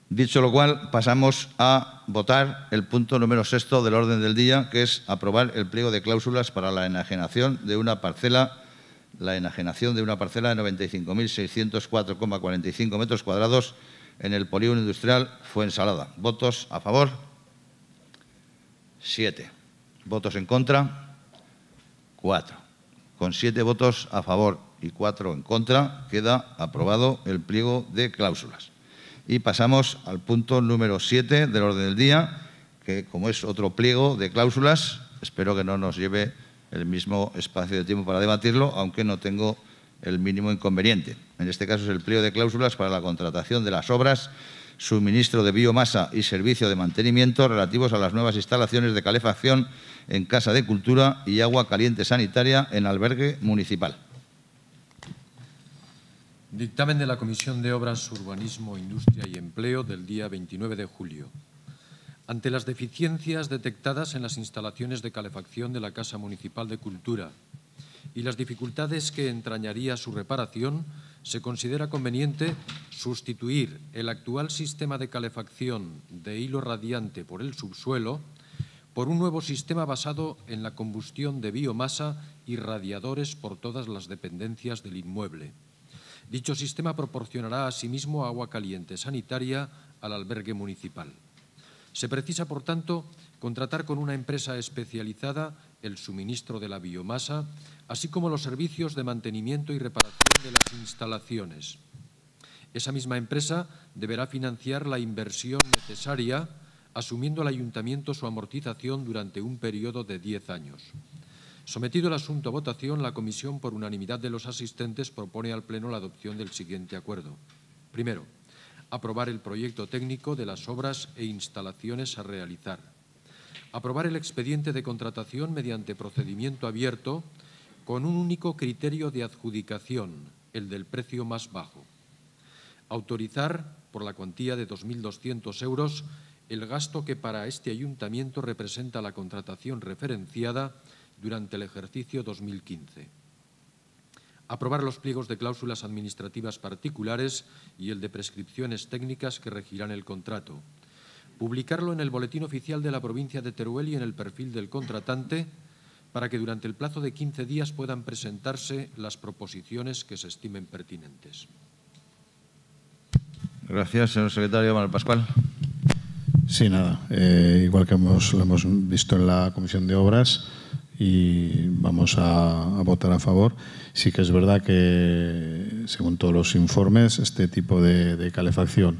Dicho lo cual, pasamos a votar el punto número sexto del orden del día, que es aprobar el pliego de cláusulas para la enajenación de una parcela la enajenación de una parcela de 95.604,45 metros cuadrados en el polígono industrial Fuensalada. ¿Votos a favor? 7. Votos en contra, Cuatro. Con siete votos a favor y cuatro en contra, queda aprobado el pliego de cláusulas. Y pasamos al punto número siete del orden del día, que como es otro pliego de cláusulas, espero que no nos lleve el mismo espacio de tiempo para debatirlo, aunque no tengo el mínimo inconveniente. En este caso es el pliego de cláusulas para la contratación de las obras suministro de biomasa y servicio de mantenimiento relativos a las nuevas instalaciones de calefacción en Casa de Cultura y agua caliente sanitaria en albergue municipal. Dictamen de la Comisión de Obras, Urbanismo, Industria y Empleo del día 29 de julio. Ante las deficiencias detectadas en las instalaciones de calefacción de la Casa Municipal de Cultura y las dificultades que entrañaría su reparación, se considera conveniente sustituir el actual sistema de calefacción de hilo radiante por el subsuelo por un nuevo sistema basado en la combustión de biomasa y radiadores por todas las dependencias del inmueble. Dicho sistema proporcionará asimismo agua caliente sanitaria al albergue municipal. Se precisa, por tanto, contratar con una empresa especializada el suministro de la biomasa, así como los servicios de mantenimiento y reparación de las instalaciones. Esa misma empresa deberá financiar la inversión necesaria, asumiendo al ayuntamiento su amortización durante un periodo de 10 años. Sometido el asunto a votación, la comisión, por unanimidad de los asistentes, propone al Pleno la adopción del siguiente acuerdo. Primero, aprobar el proyecto técnico de las obras e instalaciones a realizar aprobar el expediente de contratación mediante procedimiento abierto con un único criterio de adjudicación, el del precio más bajo. Autorizar, por la cuantía de 2.200 euros, el gasto que para este ayuntamiento representa la contratación referenciada durante el ejercicio 2015. Aprobar los pliegos de cláusulas administrativas particulares y el de prescripciones técnicas que regirán el contrato publicarlo en el Boletín Oficial de la Provincia de Teruel y en el perfil del contratante para que durante el plazo de 15 días puedan presentarse las proposiciones que se estimen pertinentes. Gracias, señor secretario. Manuel Pascual. Sí, nada. Eh, igual que lo hemos visto en la Comisión de Obras y vamos a, votar a favor. Sí que es verdad que, según todos los informes, este tipo de calefacción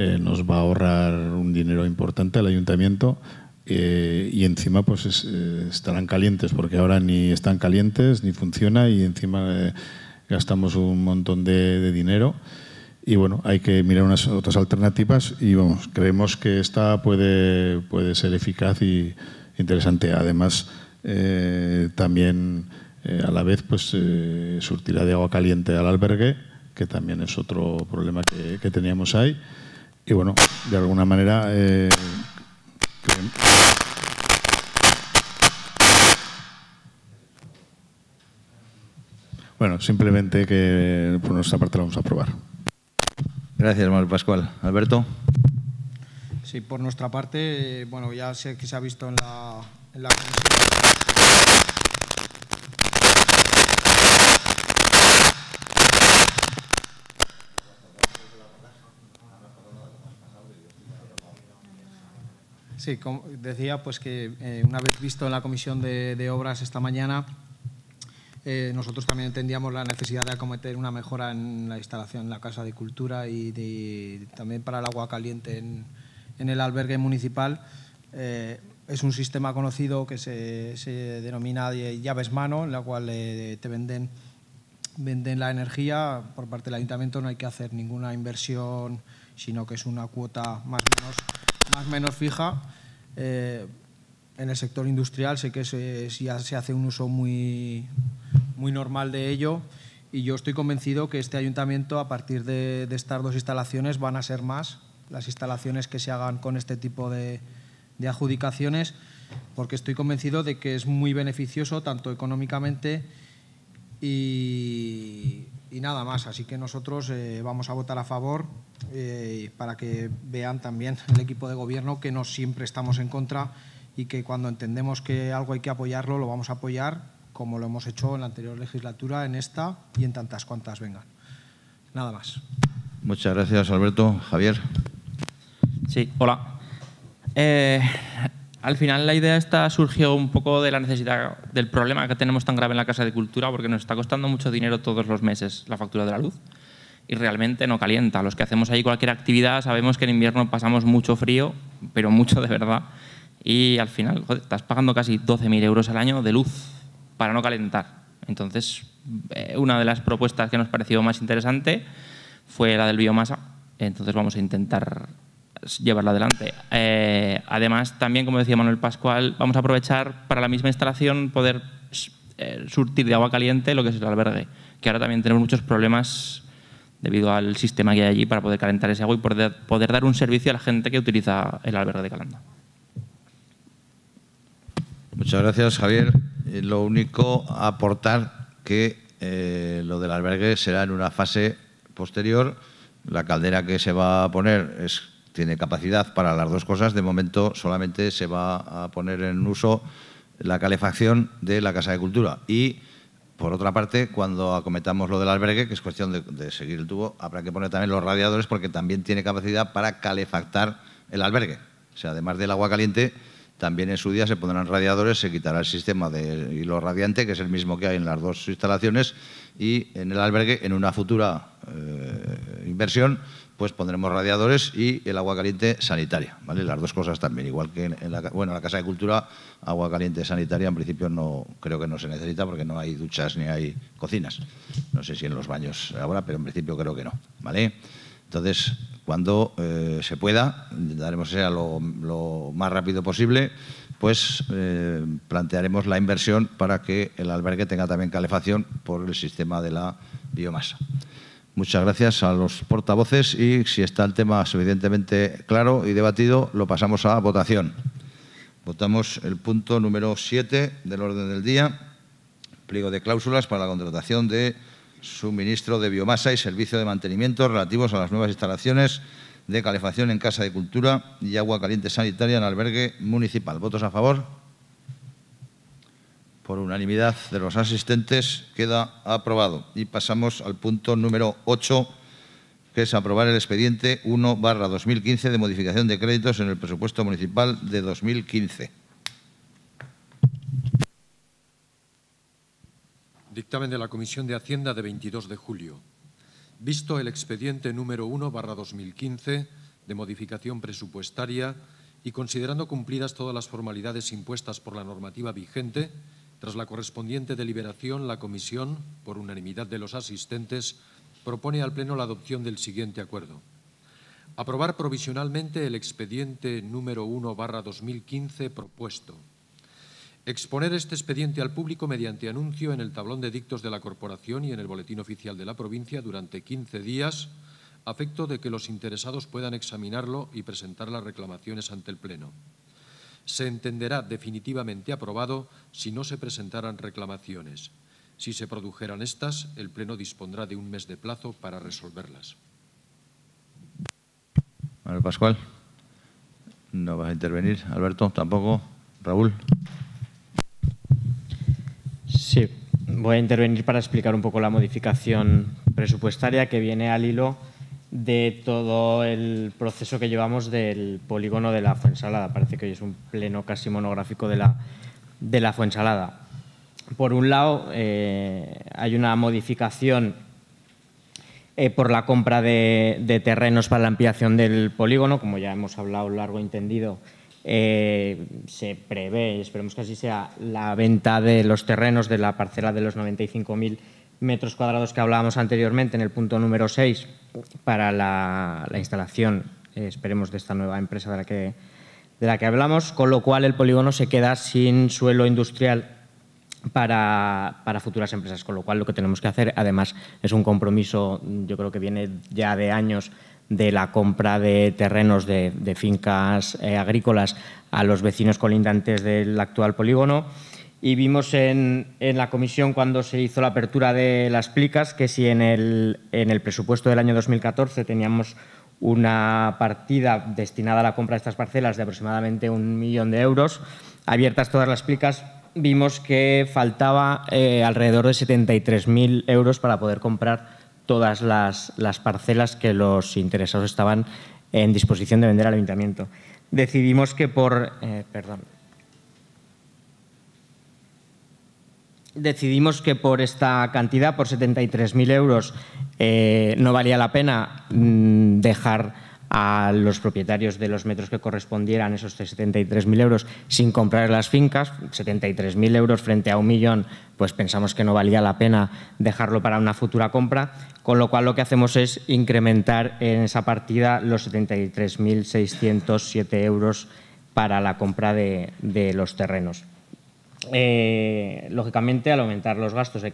eh, nos va a ahorrar un dinero importante al ayuntamiento eh, y encima pues eh, estarán calientes porque ahora ni están calientes ni funciona y encima gastamos un montón de, dinero y bueno hay que mirar unas otras alternativas y creemos que esta puede ser eficaz y interesante además también a la vez pues surtirá de agua caliente al albergue que también es otro problema que teníamos ahí y bueno, de alguna manera... Eh, bueno, simplemente que por nuestra parte lo vamos a aprobar. Gracias, Manuel Pascual. Alberto. Sí, por nuestra parte, eh, bueno, ya sé que se ha visto en la, en la Sí, decía pues que eh, una vez visto en la Comisión de, Obras esta mañana, eh, nosotros también entendíamos la necesidad de acometer una mejora en la instalación en la Casa de Cultura y también para el agua caliente en, el albergue municipal. Eh, es un sistema conocido que se, denomina llaves mano, en la cual te venden, venden la energía. Por parte del ayuntamiento no hay que hacer ninguna inversión, sino que es una cuota más o más menos fija eh, en el sector industrial sé que se, hace un uso muy, muy normal de ello y yo estoy convencido que este ayuntamiento, a partir de, estas dos instalaciones, van a ser más las instalaciones que se hagan con este tipo de adjudicaciones, porque estoy convencido de que es muy beneficioso tanto económicamente y y nada más. Así que nosotros eh, vamos a votar a favor eh, para que vean también el equipo de gobierno que no siempre estamos en contra y que cuando entendemos que algo hay que apoyarlo, lo vamos a apoyar, como lo hemos hecho en la anterior legislatura, en esta y en tantas cuantas vengan. Nada más. Muchas gracias, Alberto. Javier. Sí, hola. Eh, al final la idea esta surgió un poco de la necesidad, del problema que tenemos tan grave en la Casa de Cultura, porque nos está costando mucho dinero todos los meses la factura de la luz y realmente no calienta. Los que hacemos ahí cualquier actividad sabemos que en invierno pasamos mucho frío, pero mucho de verdad, y al final joder, estás pagando casi 12.000 euros al año de luz para no calentar. Entonces, eh, una de las propuestas que nos pareció más interesante fue la del biomasa, entonces vamos a intentar llevarla adelante. Eh, además, también, como decía Manuel Pascual, vamos a aprovechar para la misma instalación poder eh, surtir de agua caliente lo que es el albergue, que ahora también tenemos muchos problemas debido al sistema que hay allí para poder calentar ese agua y poder, poder dar un servicio a la gente que utiliza el albergue de Calanda. Muchas gracias, Javier. Eh, lo único a aportar que lo del albergue será en una fase posterior. La caldera que se va a poner es tiene capacidad para las dos cosas. De momento solamente se va a poner en uso la calefacción de la Casa de Cultura. Y, por otra parte, cuando acometamos lo del albergue, que es cuestión de, seguir el tubo, habrá que poner también los radiadores porque también tiene capacidad para calefactar el albergue. O sea, además del agua caliente, también en su día se pondrán radiadores, se quitará el sistema de hilo radiante, que es el mismo que hay en las dos instalaciones, y en el albergue, en una futura eh, inversión, pues pondremos radiadores y el agua caliente sanitaria, ¿vale? Las dos cosas también, igual que en la, la Casa de Cultura, agua caliente sanitaria en principio no creo que no se necesita porque no hay duchas ni hay cocinas. No sé si en los baños ahora, pero en principio creo que no, ¿vale? Entonces, cuando eh, se pueda, daremos sea lo, más rápido posible, pues eh, plantearemos la inversión para que el albergue tenga también calefacción por el sistema de la biomasa. Muchas gracias a los portavoces y si está el tema suficientemente claro y debatido, lo pasamos a votación. Votamos el punto número 7 del orden del día, pliego de cláusulas para la contratación de suministro de biomasa y servicio de mantenimiento relativos a las nuevas instalaciones de calefacción en Casa de Cultura y agua caliente sanitaria en albergue municipal. ¿Votos a favor? por unanimidad de los asistentes, queda aprobado. Y pasamos al punto número 8, que es aprobar el expediente 1 2015 de modificación de créditos en el presupuesto municipal de 2015. Dictamen de la Comisión de Hacienda de 22 de julio. Visto el expediente número 1 2015 de modificación presupuestaria y considerando cumplidas todas las formalidades impuestas por la normativa vigente, tras la correspondiente deliberación, la Comisión, por unanimidad de los asistentes, propone al Pleno la adopción del siguiente acuerdo. Aprobar provisionalmente el expediente número 1-2015 propuesto. Exponer este expediente al público mediante anuncio en el tablón de dictos de la Corporación y en el Boletín Oficial de la Provincia durante 15 días, a efecto de que los interesados puedan examinarlo y presentar las reclamaciones ante el Pleno se entenderá definitivamente aprobado si no se presentaran reclamaciones. Si se produjeran estas, el Pleno dispondrá de un mes de plazo para resolverlas. Manuel Pascual, no vas a intervenir. Alberto, tampoco. Raúl. Sí, voy a intervenir para explicar un poco la modificación presupuestaria que viene al hilo de todo el proceso que llevamos del polígono de la Fuensalada. Parece que hoy es un pleno casi monográfico de la, de Fuensalada. Por un lado, eh, hay una modificación eh, por la compra de, terrenos para la ampliación del polígono, como ya hemos hablado largo entendido, eh, se prevé, esperemos que así sea, la venta de los terrenos de la parcela de los 95.000 metros cuadrados que hablábamos anteriormente en el punto número 6 para la, instalación, eh, esperemos, de esta nueva empresa de la, que, de la que hablamos, con lo cual el polígono se queda sin suelo industrial para, futuras empresas, con lo cual lo que tenemos que hacer, además, es un compromiso, yo creo que viene ya de años de la compra de terrenos de, fincas eh, agrícolas a los vecinos colindantes del actual polígono y vimos en, en, la comisión cuando se hizo la apertura de las plicas que si en el, en el presupuesto del año 2014 teníamos una partida destinada a la compra de estas parcelas de aproximadamente un millón de euros, abiertas todas las plicas, vimos que faltaba eh, alrededor de 73.000 euros para poder comprar todas las, parcelas que los interesados estaban en disposición de vender al ayuntamiento. Decidimos que por... Eh, perdón. decidimos que por esta cantidad, por 73.000 euros, eh, no valía la pena mm, dejar a los propietarios de los metros que correspondieran esos 73.000 euros sin comprar las fincas, 73.000 euros frente a un millón, pues pensamos que no valía la pena dejarlo para una futura compra, con lo cual lo que hacemos es incrementar en esa partida los 73.607 euros para la compra de los terrenos. Eh, lógicamente al aumentar los gastos hay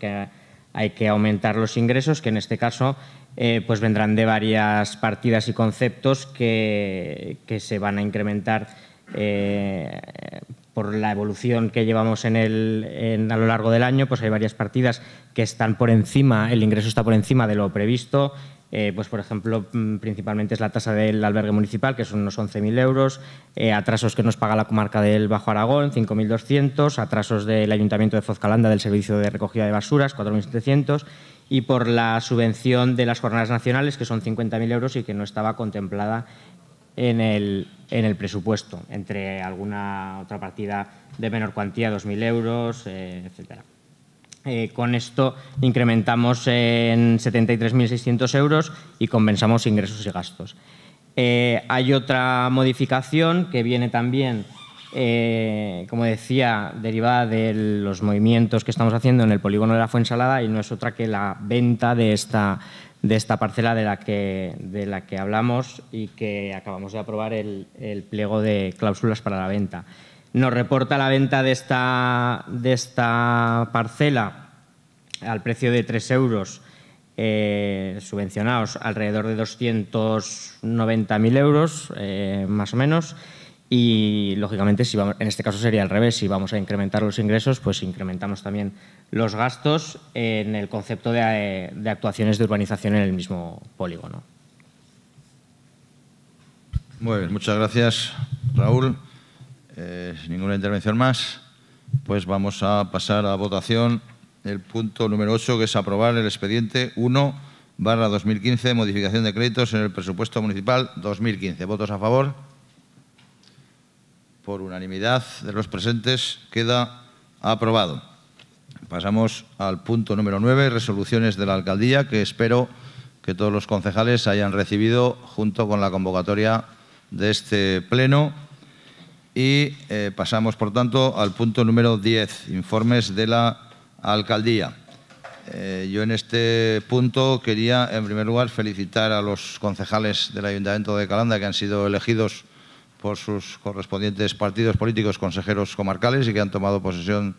que, aumentar los ingresos, que en este caso eh, pues vendrán de varias partidas y conceptos que, se van a incrementar eh, por la evolución que llevamos en el, a lo largo del año, pues hay varias partidas que están por encima, el ingreso está por encima de lo previsto, eh, pues por ejemplo, mm, principalmente es la tasa del albergue municipal, que son unos 11.000 euros, eh, atrasos que nos paga la comarca del Bajo Aragón, 5.200, atrasos del Ayuntamiento de Fozcalanda del servicio de recogida de basuras, 4.700, y por la subvención de las jornadas nacionales, que son 50.000 euros y que no estaba contemplada en el, presupuesto, entre alguna otra partida de menor cuantía, 2.000 euros, eh, etcétera. Eh, con esto incrementamos en 73.600 euros y compensamos ingresos y gastos. Eh, hay otra modificación que viene también, eh, como decía, derivada de los movimientos que estamos haciendo en el polígono de la Fuensalada y no es otra que la venta de esta, parcela de la, que, hablamos y que acabamos de aprobar el, el pliego de cláusulas para la venta. Nos reporta la venta de esta, de esta parcela al precio de 3 euros, eh, subvencionados alrededor de 290.000 euros, eh, más o menos. Y lógicamente, si en este caso sería al revés, si vamos a incrementar los ingresos, pues incrementamos también los gastos en el concepto de, de actuaciones de urbanización en el mismo polígono. Muy bien, muchas gracias, Raúl. Eh, sin ninguna intervención más, pues vamos a pasar a votación el punto número 8, que es aprobar el expediente 1 barra 2015, modificación de créditos en el presupuesto municipal 2015. ¿Votos a favor? Por unanimidad de los presentes, queda aprobado. Pasamos al punto número 9, resoluciones de la alcaldía, que espero que todos los concejales hayan recibido junto con la convocatoria de este pleno y eh, pasamos, por tanto, al punto número 10, informes de la alcaldía. Eh, yo en este punto quería, en primer lugar, felicitar a los concejales del Ayuntamiento de Calanda que han sido elegidos por sus correspondientes partidos políticos, consejeros comarcales y que han tomado posesión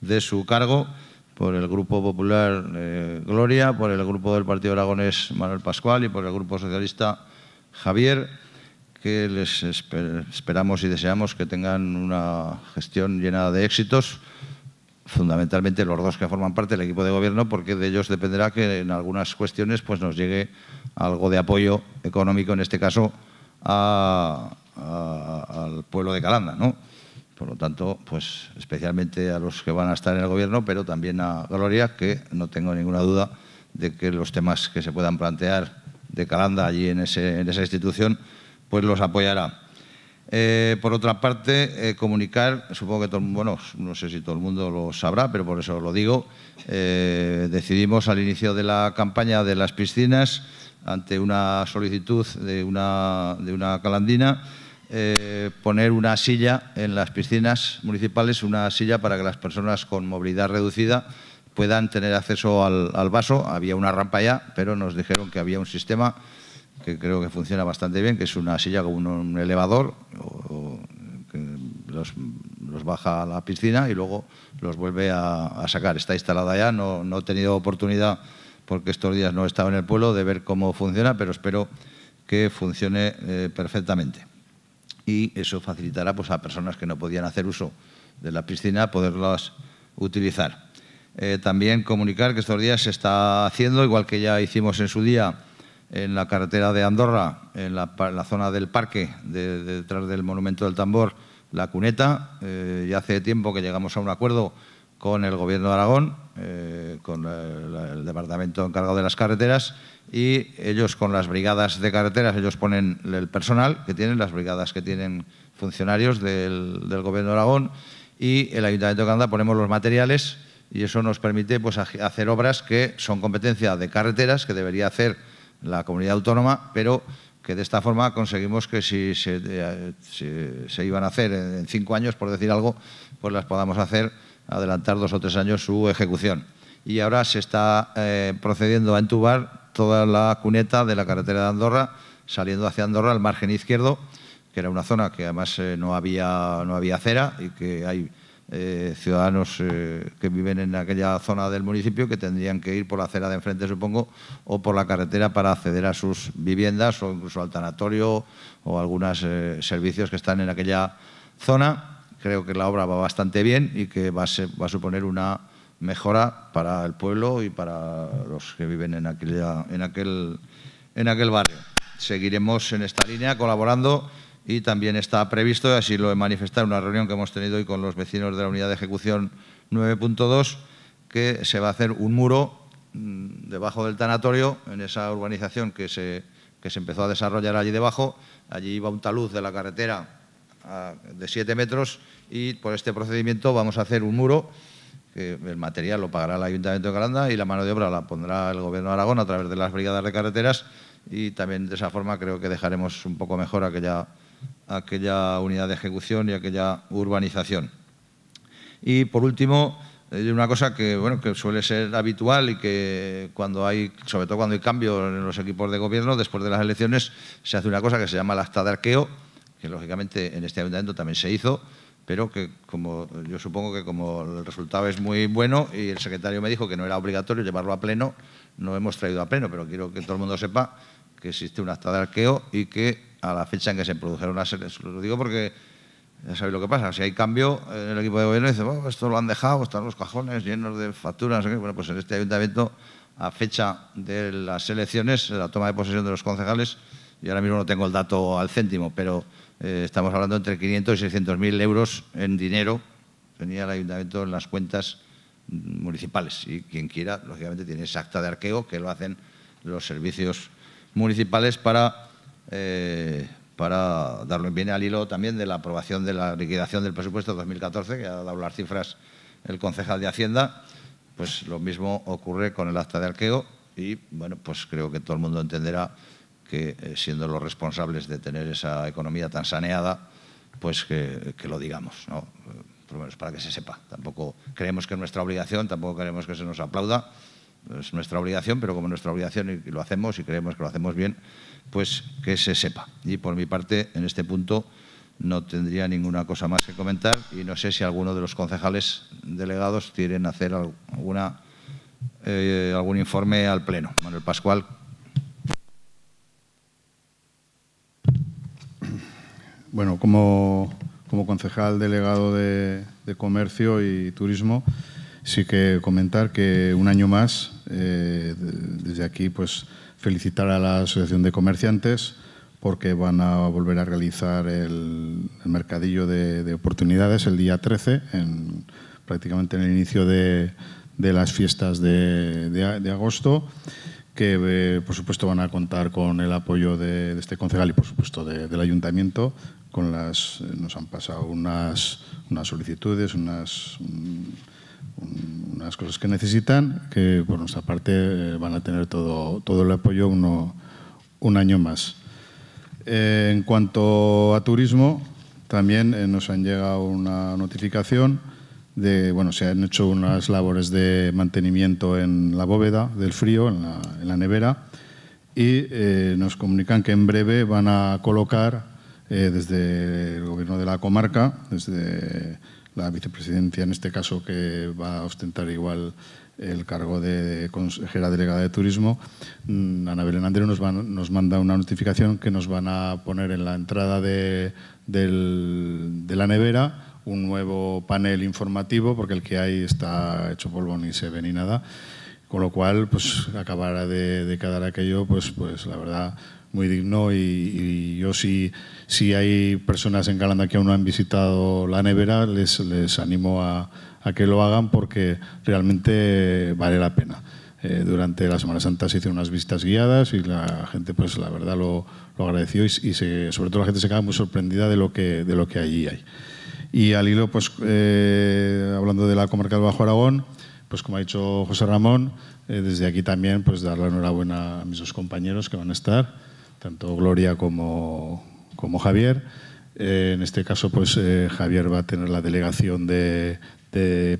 de su cargo por el Grupo Popular eh, Gloria, por el Grupo del Partido Aragonés Manuel Pascual y por el Grupo Socialista Javier que les esperamos y deseamos que tengan una gestión llena de éxitos, fundamentalmente los dos que forman parte del equipo de gobierno, porque de ellos dependerá que en algunas cuestiones pues, nos llegue algo de apoyo económico, en este caso, al pueblo de Calanda. ¿no? Por lo tanto, pues especialmente a los que van a estar en el gobierno, pero también a Gloria, que no tengo ninguna duda de que los temas que se puedan plantear de Calanda allí en, en esa institución pues los apoyará. Eh, por otra parte, eh, comunicar, supongo que todo, bueno, no sé si todo el mundo lo sabrá, pero por eso lo digo, eh, decidimos al inicio de la campaña de las piscinas, ante una solicitud de una, calandina, poner una silla en las piscinas municipales, una silla para que las personas con movilidad reducida puedan tener acceso al, al vaso. Había una rampa ya, pero nos dijeron que había un sistema que creo que funciona bastante bien, que es una silla con un, elevador, que los, baja a la piscina y luego los vuelve a, sacar. Está instalada ya, no, no, he tenido oportunidad, porque estos días no he estado en el pueblo, de ver cómo funciona, pero espero que funcione eh, perfectamente. Y eso facilitará pues, a personas que no podían hacer uso de la piscina poderlas utilizar. Eh, también comunicar que estos días se está haciendo, igual que ya hicimos en su día en la carretera de Andorra, en la, zona del parque, detrás del Monumento del Tambor, la cuneta. Eh, ya hace tiempo que llegamos a un acuerdo con el Gobierno de Aragón, eh, con el, departamento encargado de las carreteras y ellos con las brigadas de carreteras, ellos ponen el personal que tienen, las brigadas que tienen funcionarios del, Gobierno de Aragón y el Ayuntamiento de Canadá ponemos los materiales y eso nos permite pues, hacer obras que son competencia de carreteras que debería hacer la comunidad autónoma, pero que de esta forma conseguimos que si se, eh, iban a hacer en cinco años, por decir algo, pues las podamos hacer, adelantar dos o tres años su ejecución. Y ahora se está eh, procediendo a entubar toda la cuneta de la carretera de Andorra, saliendo hacia Andorra, al margen izquierdo, que era una zona que además eh, no, había, no había acera y que hay eh, ciudadanos eh, que viven en aquella zona del municipio que tendrían que ir por la acera de enfrente, supongo, o por la carretera para acceder a sus viviendas o incluso al tanatorio o algunos eh, servicios que están en aquella zona. Creo que la obra va bastante bien y que va a, va a suponer una mejora para el pueblo y para los que viven en, aquella, en, aquel, en aquel barrio. Seguiremos en esta línea colaborando y también está previsto, así lo he manifestado en una reunión que hemos tenido hoy con los vecinos de la unidad de ejecución 9.2, que se va a hacer un muro mm, debajo del tanatorio, en esa urbanización que se, que se empezó a desarrollar allí debajo. Allí iba un talud de la carretera de siete metros y por este procedimiento vamos a hacer un muro que el material lo pagará el Ayuntamiento de Calanda y la mano de obra la pondrá el Gobierno de Aragón a través de las brigadas de carreteras y también de esa forma creo que dejaremos un poco mejor aquella aquella unidad de ejecución y aquella urbanización. Y por último, eh, una cosa que, bueno, que suele ser habitual y que cuando hay, sobre todo cuando hay cambio en los equipos de gobierno, después de las elecciones se hace una cosa que se llama la acta de arqueo, que lógicamente en este ayuntamiento también se hizo, pero que como yo supongo que como el resultado es muy bueno y el secretario me dijo que no era obligatorio llevarlo a pleno, no hemos traído a pleno, pero quiero que todo el mundo sepa que existe un acta de arqueo y que a la fecha en que se produjeron las elecciones. Lo digo porque ya sabéis lo que pasa. Si hay cambio en el equipo de gobierno, dice, esto lo han dejado, están los cajones llenos de facturas. Bueno, pues en este ayuntamiento, a fecha de las elecciones, la toma de posesión de los concejales, y ahora mismo no tengo el dato al céntimo, pero eh, estamos hablando entre 500 y 600 mil euros en dinero tenía el ayuntamiento en las cuentas municipales. Y quien quiera, lógicamente, tiene esa acta de arqueo que lo hacen los servicios municipales para eh, para darlo bien al hilo también de la aprobación de la liquidación del presupuesto 2014, que ha dado las cifras el concejal de Hacienda, pues lo mismo ocurre con el acta de arqueo y bueno, pues creo que todo el mundo entenderá que eh, siendo los responsables de tener esa economía tan saneada, pues que, lo digamos, ¿no? Eh, por lo menos para que se sepa. Tampoco creemos que es nuestra obligación, tampoco queremos que se nos aplauda, es nuestra obligación, pero como nuestra obligación y lo hacemos y creemos que lo hacemos bien, pues que se sepa. Y por mi parte, en este punto no tendría ninguna cosa más que comentar y no sé si alguno de los concejales delegados quieren hacer alguna, eh, algún informe al Pleno. Manuel Pascual. Bueno, como, como concejal delegado de, de Comercio y Turismo, sí que comentar que un año más eh, desde aquí, pues felicitar a la Asociación de Comerciantes porque van a volver a realizar el, mercadillo de, oportunidades el día 13, en, prácticamente en el inicio de, las fiestas de, agosto que eh, por supuesto van a contar con el apoyo de, este concejal y por supuesto del ayuntamiento. Con las, eh, nos han pasado unas, unas solicitudes, unas, unas cosas que necesitan, que por nuestra parte eh, van a tener todo, todo el apoyo uno, un año más. Eh, en cuanto a turismo, también eh, nos han llegado una notificación de, bueno, se han hecho unas labores de mantenimiento en la bóveda del frío, en la, nevera, y nos comunican que en breve van a colocar desde el gobierno de la comarca, desde la vicepresidencia, en este caso, que va a ostentar igual el cargo de consejera delegada de turismo, mm, Ana Belén Andrés nos, nos manda una notificación que nos van a poner en la entrada de, la nevera un nuevo panel informativo, porque el que hay está hecho polvo, ni se ve ni nada. Con lo cual, pues acabará de, de quedar aquello, pues, pues la verdad, muy digno y, yo si, si hay personas en Calanda que aún no han visitado la nevera, les, les animo a, a que lo hagan porque realmente vale la pena. Eh, durante la Semana Santa se hicieron unas visitas guiadas y la gente, pues la verdad, lo, lo agradeció y, sobre todo la gente se queda muy sorprendida de lo que, de lo que allí hay. Y al hilo, pues eh, hablando de la comarca del Bajo Aragón, pues como ha dicho José Ramón, eh, desde aquí también pues dar la enhorabuena a mis dos compañeros que van a estar tanto Gloria como, Javier. Eh, en este caso, pues eh, Javier va a tener la delegación de,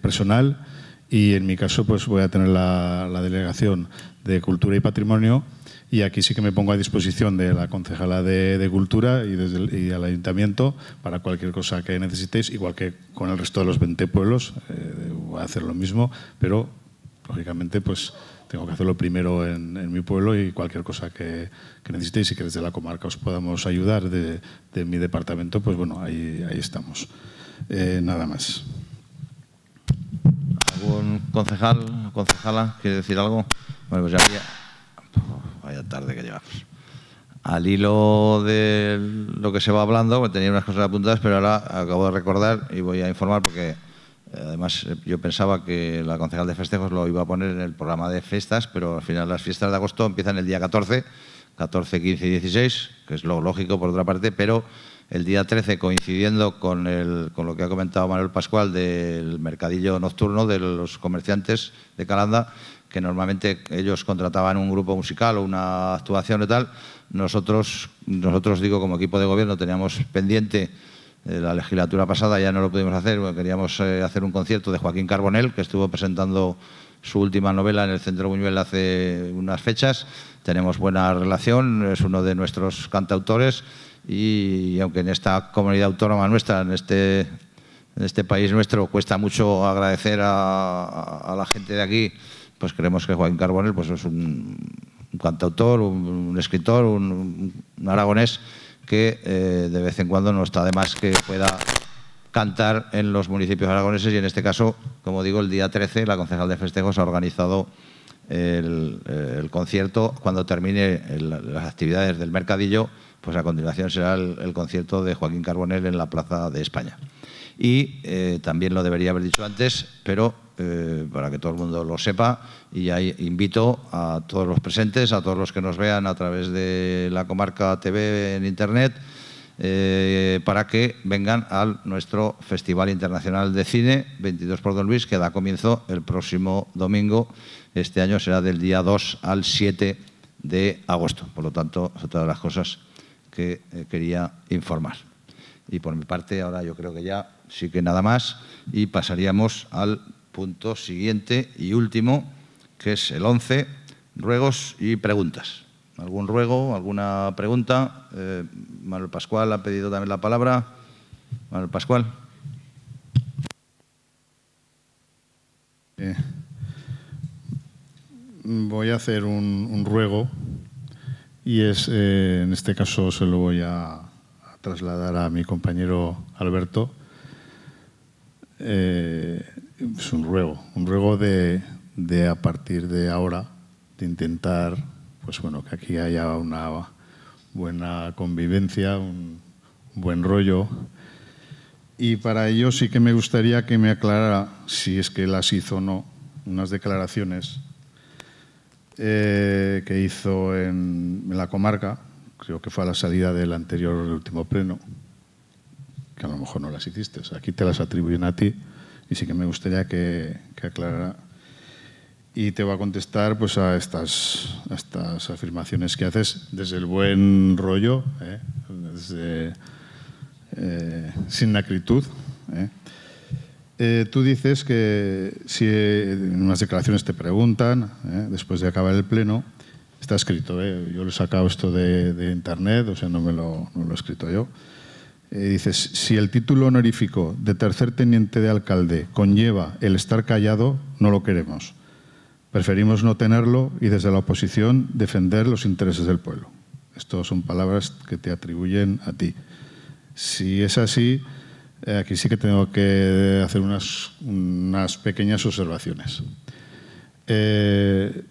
personal y en mi caso, pues voy a tener la, delegación de Cultura y Patrimonio. Y aquí sí que me pongo a disposición de la concejala de, Cultura y, desde al Ayuntamiento para cualquier cosa que necesitéis, igual que con el resto de los 20 pueblos, eh, voy a hacer lo mismo, pero lógicamente, pues tengo que hacerlo primero en, mi pueblo y cualquier cosa que, necesitéis y que desde la comarca os podamos ayudar de, mi departamento, pues bueno, ahí, ahí estamos. Eh, nada más. ¿Algún concejal, concejala, quiere decir algo? Bueno, pues ya había... Vaya tarde que llevamos al hilo de lo que se va hablando, pues tenía unas cosas apuntadas, pero ahora acabo de recordar y voy a informar porque eh, además, eh, yo pensaba que la concejal de festejos lo iba a poner en el programa de fiestas, pero al final las fiestas de agosto empiezan el día 14, 14, 15 y 16, que es lo lógico por otra parte, pero el día 13, coincidiendo con, lo que ha comentado Manuel Pascual del mercadillo nocturno de los comerciantes de Calanda, que normalmente ellos contrataban un grupo musical o una actuación y tal, nosotros, nosotros digo, como equipo de gobierno teníamos pendiente eh, la legislatura pasada ya no lo pudimos hacer, queríamos eh, hacer un concierto de Joaquín Carbonell, que estuvo presentando su última novela en el Centro Buñuel hace unas fechas. Tenemos buena relación, es uno de nuestros cantautores y, aunque en esta comunidad autónoma nuestra, en este, en este país nuestro, cuesta mucho agradecer a, la gente de aquí, pues creemos que Joaquín Carbonell pues, es un, cantautor, un, escritor, un aragonés que eh, de vez en cuando no está de más que pueda cantar en los municipios aragoneses y en este caso, como digo, el día 13 la concejal de festejos ha organizado el, concierto cuando termine las actividades del mercadillo, pues a continuación será el, concierto de Joaquín Carbonell en la Plaza de España. Y eh, también lo debería haber dicho antes, pero eh, para que todo el mundo lo sepa. Y ahí invito a todos los presentes, a todos los que nos vean a través de la comarca TV en Internet, eh, para que vengan al nuestro Festival Internacional de Cine 22 por Don Luis, que da comienzo el próximo domingo. Este año será del día 2 al 7 de agosto. Por lo tanto, son todas las cosas que eh, quería informar. Y por mi parte, ahora yo creo que ya sí que nada más y pasaríamos al punto siguiente y último, que es el 11, ruegos y preguntas. ¿Algún ruego, alguna pregunta? Eh, Manuel Pascual ha pedido también la palabra. Manuel Pascual. Eh, voy a hacer un, ruego y es, eh, en este caso se lo voy a, trasladar a mi compañero Alberto es un ruego, un ruego de, a partir de ahora, de intentar, pues bueno, que aquí haya una buena convivencia, un buen rollo. Y para ello sí que me gustaría que me aclarara, si es que las hizo o no, unas declaraciones eh, que hizo en, la comarca, creo que fue a la salida del anterior, último pleno, que a lo mejor no las hiciste, aquí te las atribuyen a ti y sí que me gustaría que, que aclarara. Y te voy a contestar pues, a, estas, estas afirmaciones que haces desde el buen rollo, ¿eh? Eh, sin acritud. ¿eh? tú dices que si en unas declaraciones te preguntan, después de acabar el pleno, está escrito, yo lo he sacado esto de, de internet, o sea, no me lo, no lo he escrito yo. Eh, dices, si el título honorífico de tercer teniente de alcalde conlleva el estar callado, no lo queremos. Preferimos no tenerlo y desde la oposición defender los intereses del pueblo. Estas son palabras que te atribuyen a ti. Si es así, eh, aquí sí que tengo que hacer unas, pequeñas observaciones. Eh,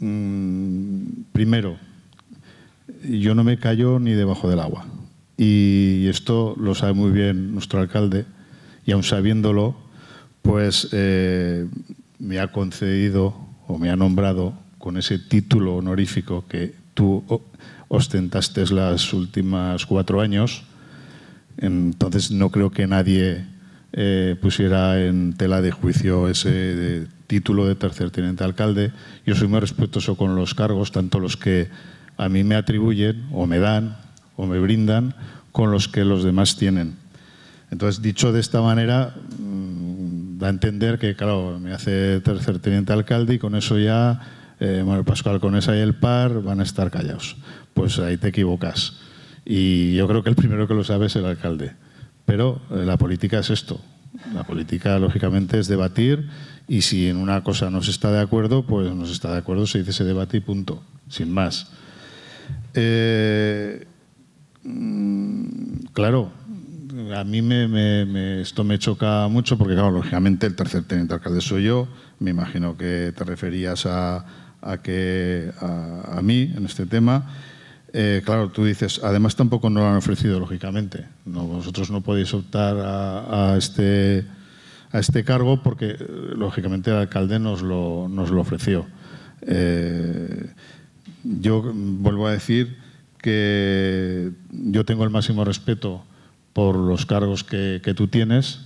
mm, primero, yo no me callo ni debajo del agua. Y esto lo sabe muy bien nuestro alcalde y aun sabiéndolo, pues eh, me ha concedido o me ha nombrado con ese título honorífico que tú ostentaste las últimas cuatro años. Entonces no creo que nadie eh, pusiera en tela de juicio ese eh, título de tercer teniente alcalde. Yo soy muy respetuoso con los cargos, tanto los que a mí me atribuyen o me dan, o me brindan con los que los demás tienen. Entonces, dicho de esta manera, mm, da a entender que, claro, me hace tercer teniente alcalde y con eso ya, eh, bueno, Pascual esa y el par van a estar callados. Pues ahí te equivocas. Y yo creo que el primero que lo sabe es el alcalde. Pero eh, la política es esto. La política, lógicamente, es debatir y si en una cosa no se está de acuerdo, pues no se está de acuerdo, se dice ese debate y punto, sin más. Eh, Claro, a mí me, esto me choca mucho porque, claro, lógicamente el tercer teniente alcalde soy yo. Me imagino que te referías a, que, a, mí en este tema. Eh, claro, tú dices, además tampoco nos lo han ofrecido, lógicamente. vosotros no podéis optar a, este, a este cargo porque, lógicamente, el alcalde nos lo, nos lo ofreció. Eh, yo vuelvo a decir que yo tengo el máximo respeto por los cargos que, que tú tienes.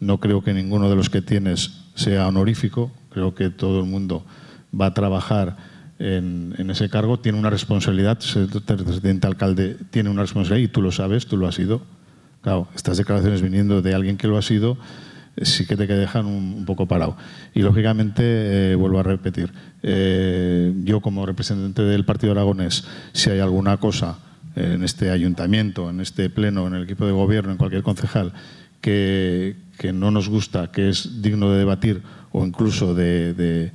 No creo que ninguno de los que tienes sea honorífico. Creo que todo el mundo va a trabajar en, en, ese cargo, tiene una responsabilidad, el presidente alcalde tiene una responsabilidad y tú lo sabes, tú lo has sido. Claro, estas declaraciones viniendo de alguien que lo ha sido, sí que te dejan un, poco parado. Y lógicamente, eh, vuelvo a repetir, eh, yo como representante del Partido Aragonés, si hay alguna cosa en este ayuntamiento, en este pleno, en el equipo de gobierno, en cualquier concejal, que, no nos gusta, que es digno de debatir o incluso de,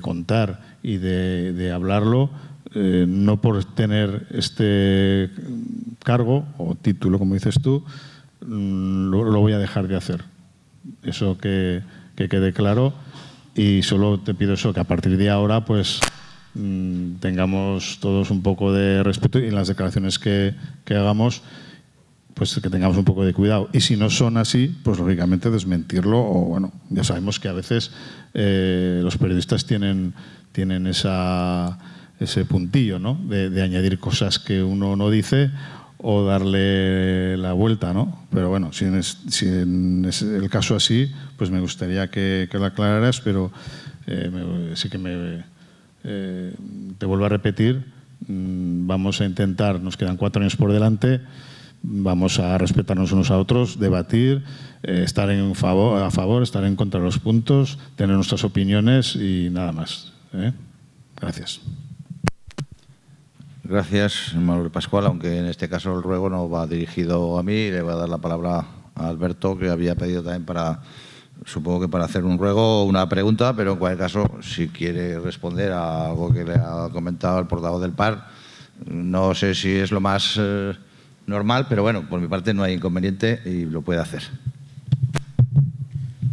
contar y de hablarlo, eh, no por tener este cargo o título, como dices tú, Mm, lo, voy a dejar de hacer. Eso que, quede claro y solo te pido eso, que a partir de ahora pues mm, tengamos todos un poco de respeto y en las declaraciones que, hagamos pues que tengamos un poco de cuidado. Y si no son así, pues lógicamente desmentirlo o bueno, ya sabemos que a veces eh, los periodistas tienen, tienen ese puntillo, ¿no? de añadir cosas que uno no dice o darle la vuelta, ¿no? Pero bueno, si si es el caso así, pues me gustaría que, lo aclararas, pero eh, sí que me, eh, te vuelvo a repetir, mm, vamos a intentar, nos quedan cuatro años por delante, vamos a respetarnos unos a otros, debatir, eh, estar en favor, a favor, estar en contra de los puntos, tener nuestras opiniones y nada más. Gracias. Gracias, Manuel Pascual, aunque en este caso el ruego no va dirigido a mí, le voy a dar la palabra a Alberto, que había pedido también para, supongo que para hacer un ruego o una pregunta, pero en cualquier caso, si quiere responder a algo que le ha comentado el portavoz del PAR, no sé si es lo más eh, normal, pero bueno, por mi parte no hay inconveniente y lo puede hacer.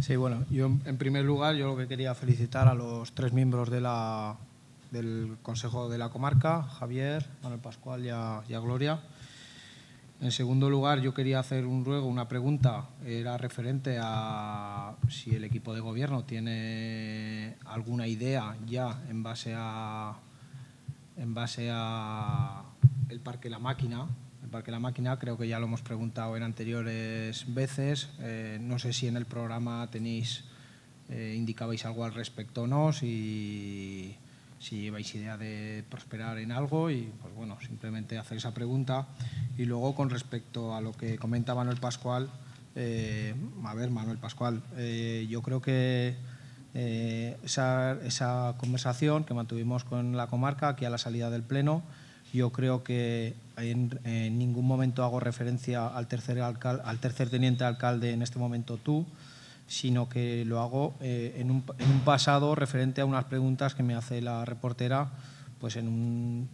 Sí, bueno, yo en primer lugar yo lo que quería felicitar a los tres miembros de la del Consejo de la Comarca, Javier, Manuel Pascual y a, Gloria. En segundo lugar, yo quería hacer un ruego, una pregunta. Era referente a si el equipo de gobierno tiene alguna idea ya en base a en base a el parque La Máquina. El parque La Máquina creo que ya lo hemos preguntado en anteriores veces. Eh, no sé si en el programa tenéis eh, indicabais algo al respecto o no. Si si lleváis idea de prosperar en algo y pues bueno, simplemente hacer esa pregunta. Y luego con respecto a lo que comenta Manuel Pascual, eh, a ver Manuel Pascual, eh, yo creo que eh, esa, conversación que mantuvimos con la comarca aquí a la salida del Pleno, yo creo que en, ningún momento hago referencia al tercer, alcal, al tercer teniente alcalde, en este momento tú, sino que lo hago eh, en, un, pasado referente a unas preguntas que me hace la reportera pues en un,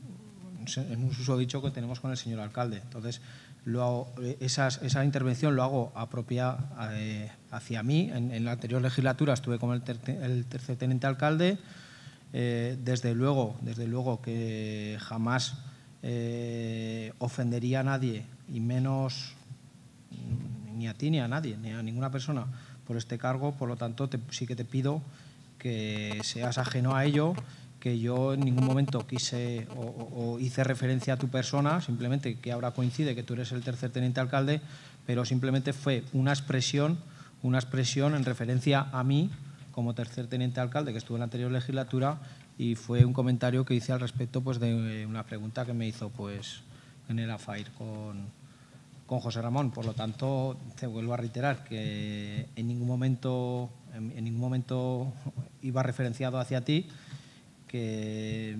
en un susodicho que tenemos con el señor alcalde. Entonces, eh, esa intervención lo hago apropia eh, hacia mí. En, la anterior legislatura estuve con el, tercer teniente alcalde. desde, luego, desde luego que jamás ofendería a nadie, y menos ni a ti ni a nadie, ni a ninguna persona por este cargo, por lo tanto sí que te pido que seas ajeno a ello, que yo en ningún momento quise o, hice referencia a tu persona, simplemente que ahora coincide que tú eres el tercer teniente alcalde, pero simplemente fue una expresión, una expresión en referencia a mí como tercer teniente alcalde que estuve en la anterior legislatura y fue un comentario que hice al respecto pues de una pregunta que me hizo pues en el AFAIR con, José Ramón. Por lo tanto, te vuelvo a reiterar que en ningún momento, en, ningún momento iba referenciado hacia ti, que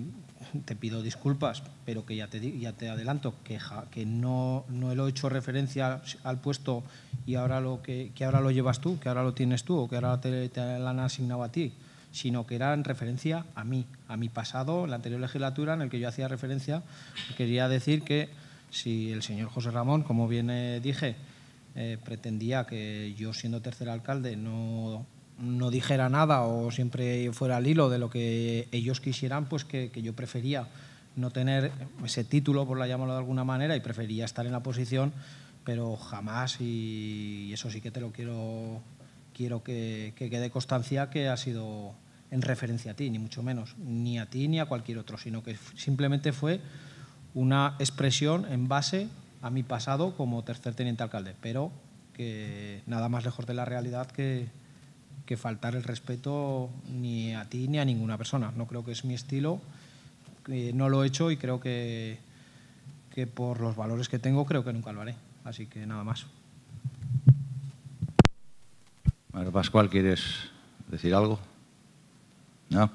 te pido disculpas, pero que ya te, ya te adelanto que, que no, no lo he hecho referencia al puesto y ahora lo que, ahora lo llevas tú, que ahora lo tienes tú o que ahora te, la han asignado a ti, sino que era en referencia a mí, a mi pasado, la anterior legislatura en el que yo hacía referencia. Quería decir que si el señor José Ramón, como bien eh, dije, eh, pretendía que yo, siendo tercer alcalde, no, dijera nada o siempre fuera al hilo de lo que ellos quisieran, pues que, yo prefería no tener ese título, por la llamarlo de alguna manera, y prefería estar en la posición, pero jamás, y, eso sí que te lo quiero, quiero que, que quede constancia, que ha sido en referencia a ti, ni mucho menos, ni a ti ni a cualquier otro, sino que simplemente fue una expresión en base a mi pasado como tercer teniente alcalde, pero que nada más lejos de la realidad que, faltar el respeto ni a ti ni a ninguna persona. No creo que es mi estilo, eh, no lo he hecho y creo que, que por los valores que tengo creo que nunca lo haré. Así que nada más. Pascual, ¿quieres decir algo? No.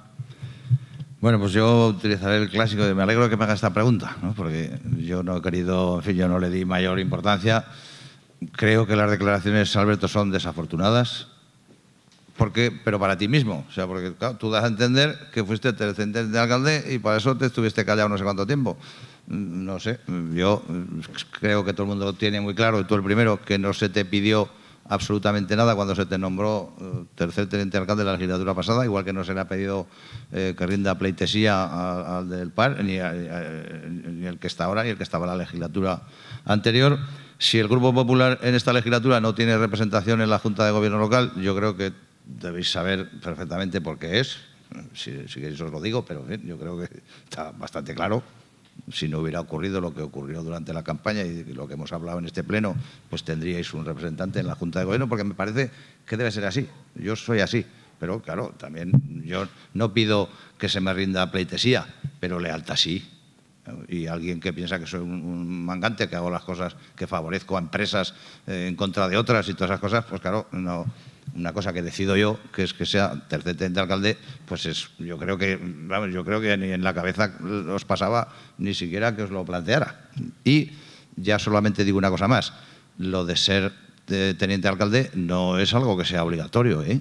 Bueno, pues yo utilizaré el clásico de me alegro que me haga esta pregunta, ¿no? porque yo no he querido, en fin, yo no le di mayor importancia. Creo que las declaraciones, Alberto, son desafortunadas, porque, pero para ti mismo, o sea, porque tú das a entender que fuiste tercero de alcalde y para eso te estuviste callado no sé cuánto tiempo. Mm, no sé, yo creo que todo el mundo tiene muy claro, y tú el primero, que no se te pidió absolutamente nada cuando se te nombró eh, tercer teniente alcalde de la legislatura pasada, igual que no se le ha pedido eh, que rinda pleitesía al del PAR, ni, el que está ahora, ni el que estaba en la legislatura anterior. Si el Grupo Popular en esta legislatura no tiene representación en la Junta de Gobierno local, yo creo que debéis saber perfectamente por qué es. Si, queréis os lo digo, pero yo creo que está bastante claro si no hubiera ocurrido lo que ocurrió durante la campaña y lo que hemos hablado en este pleno, pues tendríais un representante en la Junta de Gobierno, porque me parece que debe ser así. Yo soy así, pero claro, también yo no pido que se me rinda pleitesía, pero lealtad sí. Y alguien que piensa que soy un, mangante, que hago las cosas que favorezco a empresas eh, en contra de otras y todas esas cosas, pues claro, no, una cosa que decido yo, que es que sea tercer teniente alcalde, pues es, yo creo que, vamos, yo creo que ni en la cabeza os pasaba ni siquiera que os lo planteara. Y ya solamente digo una cosa más, lo de ser teniente alcalde no es algo que sea obligatorio, ¿eh?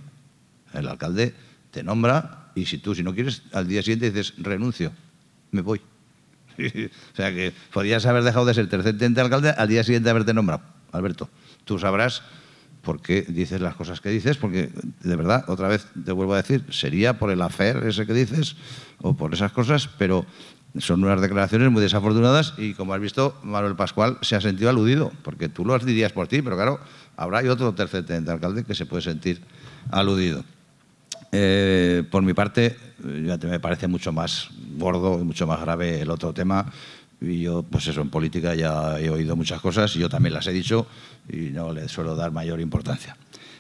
El alcalde te nombra y si tú si no quieres al día siguiente dices renuncio, me voy. o sea que podrías haber dejado de ser tercer teniente alcalde al día siguiente haberte nombrado, Alberto. Tú sabrás por qué dices las cosas que dices, porque de verdad, otra vez te vuelvo a decir, sería por el afer ese que dices o por esas cosas, pero son unas declaraciones muy desafortunadas y como has visto, Manuel Pascual se ha sentido aludido, porque tú lo dirías por ti, pero claro, habrá otro tercer teniente alcalde que se puede sentir aludido. Eh, por mi parte, eh, ya me parece mucho más gordo y mucho más grave el otro tema y yo, pues eso, en política ya he oído muchas cosas, y yo también las he dicho y no le suelo dar mayor importancia.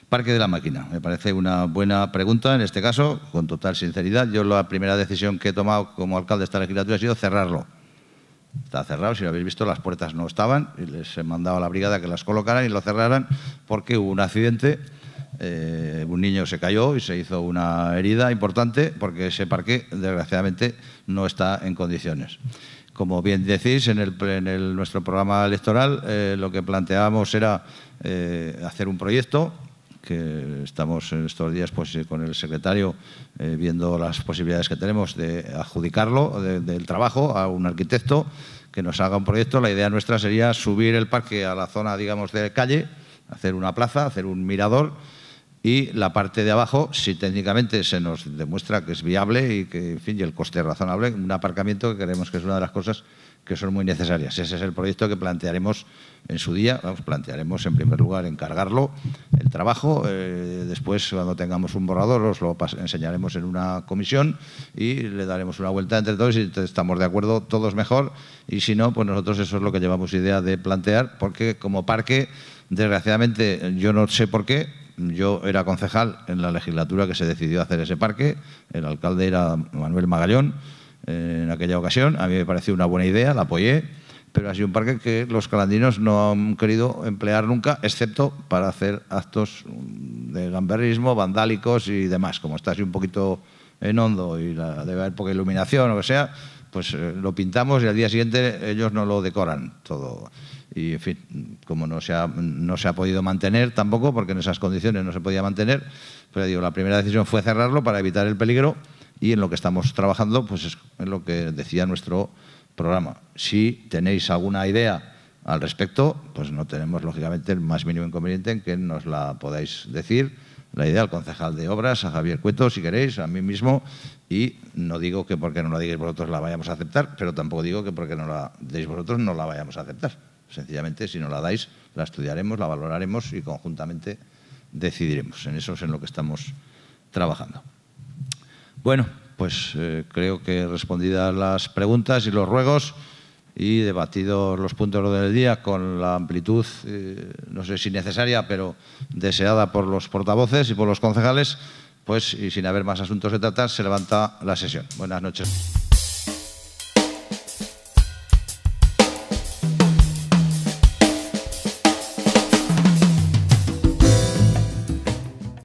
Parque de la máquina, me parece una buena pregunta en este caso, con total sinceridad. Yo la primera decisión que he tomado como alcalde de esta legislatura ha sido cerrarlo. Está cerrado, si lo habéis visto, las puertas no estaban, y les he mandado a la brigada que las colocaran y lo cerraran porque hubo un accidente. Eh, un niño se cayó y se hizo una herida importante porque ese parque, desgraciadamente, no está en condiciones como bien decís, en, nuestro programa electoral eh, lo que planteábamos era eh, hacer un proyecto que estamos en estos días pues, eh, con el secretario viendo las posibilidades que tenemos de adjudicarlo, del trabajo, a un arquitecto que nos haga un proyecto. La idea nuestra sería subir el parque a la zona, digamos, de calle, hacer una plaza, hacer un mirador y la parte de abajo, si técnicamente se nos demuestra que es viable y que en fin, y el coste es razonable, un aparcamiento que creemos que es una de las cosas que son muy necesarias. Ese es el proyecto que plantearemos en su día. Vamos, plantearemos en primer lugar encargarlo, el trabajo. Eh, después, cuando tengamos un borrador, os lo enseñaremos en una comisión y le daremos una vuelta entre todos. Si estamos de acuerdo, todos mejor. Y si no, pues nosotros eso es lo que llevamos idea de plantear, porque como parque, desgraciadamente, yo no sé por qué, yo era concejal en la legislatura que se decidió hacer ese parque, el alcalde era Manuel Magallón eh, en aquella ocasión, a mí me pareció una buena idea, la apoyé, pero ha sido un parque que los calandinos no han querido emplear nunca, excepto para hacer actos de gamberrismo, vandálicos y demás, como está así un poquito en hondo y debe haber poca iluminación o que sea, pues eh, lo pintamos y al día siguiente ellos no lo decoran todo y en fin, como no se, ha, no se ha podido mantener tampoco, porque en esas condiciones no se podía mantener, pues digo, la primera decisión fue cerrarlo para evitar el peligro y en lo que estamos trabajando, pues es lo que decía nuestro programa. Si tenéis alguna idea al respecto, pues no tenemos lógicamente el más mínimo inconveniente en que nos la podáis decir. La idea al concejal de obras, a Javier Cueto, si queréis, a mí mismo, y no digo que porque no la digáis vosotros la vayamos a aceptar, pero tampoco digo que porque no la deis vosotros no la vayamos a aceptar. Sencillamente, si no la dais, la estudiaremos, la valoraremos y conjuntamente decidiremos. En eso es en lo que estamos trabajando. Bueno, pues eh, creo que respondidas las preguntas y los ruegos y debatidos los puntos del orden del día con la amplitud, eh, no sé si necesaria, pero deseada por los portavoces y por los concejales, pues y sin haber más asuntos de tratar, se levanta la sesión. Buenas noches.